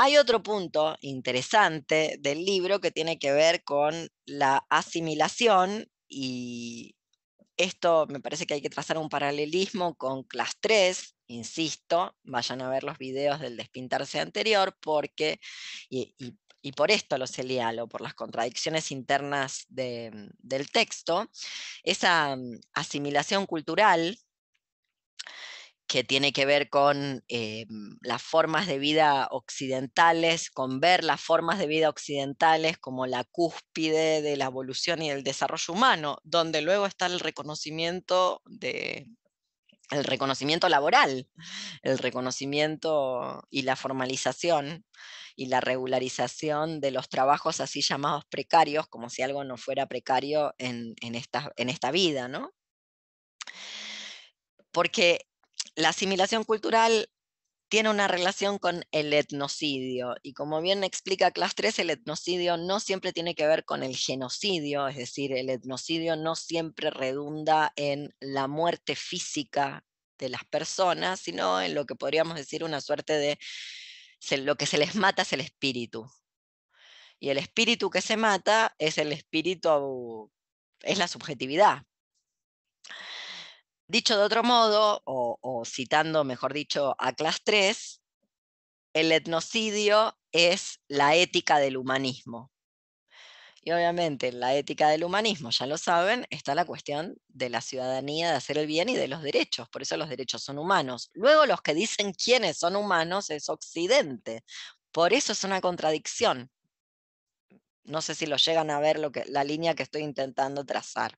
hay otro punto interesante del libro que tiene que ver con la asimilación y esto me parece que hay que trazar un paralelismo con clase 3, insisto, vayan a ver los videos del despintarse anterior porque, y, por esto lo o por las contradicciones internas del texto, esa mm, asimilación cultural que tiene que ver con eh, las formas de vida occidentales, con ver las formas de vida occidentales como la cúspide de la evolución y del desarrollo humano, donde luego está el reconocimiento de el reconocimiento laboral, el reconocimiento y la formalización y la regularización de los trabajos así llamados precarios, como si algo no fuera precario en, en, esta, en esta vida, ¿no? Porque la asimilación cultural tiene una relación con el etnocidio. Y como bien explica Class 3, el etnocidio no siempre tiene que ver con el genocidio, es decir, el etnocidio no siempre redunda en la muerte física de las personas, sino en lo que podríamos decir una suerte de lo que se les mata es el espíritu. Y el espíritu que se mata es el espíritu, es la subjetividad, Dicho de otro modo, o, citando, mejor dicho, a Clas 3, el etnocidio es la ética del humanismo. Y obviamente en la ética del humanismo, ya lo saben, está la cuestión de la ciudadanía, de hacer el bien y de los derechos. Por eso los derechos son humanos. Luego los que dicen quiénes son humanos es Occidente. Por eso es una contradicción. No sé si lo llegan a ver lo que, la línea que estoy intentando trazar.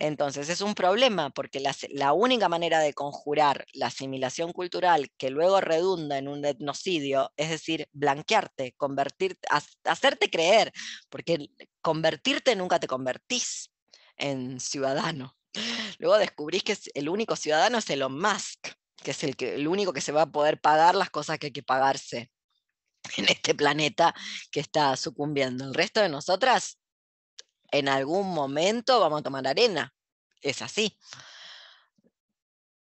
Entonces es un problema porque la, única manera de conjurar la asimilación cultural que luego redunda en un etnocidio, es decir, blanquearte, convertirte, hacerte creer, porque convertirte nunca te convertís en ciudadano. [laughs] Luego descubrís que el único ciudadano es Elon Musk, que es el, que, el único que se va a poder pagar las cosas que hay que pagarse [laughs] en este planeta que está sucumbiendo. El resto de nosotras en algún momento vamos a tomar arena. Es así. [laughs]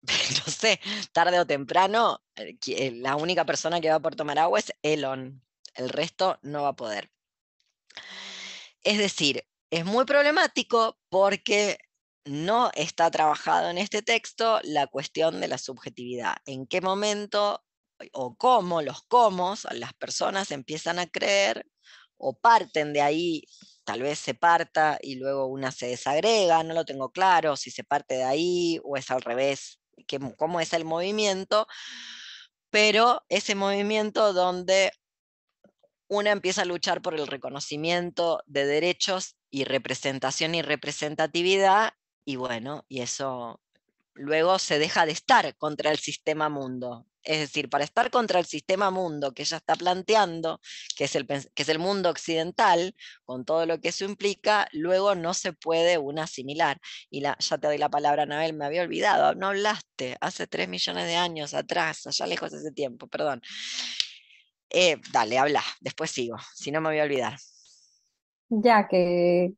No sé, tarde o temprano, eh, eh, la única persona que va por tomar agua es Elon. El resto no va a poder. Es decir, es muy problemático porque no está trabajado en este texto la cuestión de la subjetividad. ¿En qué momento eh, o cómo los cómo las personas empiezan a creer o parten de ahí tal vez se parta y luego una se desagrega, no lo tengo claro, si se parte de ahí o es al revés, que, cómo es el movimiento, pero ese movimiento donde una empieza a luchar por el reconocimiento de derechos y representación y representatividad, y bueno, y eso luego se deja de estar contra el sistema mundo, es decir, para estar contra el sistema mundo que ella está planteando, que es, el, que es el mundo occidental, con todo lo que eso implica, luego no se puede una asimilar. Y la, ya te doy la palabra, Anabel, me había olvidado, no hablaste hace tres millones de años atrás, allá lejos de ese tiempo, perdón. Eh, dale, habla, después sigo, si no me voy a olvidar. Ya, que,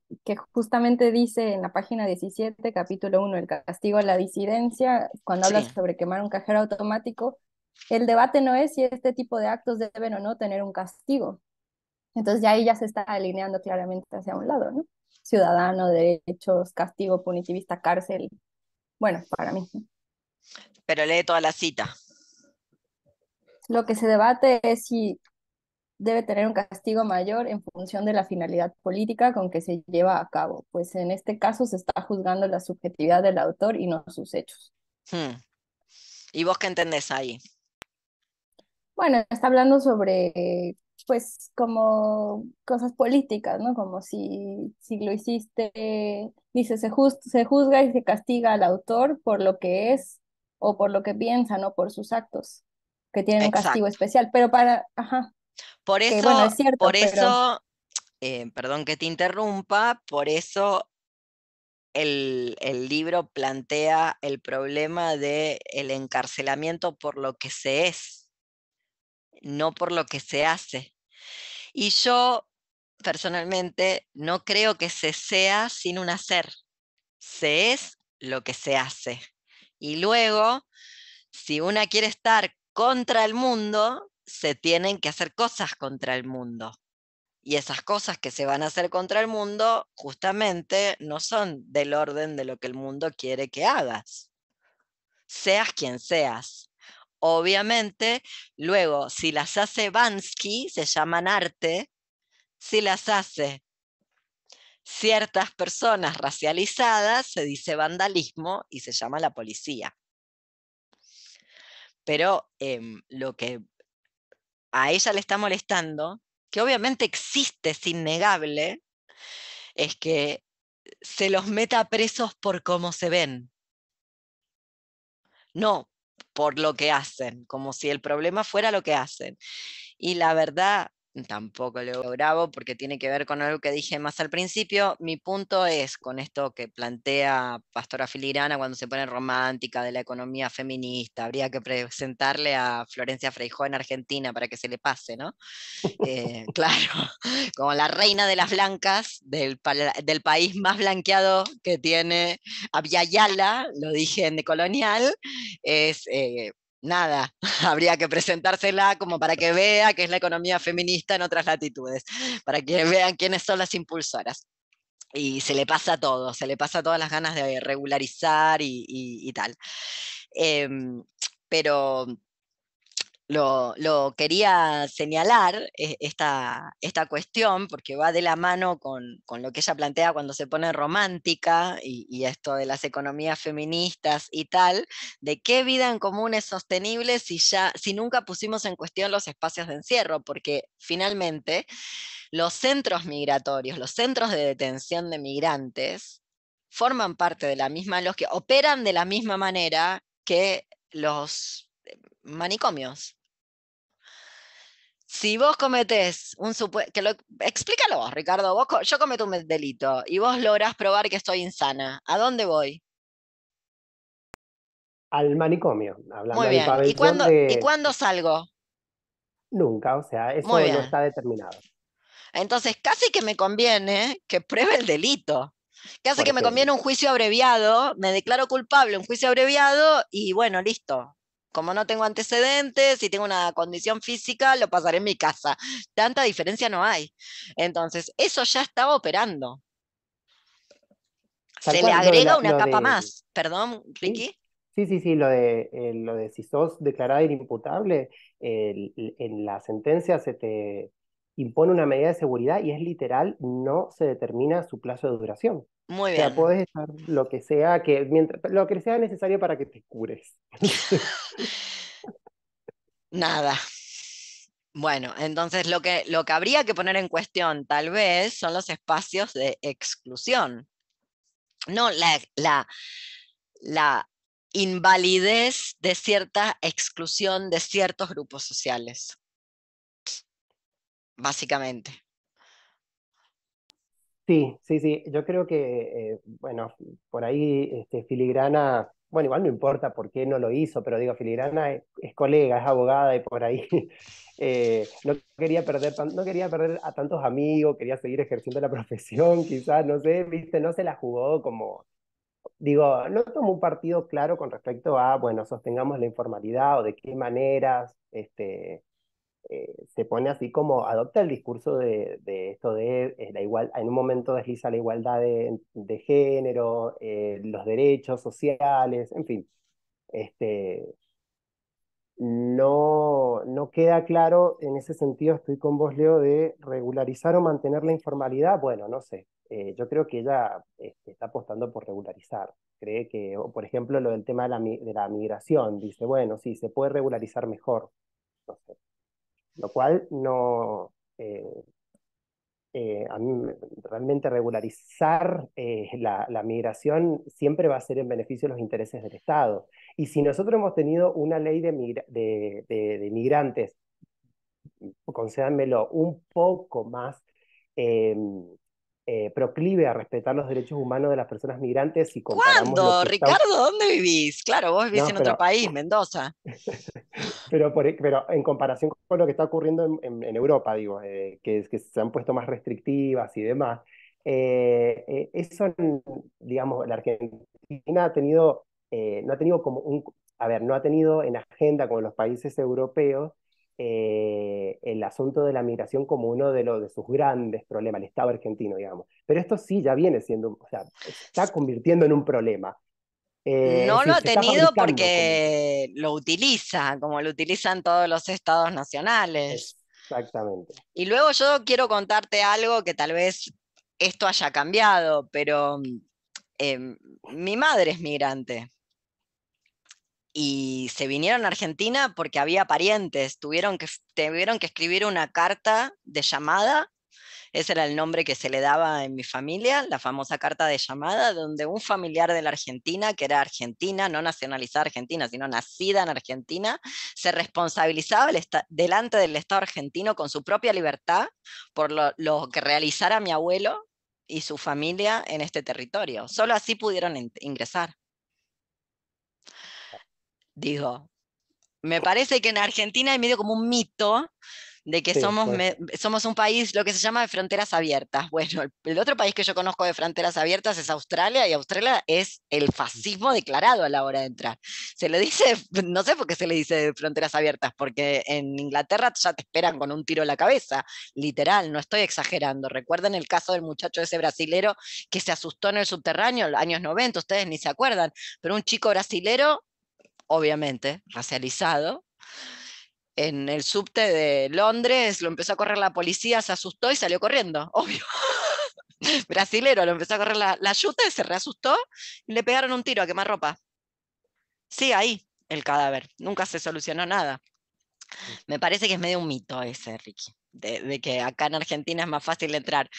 justamente dice en la página 17, capítulo 1, el castigo a la disidencia, cuando hablas sobre quemar un cajero automático, el debate no es si este tipo de actos deben o no tener un castigo. Entonces ya ahí ya se está alineando claramente hacia un lado, ¿no? Ciudadano, derechos, castigo punitivista, cárcel. Bueno, para mí. Pero lee toda la cita. Lo que se debate es si debe tener un castigo mayor en función de la finalidad política con que se lleva a cabo, pues en este caso se está juzgando la subjetividad del autor y no sus hechos. Hmm. ¿Y vos qué entendés ahí? bueno, está hablando sobre, pues, como cosas políticas, ¿no? Como si, si lo hiciste, dice, se, se juzga y se castiga al autor por lo que es o por lo que piensa, no por sus actos, que tienen un castigo especial, pero para, ajá. Por eso, por eso, eh, perdón que te interrumpa, por eso el, libro plantea el problema del el encarcelamiento por lo que se es no por lo que se hace. Y yo personalmente no creo que se sea sin un hacer. Se es lo que se hace. Y luego, si una quiere estar contra el mundo, se tienen que hacer cosas contra el mundo. Y esas cosas que se van a hacer contra el mundo justamente no son del orden de lo que el mundo quiere que hagas. Seas quien seas obviamente. Luego, si las hace Bansky, se llaman arte. Si las hace ciertas personas racializadas, se dice vandalismo y se llama la policía. Pero em, lo que a ella le está molestando, que obviamente existe, es innegable, es que se los meta presos por cómo se ven. No por lo que hacen, como si el problema fuera lo que hacen. Y la verdad, tampoco lo grabo porque tiene que ver con algo que dije más al principio. Mi punto es con esto que plantea Pastora Filirana cuando se pone romántica de la economía feminista. Habría que presentarle a Florencia Freijó en Argentina para que se le pase, ¿no? Eh, [laughs] claro, [laughs] como la reina de las blancas del, país más blanqueado que tiene yala lo dije en Colonial, es eh, nada, [laughs] habría que presentársela como para que vea que es la economía feminista en otras latitudes, para que vean quiénes son las impulsoras. Y se le pasa todo, se le pasa todas las ganas de regularizar y, tal. Em, pero lo, quería señalar, eh, esta, esta, cuestión, porque va de la mano con, lo que ella plantea cuando se pone romántica y, esto de las economías feministas y tal, de qué vida en común es sostenible si, ya, si nunca pusimos en cuestión los espacios de encierro, porque finalmente los centros migratorios, los centros de detención de migrantes, forman parte de la misma los que operan de la misma manera que los eh, manicomios si vos cometés un supuesto, explícalo vos, Ricardo, yo cometo un delito y vos lográs probar que estoy insana, ¿a dónde voy? Al manicomio, hablando Muy bien. ¿Y cuándo, ¿Y cuándo salgo? Nunca, o sea, eso no está determinado. Entonces, casi que me conviene que pruebe el delito. Casi que me conviene un juicio abreviado, me declaro culpable, un juicio abreviado y bueno, listo, como no tengo antecedentes y tengo una condición física, lo pasaré en mi casa. Tanta diferencia no hay. Entonces, eso ya estaba operando. Se le agrega una capa más. Perdón, Ricky. ¿Sí? Sí, sí, lo de, eh, lo de si sos declarada inimputable, en la sentencia se te, impone una medida de seguridad y es literal, no se determina su plazo de duración. O sea, puedes estar lo que sea, que mientras, lo que sea necesario para que te cures. [laughs] Nada. Bueno, entonces lo que, lo que habría que poner en cuestión tal vez son los espacios de exclusión. No, la, la invalidez de cierta exclusión de ciertos grupos sociales básicamente. Sí, sí, sí. Yo creo que, eh, bueno, por ahí este, Filigrana, bueno, igual no importa por qué no lo hizo, pero digo, Filigrana es, colega, es abogada y por ahí [laughs] eh, no, quería perder no quería perder a tantos amigos, quería seguir ejerciendo la [laughs] profesión, quizás, no sé, viste, no se la jugó como, digo, no tomó un partido claro con respecto a, bueno, sostengamos la informalidad o de qué maneras, este, eh, se pone así como adopta el discurso de, esto de eh, la igual, en un momento desliza la igualdad de, género, eh, los derechos sociales, en fin. Este, no, no queda claro, en ese sentido estoy con vos, Leo, de regularizar o mantener la informalidad. Bueno, no sé, yo creo que ella este, está apostando por regularizar. Cree que, por ejemplo, lo del tema de la, de la migración, dice, bueno, sí, se puede regularizar mejor. No sé lo cual no... Eh, eh, realmente regularizar eh, la, migración siempre va a ser en beneficio de los intereses del Estado. Y si nosotros hemos tenido una ley de, de, migrantes, concédanmelo, un poco más em, eh, proclive a respetar los derechos humanos de las personas migrantes y comparamos ¿Cuándo? Ricardo, ¿dónde vivís? Claro, vos vivís en otro país, Mendoza. [laughs] pero, e, pero en comparación con lo que está ocurriendo en, Europa, digo, eh, que, se han puesto más restrictivas y demás, eh, eso, digamos, la Argentina ha tenido, no ha tenido como un, a ver, no ha tenido en agenda como los países europeos eh, el asunto de la migración como uno de, los, de sus grandes problemas, el Estado argentino, digamos. Pero esto sí ya viene siendo, o sea, está convirtiendo en un problema. Eh, no lo ha tenido porque lo utiliza, como lo utilizan todos los estados nacionales. Exactamente. Y luego yo quiero contarte algo que tal vez esto haya cambiado, pero em, mi madre es migrante y se vinieron a Argentina porque había parientes, tuvieron que, tuvieron que escribir una carta de llamada, ese era el nombre que se le daba en mi familia, la famosa carta de llamada, donde un familiar de la Argentina, que era argentina, no nacionalizada argentina, sino nacida en Argentina, se responsabilizaba delante del Estado argentino con su propia libertad por lo que realizara mi abuelo y su familia en este territorio. Solo así pudieron ingresar digo. Me parece que en Argentina hay medio como un mito de que somos, pues. somos un país, lo que se llama de fronteras abiertas. Bueno, el, otro país que yo conozco de fronteras abiertas es Australia, y Australia es el fascismo declarado a la hora de entrar. Se le dice, [laughs] no sé por qué se le dice fronteras abiertas, porque en Inglaterra ya te esperan con un tiro en la cabeza, literal, no estoy exagerando. Recuerden el caso del muchacho ese brasilero que se asustó en el subterráneo, en los años 90, ustedes ni se acuerdan, pero un chico brasilero obviamente, racializado. En el subte de Londres lo empezó a correr la policía, se asustó y salió corriendo, [laughs] obvio. Brasilero, lo empezó a correr la, la y se reasustó y le pegaron un tiro a quemar ropa. Sí, ahí, el cadáver. Nunca se solucionó nada. Mm. Me parece que es medio un mito ese, Ricky, de, de que acá en Argentina es más fácil entrar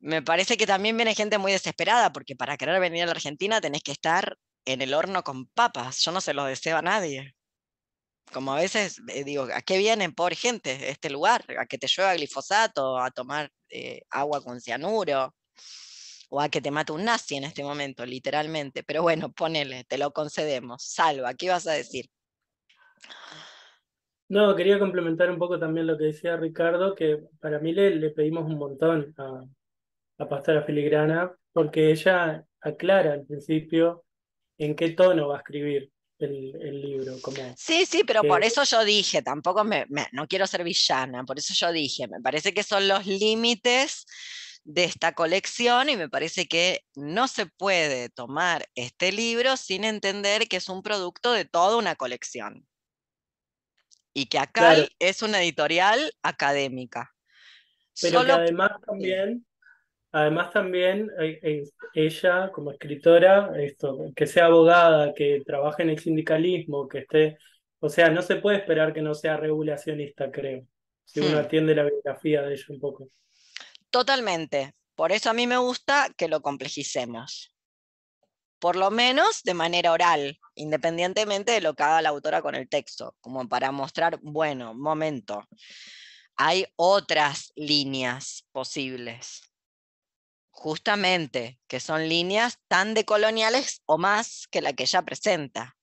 me parece que también viene gente muy desesperada, porque para querer venir a la Argentina tenés que estar en el horno con papas. Yo no se lo deseo a nadie. Como a veces eh, digo, ¿a qué vienen, pobre gente, este lugar? ¿A que te llueva glifosato? ¿A tomar eh, agua con cianuro? ¿O a que te mate un nazi en este momento, literalmente? Pero bueno, ponele, te lo concedemos. Salva, ¿qué vas a decir? No, quería complementar un poco también lo que decía Ricardo, que para mí le, pedimos un montón a, a Pastora Filigrana, porque ella aclara al principio en qué tono va a escribir el, libro. sí, sí, pero por eso yo dije, tampoco me, no quiero ser villana, por eso yo dije, me parece que son los límites de esta colección y me parece que no se puede tomar este libro sin entender que es un producto de toda una colección y que acá es una editorial académica. Pero además también Además también eh, eh, ella como escritora, esto, que sea abogada, que trabaje en el sindicalismo, que esté, o sea, no se puede esperar que no sea regulacionista, creo, si uno hmm. atiende la biografía de ella un poco. Totalmente. Por eso a mí me gusta que lo complejicemos. Por lo menos de manera oral, independientemente de lo que haga la autora con el texto, como para mostrar, bueno, momento, hay otras líneas posibles justamente, que son líneas tan decoloniales o más que la que ella presenta.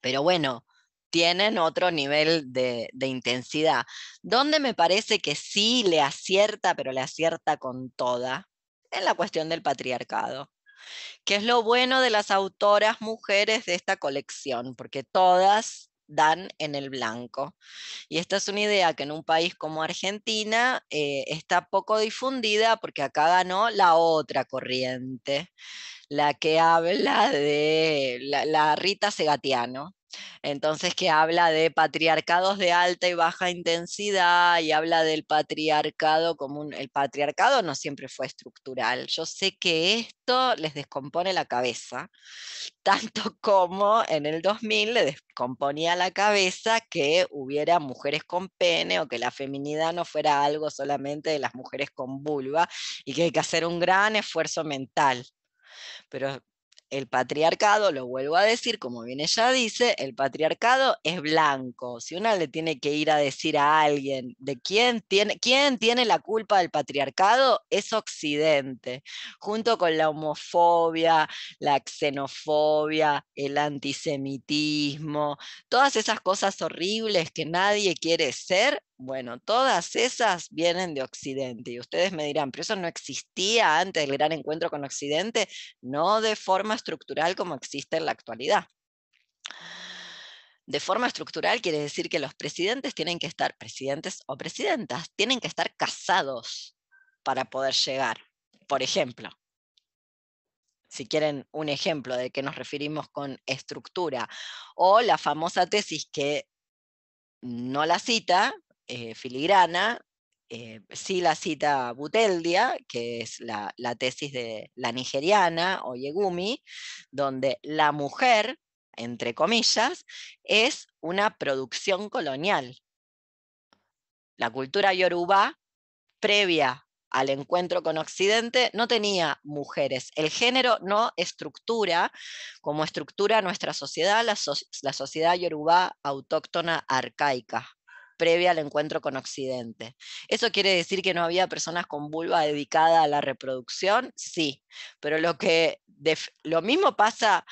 Pero bueno, tienen otro nivel de, intensidad. Donde me parece que sí le acierta, pero le acierta con toda, en la cuestión del patriarcado, que es lo bueno de las autoras mujeres de esta colección, porque todas dan en el blanco. Y esta es una idea que en un país como Argentina eh, está poco difundida porque acá ganó la otra corriente, la que habla de la Rita Segatiano, entonces, que habla de patriarcados de alta y baja intensidad y habla del patriarcado como un, el patriarcado no siempre fue estructural. Yo sé que esto les descompone la cabeza, [laughs] tanto como en el 2000 le descomponía la cabeza que hubiera mujeres con pene o que la feminidad no fuera algo solamente de las mujeres con vulva y que hay que hacer un gran esfuerzo mental. Pero el patriarcado, lo vuelvo a decir, como bien ella dice, el patriarcado es blanco. Si una le tiene que ir a decir a alguien de quién tiene, quién tiene la culpa del patriarcado, es Occidente, junto con la homofobia, la xenofobia, el antisemitismo, todas esas cosas horribles que nadie quiere ser, bueno, todas esas vienen de Occidente y ustedes me dirán, pero eso no existía antes del gran encuentro con Occidente, no de forma estructural como existe en la actualidad. De forma estructural quiere decir que los presidentes tienen que estar, presidentes o presidentas, tienen que estar casados para poder llegar. Por ejemplo, si quieren un ejemplo de qué nos referimos con estructura, o la famosa tesis que no la cita, eh, filigrana, eh, sí la cita Buteldia, que es la, tesis de la nigeriana o Yegumi, donde la mujer, entre comillas, es una producción colonial. La cultura yorubá, previa al encuentro con Occidente, no tenía mujeres. El género no estructura como estructura nuestra sociedad, la, sociedad yorubá autóctona arcaica previa al encuentro con Occidente. ¿Eso quiere decir que no había personas con vulva dedicada a la reproducción? Sí, pero lo, que lo mismo pasa...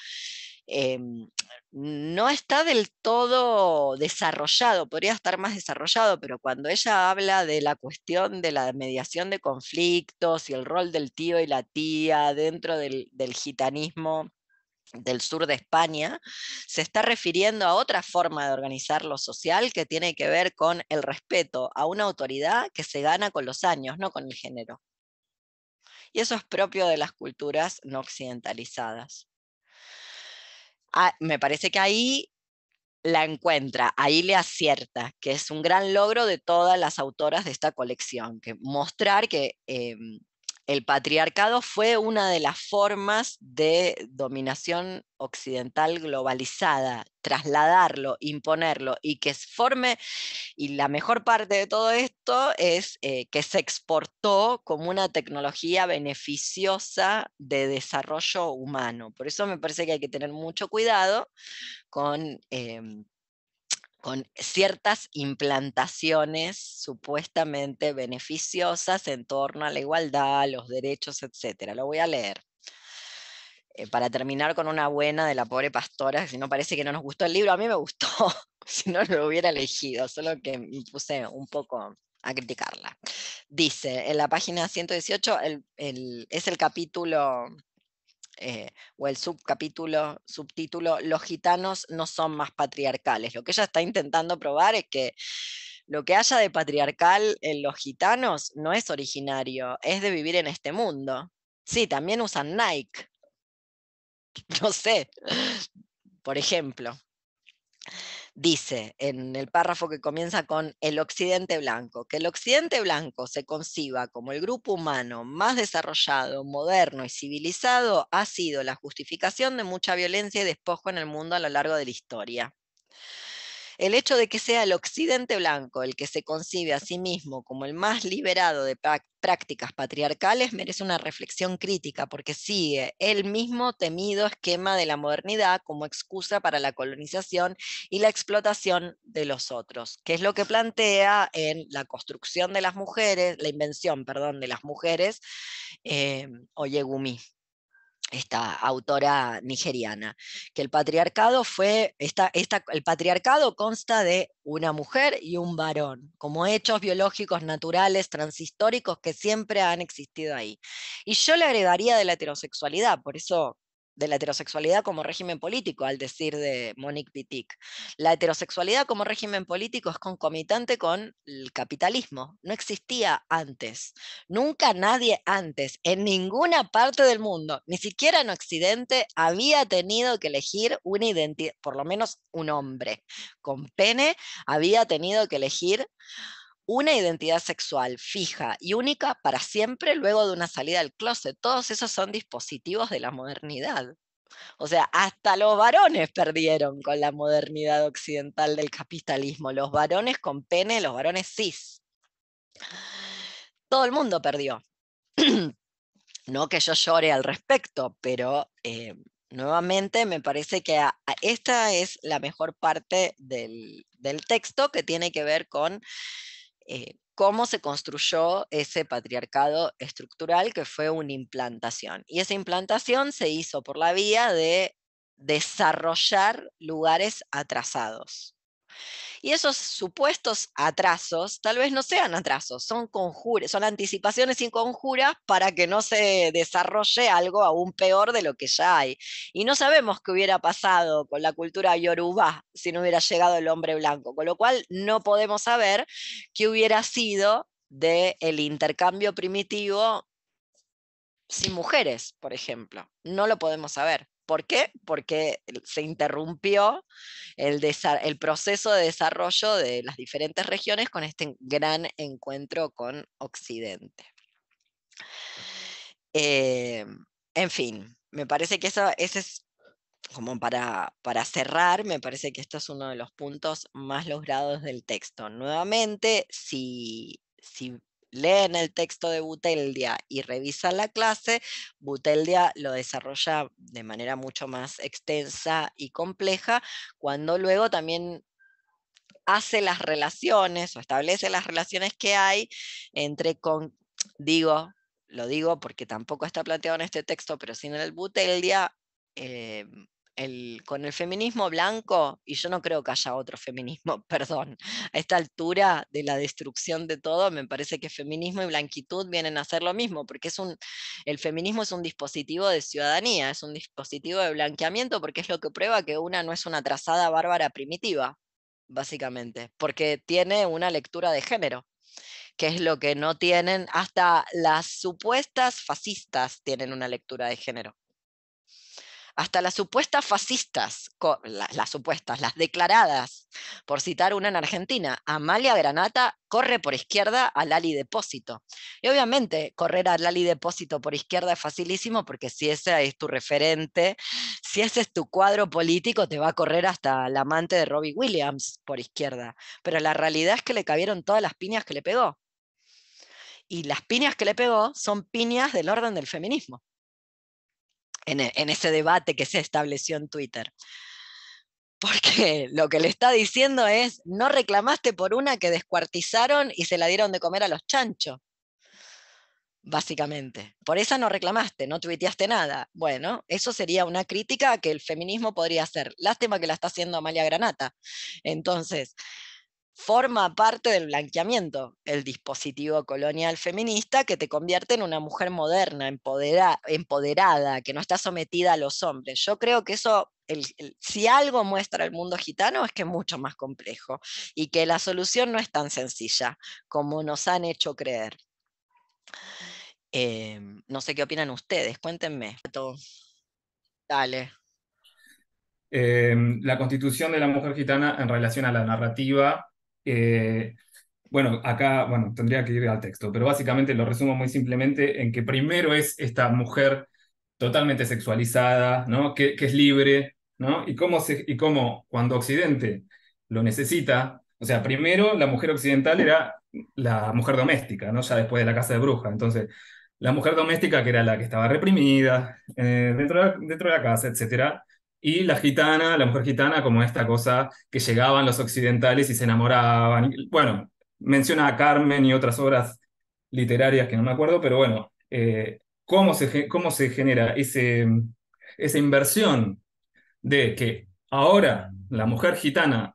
Em, no está del todo desarrollado, podría estar más desarrollado, pero cuando ella habla de la cuestión de la mediación de conflictos y el rol del tío y la tía dentro del gitanismo del sur de España, se está refiriendo a otra forma de organizar lo social que tiene que ver con el respeto a una autoridad que se gana con los años, no con el género. Y eso es propio de las culturas no occidentalizadas. Ah, me parece que ahí la encuentra, ahí le acierta, que es un gran logro de todas las autoras de esta colección, que mostrar que em, el patriarcado fue una de las formas de dominación occidental globalizada, trasladarlo, imponerlo y que se forme, y la mejor parte de todo esto es eh, que se exportó como una tecnología beneficiosa de desarrollo humano. Por eso me parece que hay que tener mucho cuidado con... Em, con ciertas implantaciones supuestamente beneficiosas en torno a la igualdad, los derechos, etc. Lo voy a leer. Eh, para terminar con una buena de la pobre pastora, si no parece que no nos gustó el libro, a mí me gustó, [laughs] si no, lo hubiera elegido, solo que me puse un poco a criticarla. Dice, en la página 118 es el capítulo eh, o el subcapítulo, subtítulo, los gitanos no son más patriarcales. Lo que ella está intentando probar es que lo que haya de patriarcal en los gitanos no es originario, es de vivir en este mundo. Sí, también usan Nike. [laughs] No sé, por ejemplo dice en el párrafo que comienza con el occidente blanco, que el occidente blanco se conciba como el grupo humano más desarrollado, moderno y civilizado ha sido la justificación de mucha violencia y despojo en el mundo a lo largo de la historia. El hecho de que sea el occidente blanco el que se concibe a sí mismo como el más liberado de prácticas patriarcales merece una reflexión crítica porque sigue el mismo temido esquema de la modernidad como excusa para la colonización y la explotación de los otros, que es lo que plantea en la construcción de las mujeres, la invención, perdón, de las mujeres, eh, Oyegumi esta autora nigeriana, que el patriarcado fue, esta, esta, el patriarcado consta de una mujer y un varón, como hechos biológicos naturales, transhistóricos, que siempre han existido ahí. Y yo le agregaría de la heterosexualidad, por eso de la heterosexualidad como régimen político, al decir de Monique Wittig. La heterosexualidad como régimen político es concomitante con el capitalismo. No existía antes. Nunca nadie antes, en ninguna parte del mundo, ni siquiera en Occidente, había tenido que elegir una identidad, por lo menos un hombre con pene, había tenido que elegir una identidad sexual fija y única para siempre luego de una salida del closet. Todos esos son dispositivos de la modernidad. O sea, hasta los varones perdieron con la modernidad occidental del capitalismo. Los varones con pene, los varones cis. Todo el mundo perdió. [clears throat] no que yo llore al respecto, pero eh, nuevamente me parece que esta es la mejor parte del, del texto que tiene que ver con eh, cómo se construyó ese patriarcado estructural que fue una implantación. Y esa implantación se hizo por la vía de desarrollar lugares atrasados. Y esos supuestos atrasos tal vez no sean atrasos, son conjures, son anticipaciones y conjuras para que no se desarrolle algo aún peor de lo que ya hay. Y no sabemos qué hubiera pasado con la cultura yoruba si no hubiera llegado el hombre blanco, con lo cual no podemos saber qué hubiera sido del intercambio primitivo sin mujeres, por ejemplo. No lo podemos saber. ¿Por qué? Porque se interrumpió el, proceso de desarrollo de las diferentes regiones con este gran encuentro con Occidente. Eh, en fin, me parece que eso, es como para, para cerrar, me parece que esto es uno de los puntos más logrados del texto. Nuevamente, si, si leen el texto de Buteldia y revisan la clase, Buteldia lo desarrolla de manera mucho más extensa y compleja, cuando luego también hace las relaciones o establece las relaciones que hay entre, con, digo, lo digo porque tampoco está planteado en este texto, pero sí en el Buteldia, eh, con el feminismo blanco, y yo no creo que haya otro feminismo, [laughs] perdón, a esta altura de la destrucción de todo, me parece que feminismo y blanquitud vienen a hacer lo mismo, porque es un, el feminismo es un dispositivo de ciudadanía, es un dispositivo de blanqueamiento, porque es lo que prueba que una no es una trazada bárbara primitiva, básicamente, porque tiene una lectura de género que es lo que no tienen, hasta las supuestas fascistas tienen una lectura de género hasta las supuestas fascistas, las, supuestas, las declaradas, por citar una en Argentina, Amalia Granata corre por izquierda a Lali Depósito. Y obviamente correr a Lali Depósito por izquierda es facilísimo porque si ese es tu referente, si ese es tu cuadro político, te va a correr hasta el amante de Robbie Williams por izquierda. Pero la realidad es que le cabieron todas las piñas que le pegó. Y las piñas que le pegó son piñas del orden del feminismo. E, en, ese debate que se estableció en Twitter. Porque lo que le está diciendo es, no reclamaste por una que descuartizaron y se la dieron de comer a los chanchos básicamente. Por esa no reclamaste, no tuiteaste nada. Bueno, eso sería una crítica que el feminismo podría hacer. Lástima que la está haciendo Amalia Granata. Entonces, forma parte del blanqueamiento, el dispositivo colonial feminista que te convierte en una mujer moderna, empoderada, que no está sometida a los hombres. Yo creo que eso, si algo muestra el mundo gitano, es que es mucho más complejo y que la solución no es tan sencilla como nos han hecho creer. Em, no sé qué opinan ustedes, cuéntenme. Dale. Em, la constitución de la mujer gitana en relación a la narrativa eh, bueno, acá, bueno, tendría que ir al texto, pero básicamente lo resumo muy simplemente en que primero es esta mujer totalmente sexualizada, ¿no? Que, es libre, ¿no? Y cómo, se, y cómo cuando Occidente lo necesita, o sea, primero la mujer occidental era la mujer doméstica, ¿no? Ya después de la casa de bruja. Entonces, la mujer doméstica que era la que estaba reprimida eh, dentro, de, dentro de la casa, etcétera, y la gitana, la mujer gitana, como esta cosa que llegaban los occidentales y se enamoraban. Bueno, menciona a Carmen y otras obras literarias que no me acuerdo, pero bueno, eh, ¿cómo, se, ¿cómo se genera ese, esa inversión de que ahora la mujer gitana,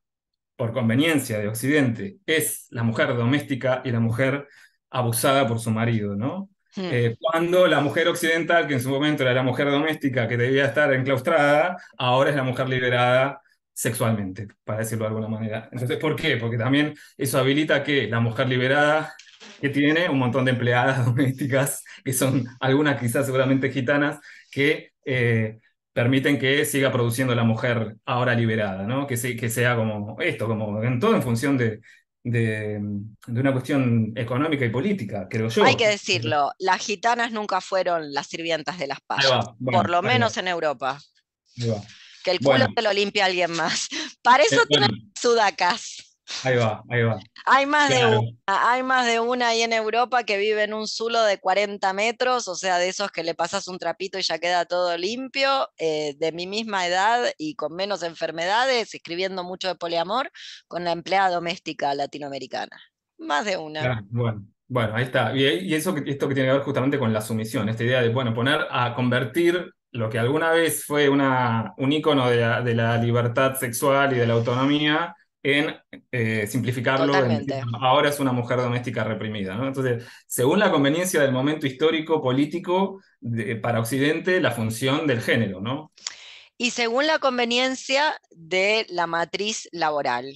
por conveniencia de Occidente, es la mujer doméstica y la mujer abusada por su marido, ¿no? Hmm. Eh, cuando la mujer occidental, que en su momento era la mujer doméstica que debía estar enclaustrada, ahora es la mujer liberada sexualmente, para decirlo de alguna manera. Entonces, ¿por qué? Porque también eso habilita que la mujer liberada, que tiene un montón de empleadas [laughs] domésticas, que son algunas quizás seguramente gitanas, que eh, permiten que siga produciendo la mujer ahora liberada, ¿no? que, que sea como esto, como en todo en función de, de, una cuestión económica y política, creo yo. Hay que decirlo, las gitanas nunca fueron las sirvientas de las payas, por lo menos en Europa. Que el culo te lo limpie alguien más. Para eso eh, sudacas. Ahí va, ahí va. Hay más, de una, hay más de una ahí en Europa que vive en un zulo de 40 metros, o sea, de esos que le pasas un trapito y ya queda todo limpio, eh, de mi misma edad y con menos enfermedades, escribiendo mucho de poliamor, con la empleada doméstica latinoamericana. Más de una. bueno. Bueno, ahí está. Y, eso, esto que tiene que ver justamente con la sumisión, esta idea de, bueno, poner a convertir lo que alguna vez fue una, un icono de la libertad sexual y de la autonomía en eh, simplificarlo. ahora es una mujer doméstica reprimida. Entonces, según la conveniencia del momento histórico, político, para Occidente, la función del género, ¿no? Y según la conveniencia de la matriz laboral,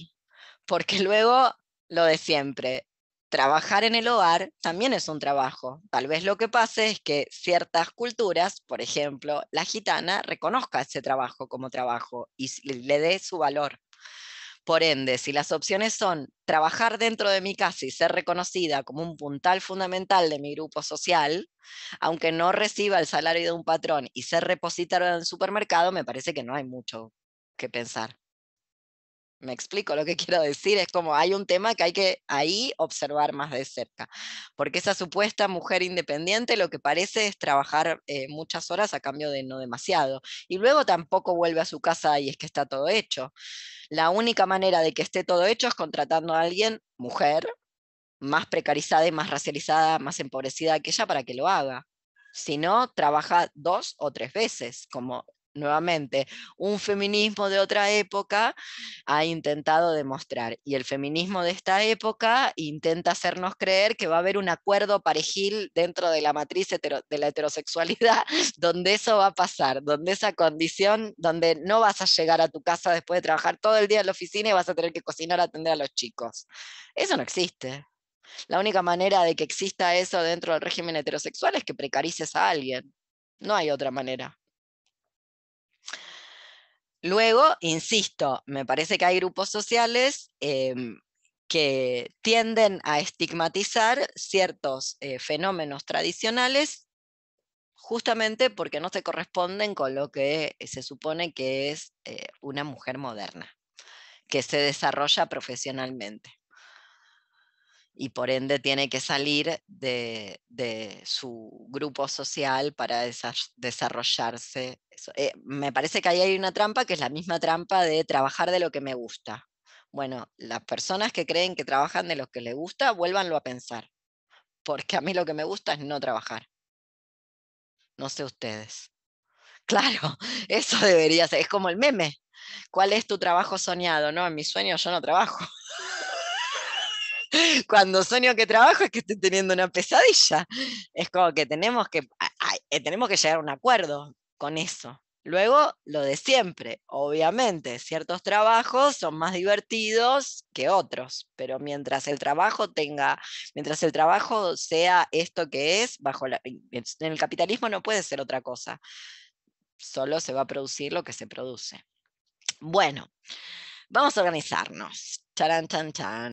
porque [laughs] luego lo de siempre, trabajar en el hogar también es un trabajo. Tal vez lo que pase es que ciertas culturas, por ejemplo, la gitana, reconozca ese trabajo como trabajo y le dé su valor. Por ende, si las opciones son trabajar dentro de mi casa y ser reconocida como un puntal fundamental de mi grupo social, aunque no reciba el salario de un patrón y ser repositora en el supermercado, me parece que no hay mucho que pensar. Me explico lo que [laughs] quiero decir, es como hay un tema que hay que ahí observar más de cerca, porque esa supuesta mujer independiente lo que parece es trabajar eh, muchas horas a cambio de no demasiado, y luego tampoco vuelve a su casa y es que está todo hecho. La única manera de que esté todo hecho es contratando a alguien, mujer, más precarizada y más racializada, más empobrecida que ella para que lo haga. Si no, trabaja dos o tres veces, como nuevamente, un feminismo de otra época ha intentado demostrar. Y el feminismo de esta época intenta hacernos creer que va a haber un acuerdo parejil dentro de la matriz de la heterosexualidad, [laughs] donde eso va a pasar, donde esa condición, donde no vas a llegar a tu casa después de trabajar todo el día en la oficina y vas a tener que cocinar, atender a los chicos. Eso no existe. La única manera de que exista eso dentro del régimen heterosexual es que precarices a alguien. No hay otra manera. Luego, insisto, me parece que hay grupos sociales em, que tienden a estigmatizar ciertos eh, fenómenos tradicionales justamente porque no se corresponden con lo que eh, se supone que es eh, una mujer moderna, que se desarrolla profesionalmente y por ende tiene que salir de, su grupo social para desarrollarse. Eh, me parece que ahí hay una trampa que es la misma trampa de trabajar de lo que me gusta. Bueno, las personas que creen que trabajan de lo que les gusta, vuélvanlo a pensar, porque a mí lo que me gusta es no trabajar. No sé ustedes. [laughs] Claro, [laughs] eso debería ser, es como el meme. ¿Cuál es tu trabajo soñado? No, en mi sueño yo no trabajo. [laughs] cuando sueño que trabajo es que estoy teniendo una pesadilla. Es como que tenemos que, eh, tenemos que llegar a un acuerdo con eso. Luego, lo de siempre, obviamente, ciertos trabajos son más divertidos que otros, pero mientras el trabajo tenga, mientras el trabajo sea esto que es, bajo en el capitalismo no puede ser otra cosa. Solo se va a producir lo que se produce. Bueno, vamos a organizarnos. Charan, chan, chan.